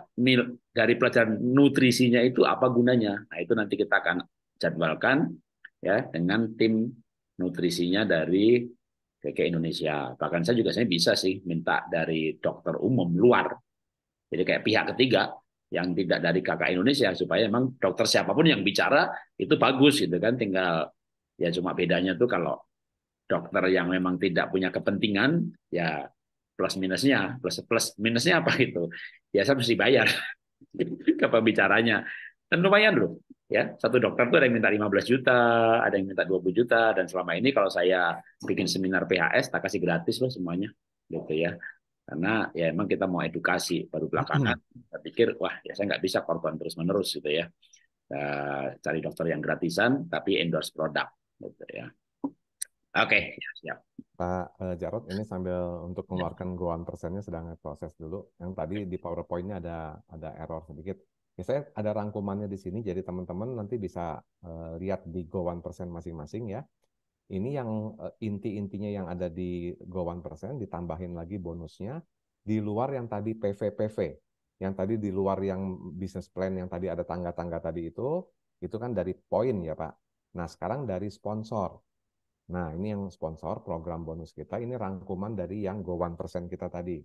dari pelajaran nutrisinya itu apa gunanya. Nah, itu nanti kita akan jadwalkan ya dengan tim nutrisinya dari KK Indonesia. Bahkan saya juga saya bisa sih minta dari dokter umum luar. Jadi kayak pihak ketiga yang tidak dari KK Indonesia supaya memang dokter siapapun yang bicara itu bagus gitu kan tinggal ya cuma bedanya tuh kalau dokter yang memang tidak punya kepentingan ya plus minusnya plus plus minusnya apa gitu ya saya mesti bayar ke pembicaranya dan lumayan loh ya satu dokter tuh ada yang minta 15 juta ada yang minta 20 juta dan selama ini kalau saya bikin seminar PHS tak kasih gratis loh semuanya gitu ya karena ya emang kita mau edukasi baru belakangan mm-hmm. saya pikir wah ya saya nggak bisa korban terus menerus gitu ya cari dokter yang gratisan tapi endorse produk gitu ya Oke, okay. siap. Pak eh, Jarod. ini sambil untuk ya. mengeluarkan goan persennya sedang proses dulu. Yang tadi di PowerPoint-nya ada ada error sedikit. saya ada rangkumannya di sini, jadi teman-teman nanti bisa uh, lihat di goan persen masing-masing ya. Ini yang uh, inti-intinya yang ada di goan persen ditambahin lagi bonusnya di luar yang tadi PVPV, yang tadi di luar yang business plan yang tadi ada tangga-tangga tadi itu, itu kan dari poin ya Pak. Nah sekarang dari sponsor Nah, ini yang sponsor program bonus kita. Ini rangkuman dari yang go 1% kita tadi.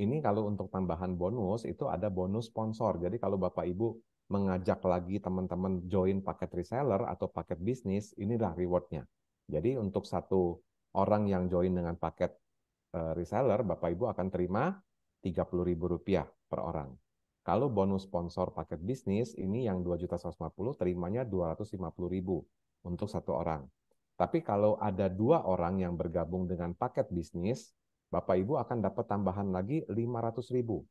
Ini kalau untuk tambahan bonus itu ada bonus sponsor. Jadi kalau Bapak Ibu mengajak lagi teman-teman join paket reseller atau paket bisnis, inilah rewardnya. Jadi untuk satu orang yang join dengan paket eh, reseller, Bapak Ibu akan terima Rp30.000 per orang. Kalau bonus sponsor paket bisnis, ini yang 2.150.000 terimanya Rp250.000 untuk satu orang. Tapi kalau ada dua orang yang bergabung dengan paket bisnis, Bapak Ibu akan dapat tambahan lagi 500 ribu.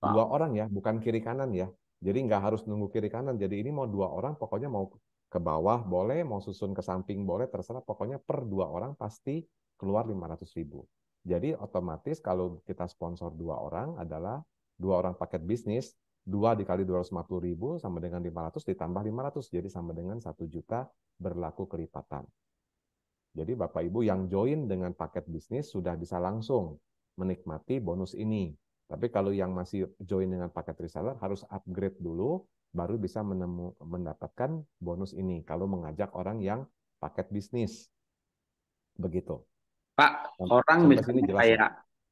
Wow. Dua orang ya, bukan kiri kanan ya. Jadi nggak harus nunggu kiri kanan. Jadi ini mau dua orang, pokoknya mau ke bawah boleh, mau susun ke samping boleh, terserah. Pokoknya per dua orang pasti keluar 500 ribu. Jadi otomatis kalau kita sponsor dua orang adalah dua orang paket bisnis, dua dikali 250 ribu sama dengan 500 ditambah 500 jadi sama dengan satu juta berlaku kelipatan. Jadi Bapak Ibu yang join dengan paket bisnis sudah bisa langsung menikmati bonus ini. Tapi kalau yang masih join dengan paket reseller harus upgrade dulu baru bisa menemu, mendapatkan bonus ini kalau mengajak orang yang paket bisnis. Begitu. Pak, Sampai orang misalnya kayak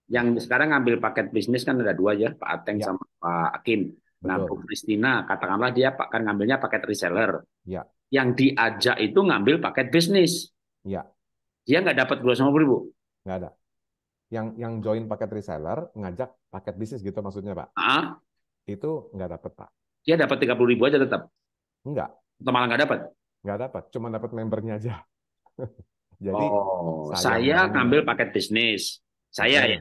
yang sekarang ngambil paket bisnis kan ada dua ya, Pak Ateng ya. sama Pak Akin. Nah, Bu Kristina, katakanlah dia Pak kan ngambilnya paket reseller. Ya. Yang diajak itu ngambil paket bisnis. Iya. Dia nggak dapat dua 250 ribu. Nggak ada. Yang yang join paket reseller ngajak paket bisnis gitu maksudnya pak? Ah? Itu nggak dapat pak. Dia dapat tiga puluh ribu aja tetap. Nggak. Atau malah nggak dapat? Nggak dapat. Cuma dapat membernya aja. Jadi oh, saya, ngambil paket bisnis. Saya ya. ya.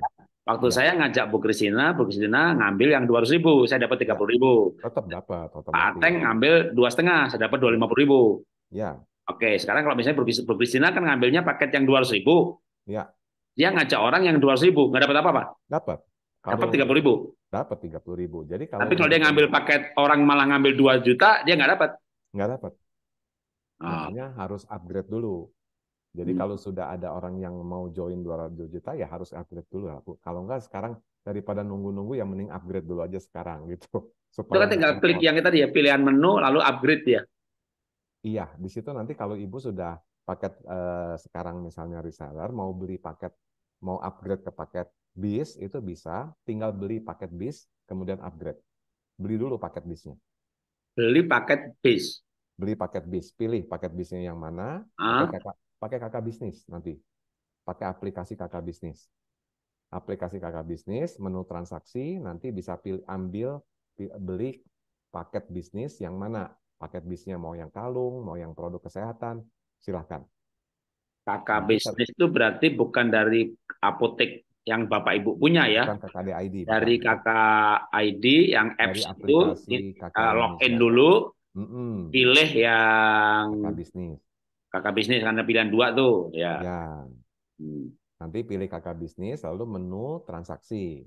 Waktu ya. saya ngajak Bu Kristina, Bu Kristina ngambil yang dua ribu, saya dapat tiga puluh ribu. Tetap dapat. Pak Ateng ngambil dua setengah, saya dapat dua lima puluh ribu. Ya. Oke, sekarang kalau misalnya Bu kan ngambilnya paket yang 200 ribu. Ya. Dia ngajak orang yang 200 ribu, nggak dapat apa-apa? Dapat. Kalau dapat 30 ribu? Dapat 30 ribu. Jadi kalau Tapi kalau dia ngambil paket orang malah ngambil 2 juta, dia nggak dapat? Nggak dapat. Ah. Makanya oh. harus upgrade dulu. Jadi hmm. kalau sudah ada orang yang mau join 200 juta ya harus upgrade dulu. Kalau nggak sekarang daripada nunggu-nunggu ya mending upgrade dulu aja sekarang gitu. Supaya itu kan tinggal klik yang tadi ya pilihan menu lalu upgrade ya. Iya, di situ nanti kalau ibu sudah paket eh, sekarang misalnya reseller mau beli paket mau upgrade ke paket bis itu bisa, tinggal beli paket bis kemudian upgrade. Beli dulu paket bisnya. Beli paket bis. Beli paket bis, pilih paket bisnya yang mana, ah? pakai kakak, pakai kakak bisnis nanti. Pakai aplikasi kakak bisnis. Aplikasi kakak bisnis, menu transaksi nanti bisa pilih ambil beli paket bisnis yang mana Paket bisnisnya mau yang kalung, mau yang produk kesehatan, silahkan. KK nah, bisnis itu berarti bukan dari apotek yang Bapak Ibu punya ya. Bukan ID. Dari ID yang apps itu login dulu, mm hmm pilih yang KK bisnis. Kakak bisnis karena pilihan dua tuh ya. ya. Nanti pilih kakak bisnis lalu menu transaksi.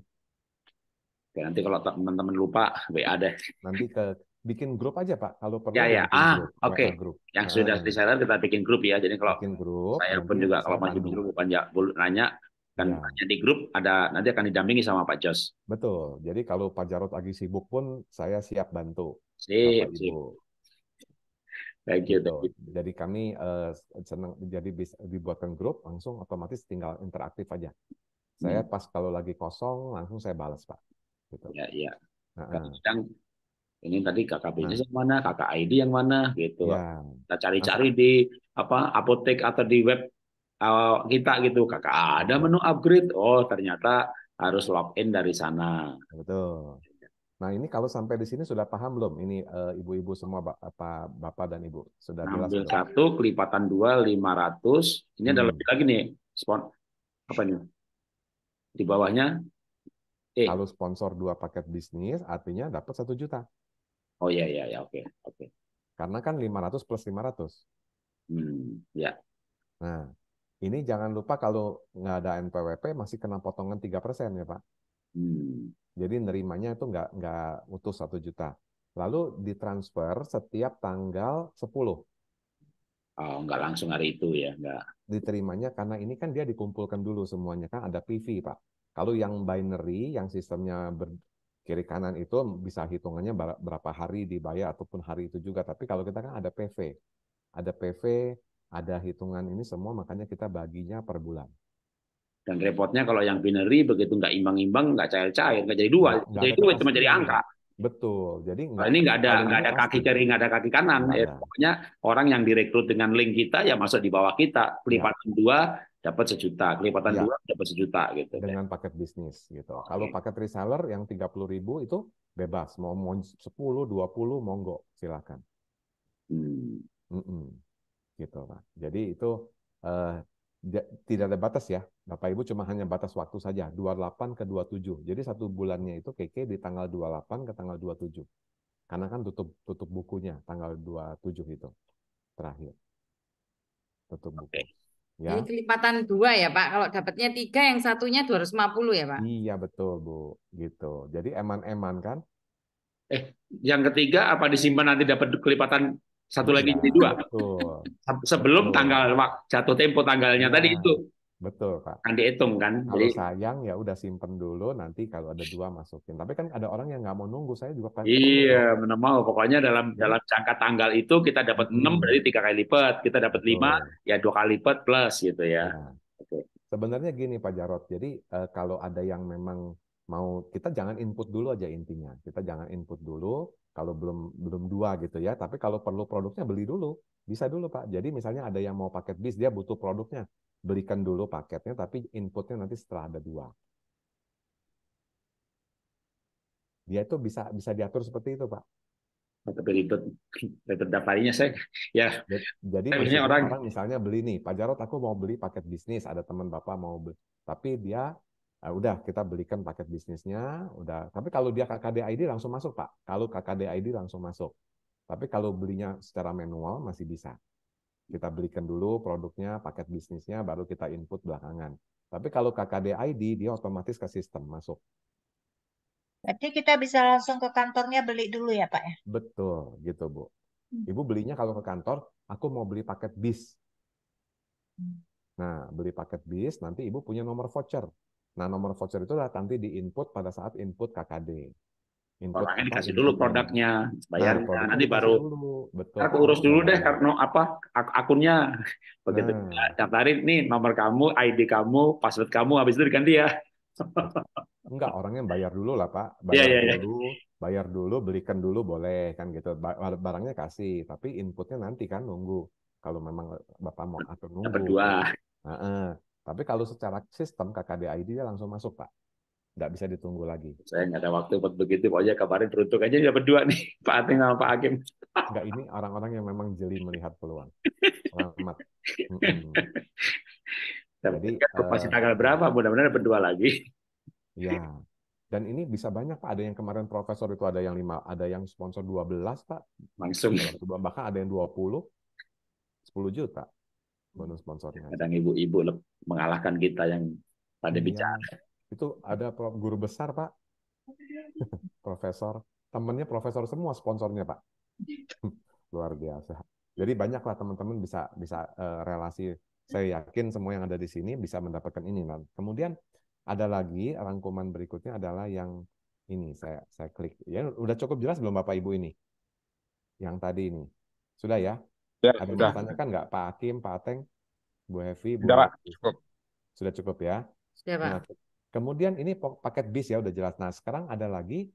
Oke, nanti kalau teman-teman lupa WA deh. Nanti ke bikin grup aja Pak kalau perlu. Ya ya. ya. Ah, ya, oke. Okay. Yang nah, sudah disarankan kita bikin grup ya. Jadi kalau bikin grup, saya pun juga kalau masih bingung grup ya, nanya kan ya. nanya di grup ada nanti akan didampingi sama Pak Jos. Betul. Jadi kalau Pak Jarod lagi sibuk pun saya siap bantu. Sip, sip. Thank you, gitu. thank you. Jadi kami uh, eh, senang jadi bisa dibuatkan grup langsung otomatis tinggal interaktif aja. Saya hmm. pas kalau lagi kosong langsung saya balas Pak. Gitu. Ya, iya. Nah, ini tadi kkb nah. bisnis nah. yang mana, kakak ID yang mana gitu. Ya. Kita cari-cari di apa apotek atau di web uh, kita gitu. Kakak ada menu upgrade. Oh, ternyata harus login dari sana. Betul. Nah, ini kalau sampai di sini sudah paham belum? Ini ibu uh, ibu-ibu semua apa Bapak dan Ibu sudah jelas. Ambil satu kelipatan dua lima ratus. Ini hmm. ada lebih lagi nih. Spon apa nih? Di bawahnya Eh. Kalau sponsor dua paket bisnis, artinya dapat satu juta. Oh iya iya ya oke okay. oke. Okay, Karena kan 500 plus 500. Hmm, ya. Nah, ini jangan lupa kalau nggak ada NPWP masih kena potongan 3% ya Pak. Hmm. Jadi nerimanya itu nggak nggak utuh satu juta. Lalu ditransfer setiap tanggal 10. Oh, nggak langsung hari itu ya, nggak. Diterimanya karena ini kan dia dikumpulkan dulu semuanya kan ada PV Pak. Kalau yang binary, yang sistemnya kiri kanan itu bisa hitungannya berapa hari dibayar ataupun hari itu juga. Tapi kalau kita kan ada PV, ada PV, ada hitungan ini semua, makanya kita baginya per bulan. Dan repotnya kalau yang binary begitu nggak imbang-imbang, nggak cair-cair, nggak jadi dua, nggak jadi dua cuma jadi angka. Betul. Jadi nah, ini nggak ada nggak ada kaki kiri, nggak ada kaki kanan. ya, pokoknya orang yang direkrut dengan link kita ya masuk di bawah kita. Ya. Kelipatan ya. dua dapat sejuta, kelipatan ya. dua dapat sejuta gitu. Dengan paket bisnis gitu. Okay. Kalau paket reseller yang tiga puluh ribu itu bebas. Mau mau sepuluh, dua puluh, monggo silakan. Hmm. Mm -mm. Gitu pak. Jadi itu eh, tidak ada batas ya. Bapak Ibu cuma hanya batas waktu saja, 28 ke 27. Jadi satu bulannya itu KK di tanggal 28 ke tanggal 27. Karena kan tutup tutup bukunya tanggal 27 itu. Terakhir. Tutup buku. Okay. Ya. Jadi kelipatan dua ya Pak. Kalau dapatnya tiga, yang satunya 250 ya Pak? Iya betul Bu. Gitu. Jadi eman-eman kan. Eh, yang ketiga apa disimpan nanti dapat kelipatan satu iya, lagi jadi dua. Betul. Sebelum betul. tanggal jatuh tempo tanggalnya nah, tadi itu. Betul, Pak. Kan dihitung kan. Kalau jadi, sayang ya udah simpen dulu nanti kalau ada dua masukin. Tapi kan ada orang yang nggak mau nunggu, saya juga pasti. Iya, mana mau. Pokoknya dalam ya. dalam jangka tanggal itu kita dapat hmm. enam hmm. berarti tiga kali lipat, kita dapat lima ya dua kali lipat plus gitu ya. ya. Oke. Sebenarnya gini Pak Jarot, jadi eh, kalau ada yang memang mau kita jangan input dulu aja intinya. Kita jangan input dulu, kalau belum belum dua gitu ya. Tapi kalau perlu produknya beli dulu, bisa dulu Pak. Jadi misalnya ada yang mau paket bis, dia butuh produknya, belikan dulu paketnya, tapi inputnya nanti setelah ada dua. Dia itu bisa bisa diatur seperti itu Pak. Tapi ribet, ribet saya ya. Jadi misalnya orang... orang misalnya beli nih, Pak Jarot aku mau beli paket bisnis, ada teman bapak mau beli, tapi dia Uh, udah kita belikan paket bisnisnya, udah. Tapi kalau dia KKDID langsung masuk, Pak. Kalau KKDID langsung masuk. Tapi kalau belinya secara manual masih bisa. Kita belikan dulu produknya, paket bisnisnya, baru kita input belakangan. Tapi kalau KKDID, dia otomatis ke sistem masuk. Berarti kita bisa langsung ke kantornya beli dulu ya, Pak ya? Betul, gitu, Bu. Hmm. Ibu belinya kalau ke kantor, aku mau beli paket bis. Hmm. Nah, beli paket bis, nanti Ibu punya nomor voucher. Nah, nomor voucher itu lah nanti di input pada saat input KKD. Input Orangnya oh, dikasih gitu dulu kan. produknya, bayar. Nah, produknya nanti baru dulu. Betul. Aku urus dulu deh karena apa ak akunnya hmm. begitu. Nah. tarik, nih nomor kamu, ID kamu, password kamu habis itu diganti ya. Enggak, orangnya bayar dulu lah, Pak. Iya, bayar yeah, yeah, dulu, bayar dulu, belikan dulu boleh kan gitu. Barangnya kasih, tapi inputnya nanti kan nunggu. Kalau memang Bapak mau atur nunggu. Berdua. Nah, tapi kalau secara sistem KKDI dia langsung masuk, Pak. Nggak bisa ditunggu lagi. Saya nggak ada waktu buat begitu. Pokoknya kemarin beruntung aja dia ya berdua nih, Pak Ateng sama Pak Hakim. Nggak, ini orang-orang yang memang jeli melihat peluang. Selamat. Mm Jadi, kan pasti eh, tanggal berapa? Mudah-mudahan berdua lagi. Ya. Dan ini bisa banyak Pak. Ada yang kemarin profesor itu ada yang lima, ada yang sponsor 12 Pak. Langsung. Bahkan ada yang 20. 10 juta bonus sponsornya kadang ibu-ibu mengalahkan kita yang pada iya. bicara itu ada guru besar pak profesor temennya profesor semua sponsornya pak luar biasa jadi banyaklah teman-teman bisa bisa uh, relasi saya yakin semua yang ada di sini bisa mendapatkan ini nah, kemudian ada lagi rangkuman berikutnya adalah yang ini saya saya klik ya udah cukup jelas belum bapak ibu ini yang tadi ini sudah ya Ya, Ada udah. kan nggak? Pak Hakim, Pak Ateng, Bu Hevi, Bu Sudah, Cukup. Sudah cukup ya? Sudah, Pak. Nah, kemudian ini paket bis ya, udah jelas. Nah, sekarang ada lagi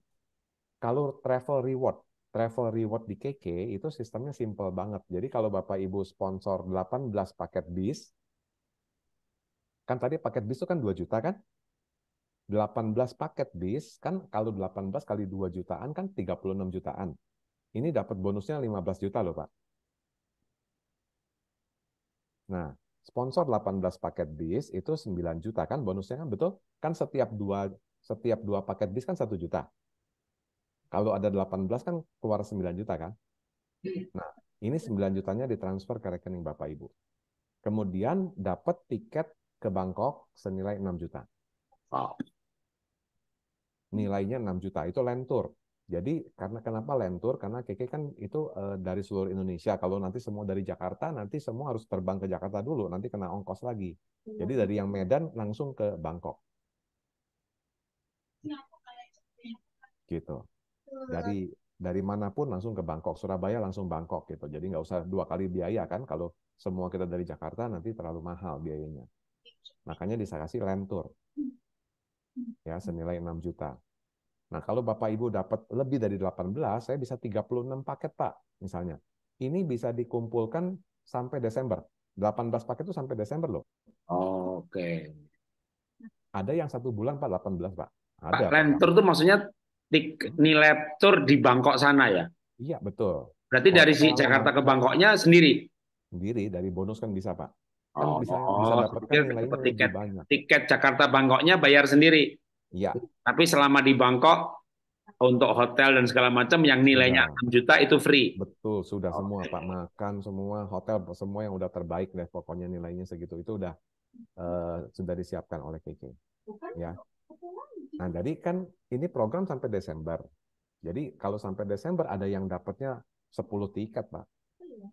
kalau travel reward. Travel reward di KK itu sistemnya simple banget. Jadi kalau Bapak Ibu sponsor 18 paket bis, kan tadi paket bis itu kan 2 juta kan? 18 paket bis kan kalau 18 kali 2 jutaan kan 36 jutaan. Ini dapat bonusnya 15 juta loh Pak. Nah, sponsor 18 paket bis itu 9 juta kan bonusnya kan betul? Kan setiap dua setiap dua paket bis kan 1 juta. Kalau ada 18 kan keluar 9 juta kan? Hmm. Nah, ini 9 jutanya ditransfer ke rekening Bapak Ibu. Kemudian dapat tiket ke Bangkok senilai 6 juta. Wow. Nilainya 6 juta. Itu land tour. Jadi karena kenapa lentur? Karena KK kan itu e, dari seluruh Indonesia. Kalau nanti semua dari Jakarta, nanti semua harus terbang ke Jakarta dulu. Nanti kena ongkos lagi. Ya. Jadi dari yang Medan langsung ke Bangkok. Ya. Gitu. Dari dari manapun langsung ke Bangkok. Surabaya langsung Bangkok gitu. Jadi nggak usah dua kali biaya kan. Kalau semua kita dari Jakarta nanti terlalu mahal biayanya. Iya. Makanya disakasi lentur. Hmm. Hmm. Ya senilai 6 juta. Nah, kalau Bapak Ibu dapat lebih dari 18, saya bisa 36 paket, Pak, misalnya. Ini bisa dikumpulkan sampai Desember. 18 paket itu sampai Desember loh. Oke. Ada yang satu bulan, Pak, 18, Pak. Ada. Pak, land itu maksudnya nilai tur di Bangkok sana ya? Iya, betul. Berarti dari si oh. Jakarta ke Bangkoknya sendiri? Sendiri, dari bonus kan bisa, Pak. Kan oh, bisa, oh, bisa dapatkan tiket, tiket Jakarta Bangkoknya bayar sendiri? Ya. Tapi selama di Bangkok untuk hotel dan segala macam yang nilainya ya. 6 juta itu free. Betul, sudah okay. semua Pak makan semua hotel semua yang udah terbaik deh pokoknya nilainya segitu itu udah uh, sudah disiapkan oleh KK. Ya. Nah, jadi kan ini program sampai Desember. Jadi kalau sampai Desember ada yang dapatnya 10 tiket, Pak. Iya.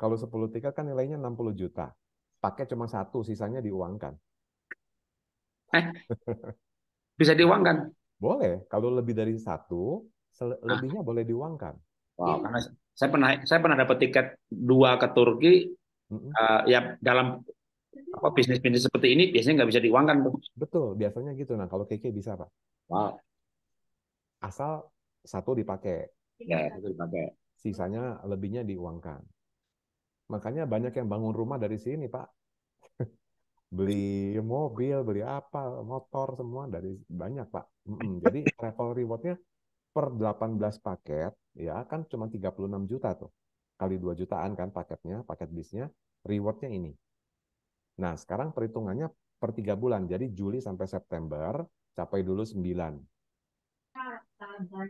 Kalau 10 tiket kan nilainya 60 juta. Pakai cuma satu, sisanya diuangkan. Eh, bisa diuangkan? Boleh. Kalau lebih dari satu, ah. lebihnya ah. boleh diuangkan. Wow, karena saya pernah saya pernah dapat tiket dua ke Turki. hmm Uh, ya dalam apa bisnis bisnis seperti ini biasanya nggak bisa diuangkan Betul, biasanya gitu. Nah kalau keke bisa pak. Wow. Asal satu dipakai. Ya, satu dipakai. Sisanya lebihnya diuangkan. Makanya banyak yang bangun rumah dari sini pak beli mobil, beli apa, motor semua dari banyak pak. mm Jadi travel rewardnya per 18 paket ya kan cuma 36 juta tuh kali 2 jutaan kan paketnya, paket bisnya, rewardnya ini. Nah sekarang perhitungannya per 3 bulan, jadi Juli sampai September capai dulu 9. Nah,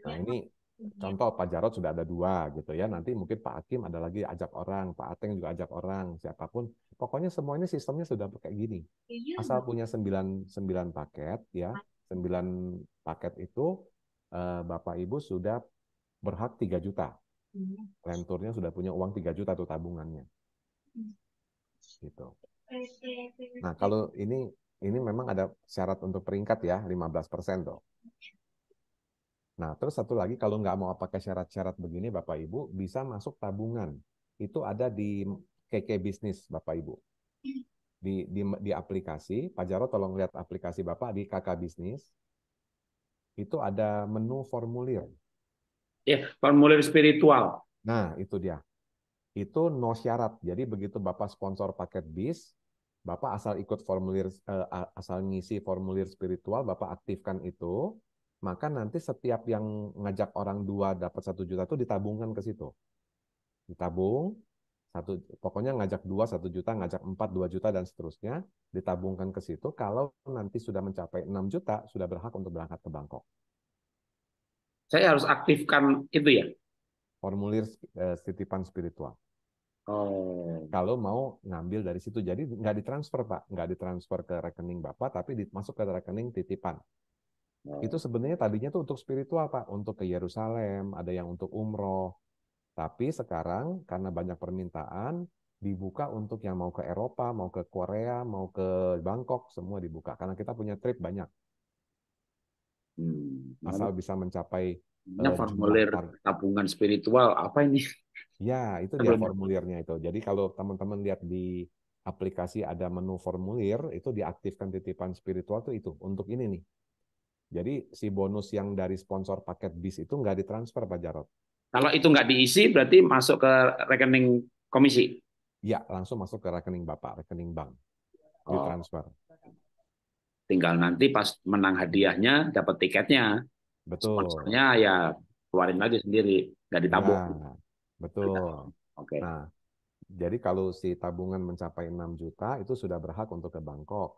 nah ini Mhm. Contoh Pak Jarod sudah ada dua gitu ya. Nanti mungkin Pak Hakim ada lagi ajak orang, Pak Ateng juga ajak orang, siapapun. Pokoknya semuanya sistemnya sudah kayak gini. Iya. Asal punya sembilan sembilan paket ya. Iya. Sembilan paket itu eh, Bapak Ibu sudah berhak 3 juta. Iya. Lenturnya sudah punya uang 3 juta tuh tabungannya. Hmm. Gitu. Nah, kalau ini ini memang ada syarat untuk peringkat ya, 15% tuh. Nah, terus satu lagi kalau nggak mau pakai syarat-syarat begini, Bapak Ibu bisa masuk tabungan. Itu ada di KK Bisnis, Bapak Ibu. Di, di, di aplikasi, Pak Jaro tolong lihat aplikasi Bapak di KK Bisnis. Itu ada menu formulir. Ya, formulir spiritual. Nah, itu dia. Itu no syarat. Jadi begitu Bapak sponsor paket bis, Bapak asal ikut formulir, eh, asal ngisi formulir spiritual, Bapak aktifkan itu, maka nanti setiap yang ngajak orang dua dapat satu juta itu ditabungkan ke situ. Ditabung, satu pokoknya ngajak dua satu juta, ngajak empat dua juta dan seterusnya ditabungkan ke situ. Kalau nanti sudah mencapai enam juta sudah berhak untuk berangkat ke Bangkok. Saya harus aktifkan itu ya. Formulir eh, titipan spiritual. Oh. Kalau mau ngambil dari situ, jadi nggak ditransfer pak, nggak ditransfer ke rekening bapak, tapi masuk ke rekening titipan Nah. Itu sebenarnya tadinya tuh untuk spiritual Pak, untuk ke Yerusalem, ada yang untuk umroh. Tapi sekarang karena banyak permintaan, dibuka untuk yang mau ke Eropa, mau ke Korea, mau ke Bangkok, semua dibuka. Karena kita punya trip banyak. Hmm, Asal bisa mencapai ini uh, eh, formulir tabungan spiritual apa ini? Ya, itu dia formulirnya itu. Jadi kalau teman-teman lihat di aplikasi ada menu formulir, itu diaktifkan titipan spiritual tuh itu untuk ini nih, jadi si bonus yang dari sponsor paket bis itu nggak ditransfer Pak Jarot. Kalau itu nggak diisi berarti masuk ke rekening komisi? Ya, langsung masuk ke rekening Bapak, rekening bank. Oh. Ditransfer. Tinggal nanti pas menang hadiahnya, dapat tiketnya. Betul. Sponsornya ya keluarin lagi sendiri, nggak ditabung. Ya, betul. Oke. Okay. Nah, jadi kalau si tabungan mencapai 6 juta itu sudah berhak untuk ke Bangkok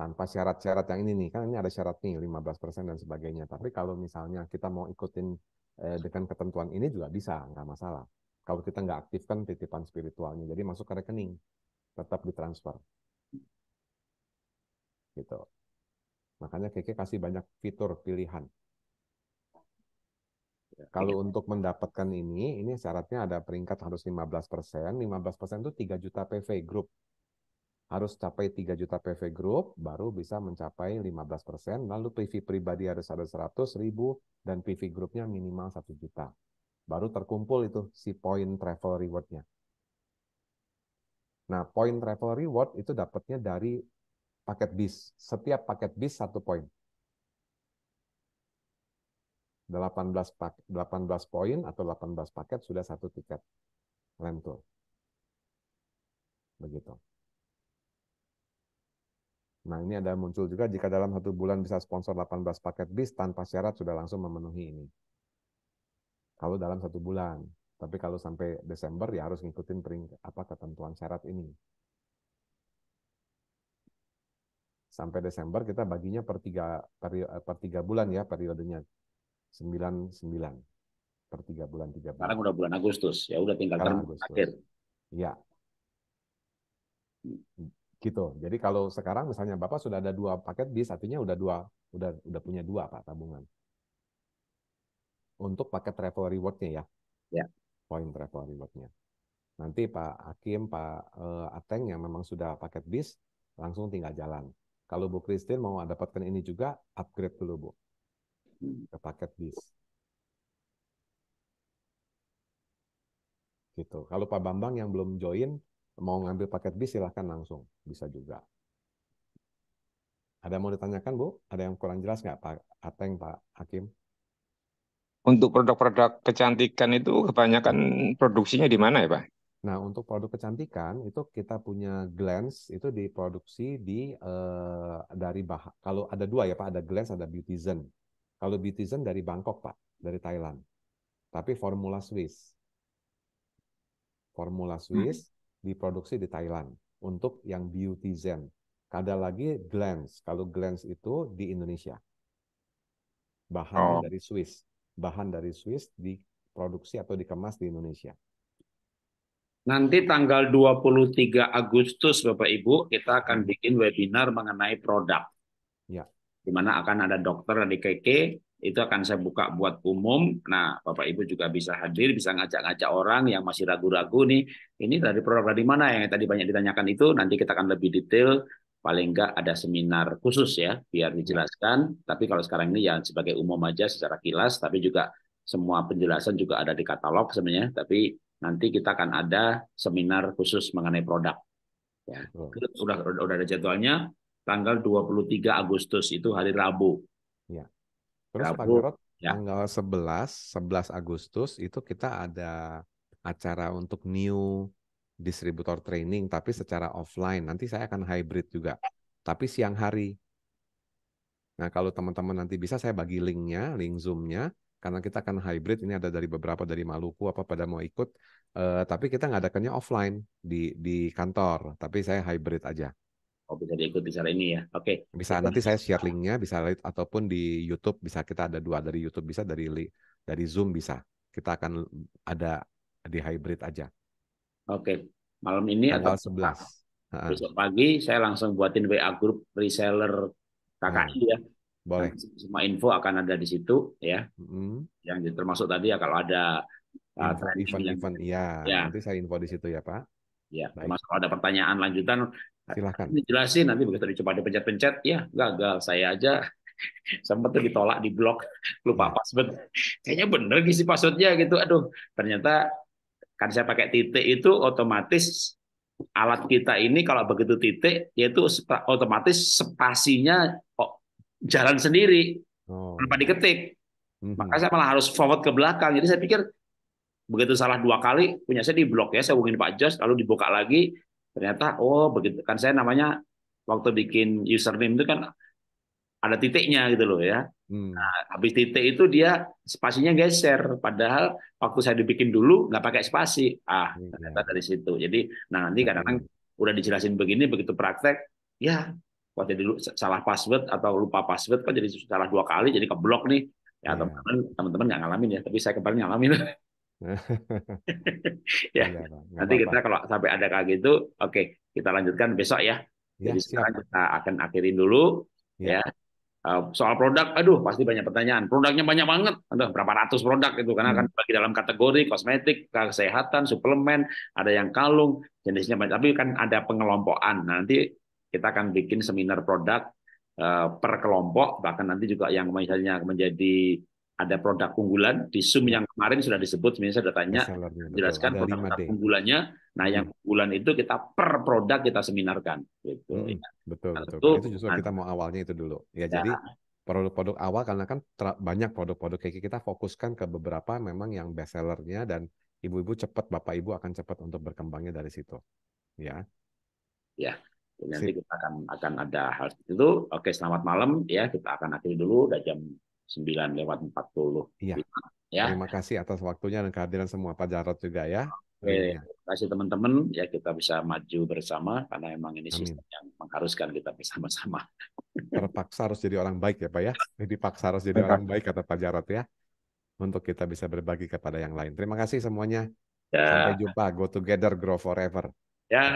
tanpa syarat-syarat yang ini nih kan ini ada syarat nih 15% dan sebagainya tapi kalau misalnya kita mau ikutin eh, dengan ketentuan ini juga bisa nggak masalah kalau kita nggak aktifkan titipan spiritualnya jadi masuk ke rekening tetap ditransfer gitu makanya Keke kasih banyak fitur pilihan ya, kalau untuk mendapatkan ini, ini syaratnya ada peringkat harus 15%. 15% itu 3 juta PV grup harus capai 3 juta PV group baru bisa mencapai 15 persen. Lalu PV pribadi harus ada 100 ribu dan PV grupnya minimal 1 juta. Baru terkumpul itu si point travel rewardnya. Nah, point travel reward itu dapatnya dari paket bis. Setiap paket bis satu poin. 18 18 poin atau 18 paket sudah satu tiket rental. Begitu. Nah, ini ada muncul juga jika dalam satu bulan bisa sponsor 18 paket bis tanpa syarat sudah langsung memenuhi ini. Kalau dalam satu bulan. Tapi kalau sampai Desember ya harus ngikutin peringkat apa ketentuan syarat ini. Sampai Desember kita baginya per tiga, per, eh, per tiga bulan ya periodenya. sembilan sembilan Per tiga bulan, tiga bulan. Sekarang udah bulan Agustus, ya udah tinggal Sekarang Agustus. akhir. ya hmm gitu. Jadi kalau sekarang misalnya Bapak sudah ada dua paket bis, satunya udah dua, udah udah punya dua Pak tabungan. Untuk paket travel rewardnya ya. Ya. Poin travel rewardnya. Nanti Pak Hakim, Pak eh, Ateng yang memang sudah paket bis, langsung tinggal jalan. Kalau Bu Christine mau dapatkan ini juga, upgrade dulu Bu hmm. ke paket bis. Gitu. Kalau Pak Bambang yang belum join, mau ngambil paket bis silahkan langsung, bisa juga. Ada yang mau ditanyakan Bu? Ada yang kurang jelas nggak Pak Ateng, Pak Hakim? Untuk produk-produk kecantikan itu kebanyakan produksinya di mana ya Pak? Nah untuk produk kecantikan itu kita punya Glance itu diproduksi di eh, dari bah kalau ada dua ya Pak ada Glance ada Beautyzen. Kalau Beautyzen dari Bangkok Pak dari Thailand, tapi formula Swiss. Formula hmm. Swiss hmm diproduksi di Thailand untuk yang beauty zen. Ada lagi Glance. Kalau Glance itu di Indonesia. Bahan oh. dari Swiss. Bahan dari Swiss diproduksi atau dikemas di Indonesia. Nanti tanggal 23 Agustus Bapak Ibu kita akan hmm. bikin webinar mengenai produk. Ya. Di mana akan ada dokter dari KK, itu akan saya buka buat umum. Nah, Bapak Ibu juga bisa hadir, bisa ngajak-ngajak orang yang masih ragu-ragu nih, ini dari produk dari mana ya? yang tadi banyak ditanyakan itu, nanti kita akan lebih detail, paling enggak ada seminar khusus ya, biar dijelaskan. Tapi kalau sekarang ini ya sebagai umum aja secara kilas, tapi juga semua penjelasan juga ada di katalog sebenarnya, tapi nanti kita akan ada seminar khusus mengenai produk. Ya, sudah udah, ada jadwalnya, tanggal 23 Agustus itu hari Rabu. Terus ya, Pak ya. tanggal 11, 11 Agustus itu kita ada acara untuk new distributor training tapi secara offline. Nanti saya akan hybrid juga, tapi siang hari. Nah kalau teman-teman nanti bisa saya bagi linknya, link zoomnya, karena kita akan hybrid. Ini ada dari beberapa dari Maluku apa pada mau ikut, uh, tapi kita ngadakannya offline di di kantor. Tapi saya hybrid aja. Oh bisa diikut di sana ini ya. Oke. Okay. Bisa nanti saya share linknya bisa ataupun di YouTube bisa kita ada dua dari YouTube bisa dari dari Zoom bisa. Kita akan ada di hybrid aja. Oke. Malam ini atau sebelas Besok pagi saya langsung buatin WA grup reseller KKI hmm. Nah, ya. Boleh. Semua info akan ada di situ ya. Hmm. Yang termasuk tadi ya kalau ada iya, uh, event-event uh, event. ya. ya. Nanti saya info di situ ya Pak. Ya, termasuk kalau ada pertanyaan lanjutan, silahkan. Dijelasin nanti begitu dicoba dipencet-pencet, ya gagal. Saya aja sempat ditolak di blok, lupa iya. password. Kayaknya bener sih passwordnya gitu. Aduh, ternyata kan saya pakai titik itu otomatis alat kita ini kalau begitu titik yaitu otomatis spasinya oh, jalan sendiri oh. tanpa diketik. Mm -hmm. Maka saya malah harus forward ke belakang. Jadi saya pikir begitu salah dua kali punya saya di blok ya saya hubungin Pak Jos lalu dibuka lagi ternyata oh begitu kan saya namanya waktu bikin username itu kan ada titiknya gitu loh ya hmm. nah habis titik itu dia spasinya geser padahal waktu saya dibikin dulu nggak pakai spasi ah hmm. ternyata dari situ jadi nah nanti kadang-kadang udah dijelasin begini begitu praktek ya waktu dulu salah password atau lupa password kok jadi salah dua kali jadi keblok nih ya iya. teman-teman teman-teman nggak ngalamin ya tapi saya kemarin ngalamin ya. ya Nanti apa -apa. kita kalau sampai ada kayak gitu, oke, okay, kita lanjutkan besok ya. ya Jadi sekarang kita akan akhirin dulu ya. ya. soal produk, aduh pasti banyak pertanyaan. Produknya banyak banget, aduh, berapa ratus produk itu karena kan hmm. kan bagi dalam kategori kosmetik, kesehatan, suplemen, ada yang kalung, jenisnya banyak. Tapi kan ada pengelompokan. nanti kita akan bikin seminar produk per kelompok, bahkan nanti juga yang misalnya menjadi ada produk unggulan di Zoom ya. yang kemarin sudah disebut sebenarnya saya sudah tanya jelaskan produk-produk unggulannya nah yang hmm. unggulan itu kita per produk kita seminarkan gitu hmm. Ya. betul nah, betul itu, itu justru kita mau awalnya itu dulu ya, ya. jadi produk-produk awal karena kan banyak produk-produk kayak kita fokuskan ke beberapa memang yang best sellernya dan ibu-ibu cepat bapak ibu akan cepat untuk berkembangnya dari situ ya ya nanti kita akan akan ada hal itu oke selamat malam ya kita akan akhiri dulu udah jam 9 lewat 40. Iya. Ya. Terima kasih atas waktunya dan kehadiran semua Pak Jarot juga ya. Oke, terima kasih teman-teman ya kita bisa maju bersama karena emang ini sistem yang mengharuskan kita bersama-sama. Terpaksa harus jadi orang baik ya Pak ya. Jadi eh, paksa harus jadi orang baik kata Pak Jarot ya. Untuk kita bisa berbagi kepada yang lain. Terima kasih semuanya. Ya. Sampai jumpa. Go together, grow forever. Ya,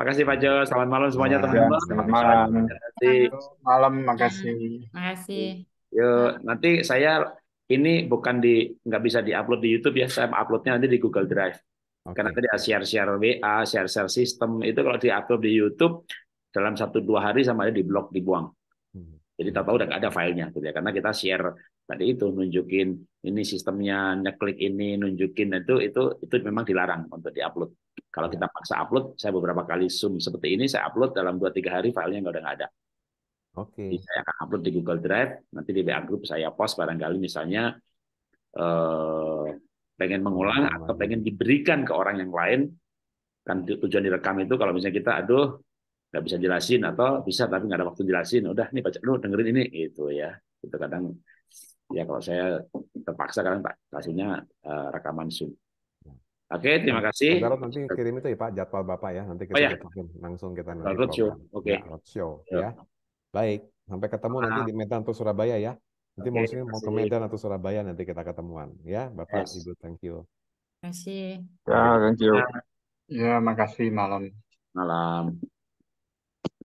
makasih Pak Jo. Selamat malam semuanya ya, teman-teman. selamat malam. Selamat malam. Terima Malam, makasih. Makasih. Yo, hmm. nanti saya ini bukan di nggak bisa diupload di YouTube ya, saya uploadnya nanti di Google Drive. Okay. Karena tadi share-share WA, share-share sistem itu kalau diupload di YouTube dalam satu dua hari sama aja di blog dibuang. Hmm. Jadi tak tahu udah nggak ada filenya, gitu ya. Karena kita share tadi itu nunjukin ini sistemnya, ngeklik ini, nunjukin itu itu itu memang dilarang untuk diupload. Kalau hmm. kita paksa upload, saya beberapa kali zoom seperti ini, saya upload dalam dua tiga hari filenya nggak udah nggak ada. Oke. Okay. Saya akan upload di Google Drive, nanti di WA Group saya post barangkali misalnya eh, pengen mengulang oh, atau pengen diberikan ke orang yang lain. Kan tujuan direkam itu kalau misalnya kita, aduh, nggak bisa jelasin atau bisa tapi nggak ada waktu jelasin, udah nih baca dulu dengerin ini itu ya. Itu kadang ya kalau saya terpaksa kadang tak kasihnya eh, rekaman Zoom. Ya. Oke, terima nah, kasih. Nah, nanti kirim itu ya Pak jadwal Bapak ya, nanti kita oh, ya. langsung kita nanti. oke. Okay. ya. Baik, sampai ketemu nah. nanti ah. di Medan atau Surabaya ya. Nanti okay, mungkin mau ke Medan atau Surabaya nanti kita ketemuan ya, Bapak yes. Ibu. Thank you. Terima kasih. Ya, thank you. Ya, ya makasih malam. Malam.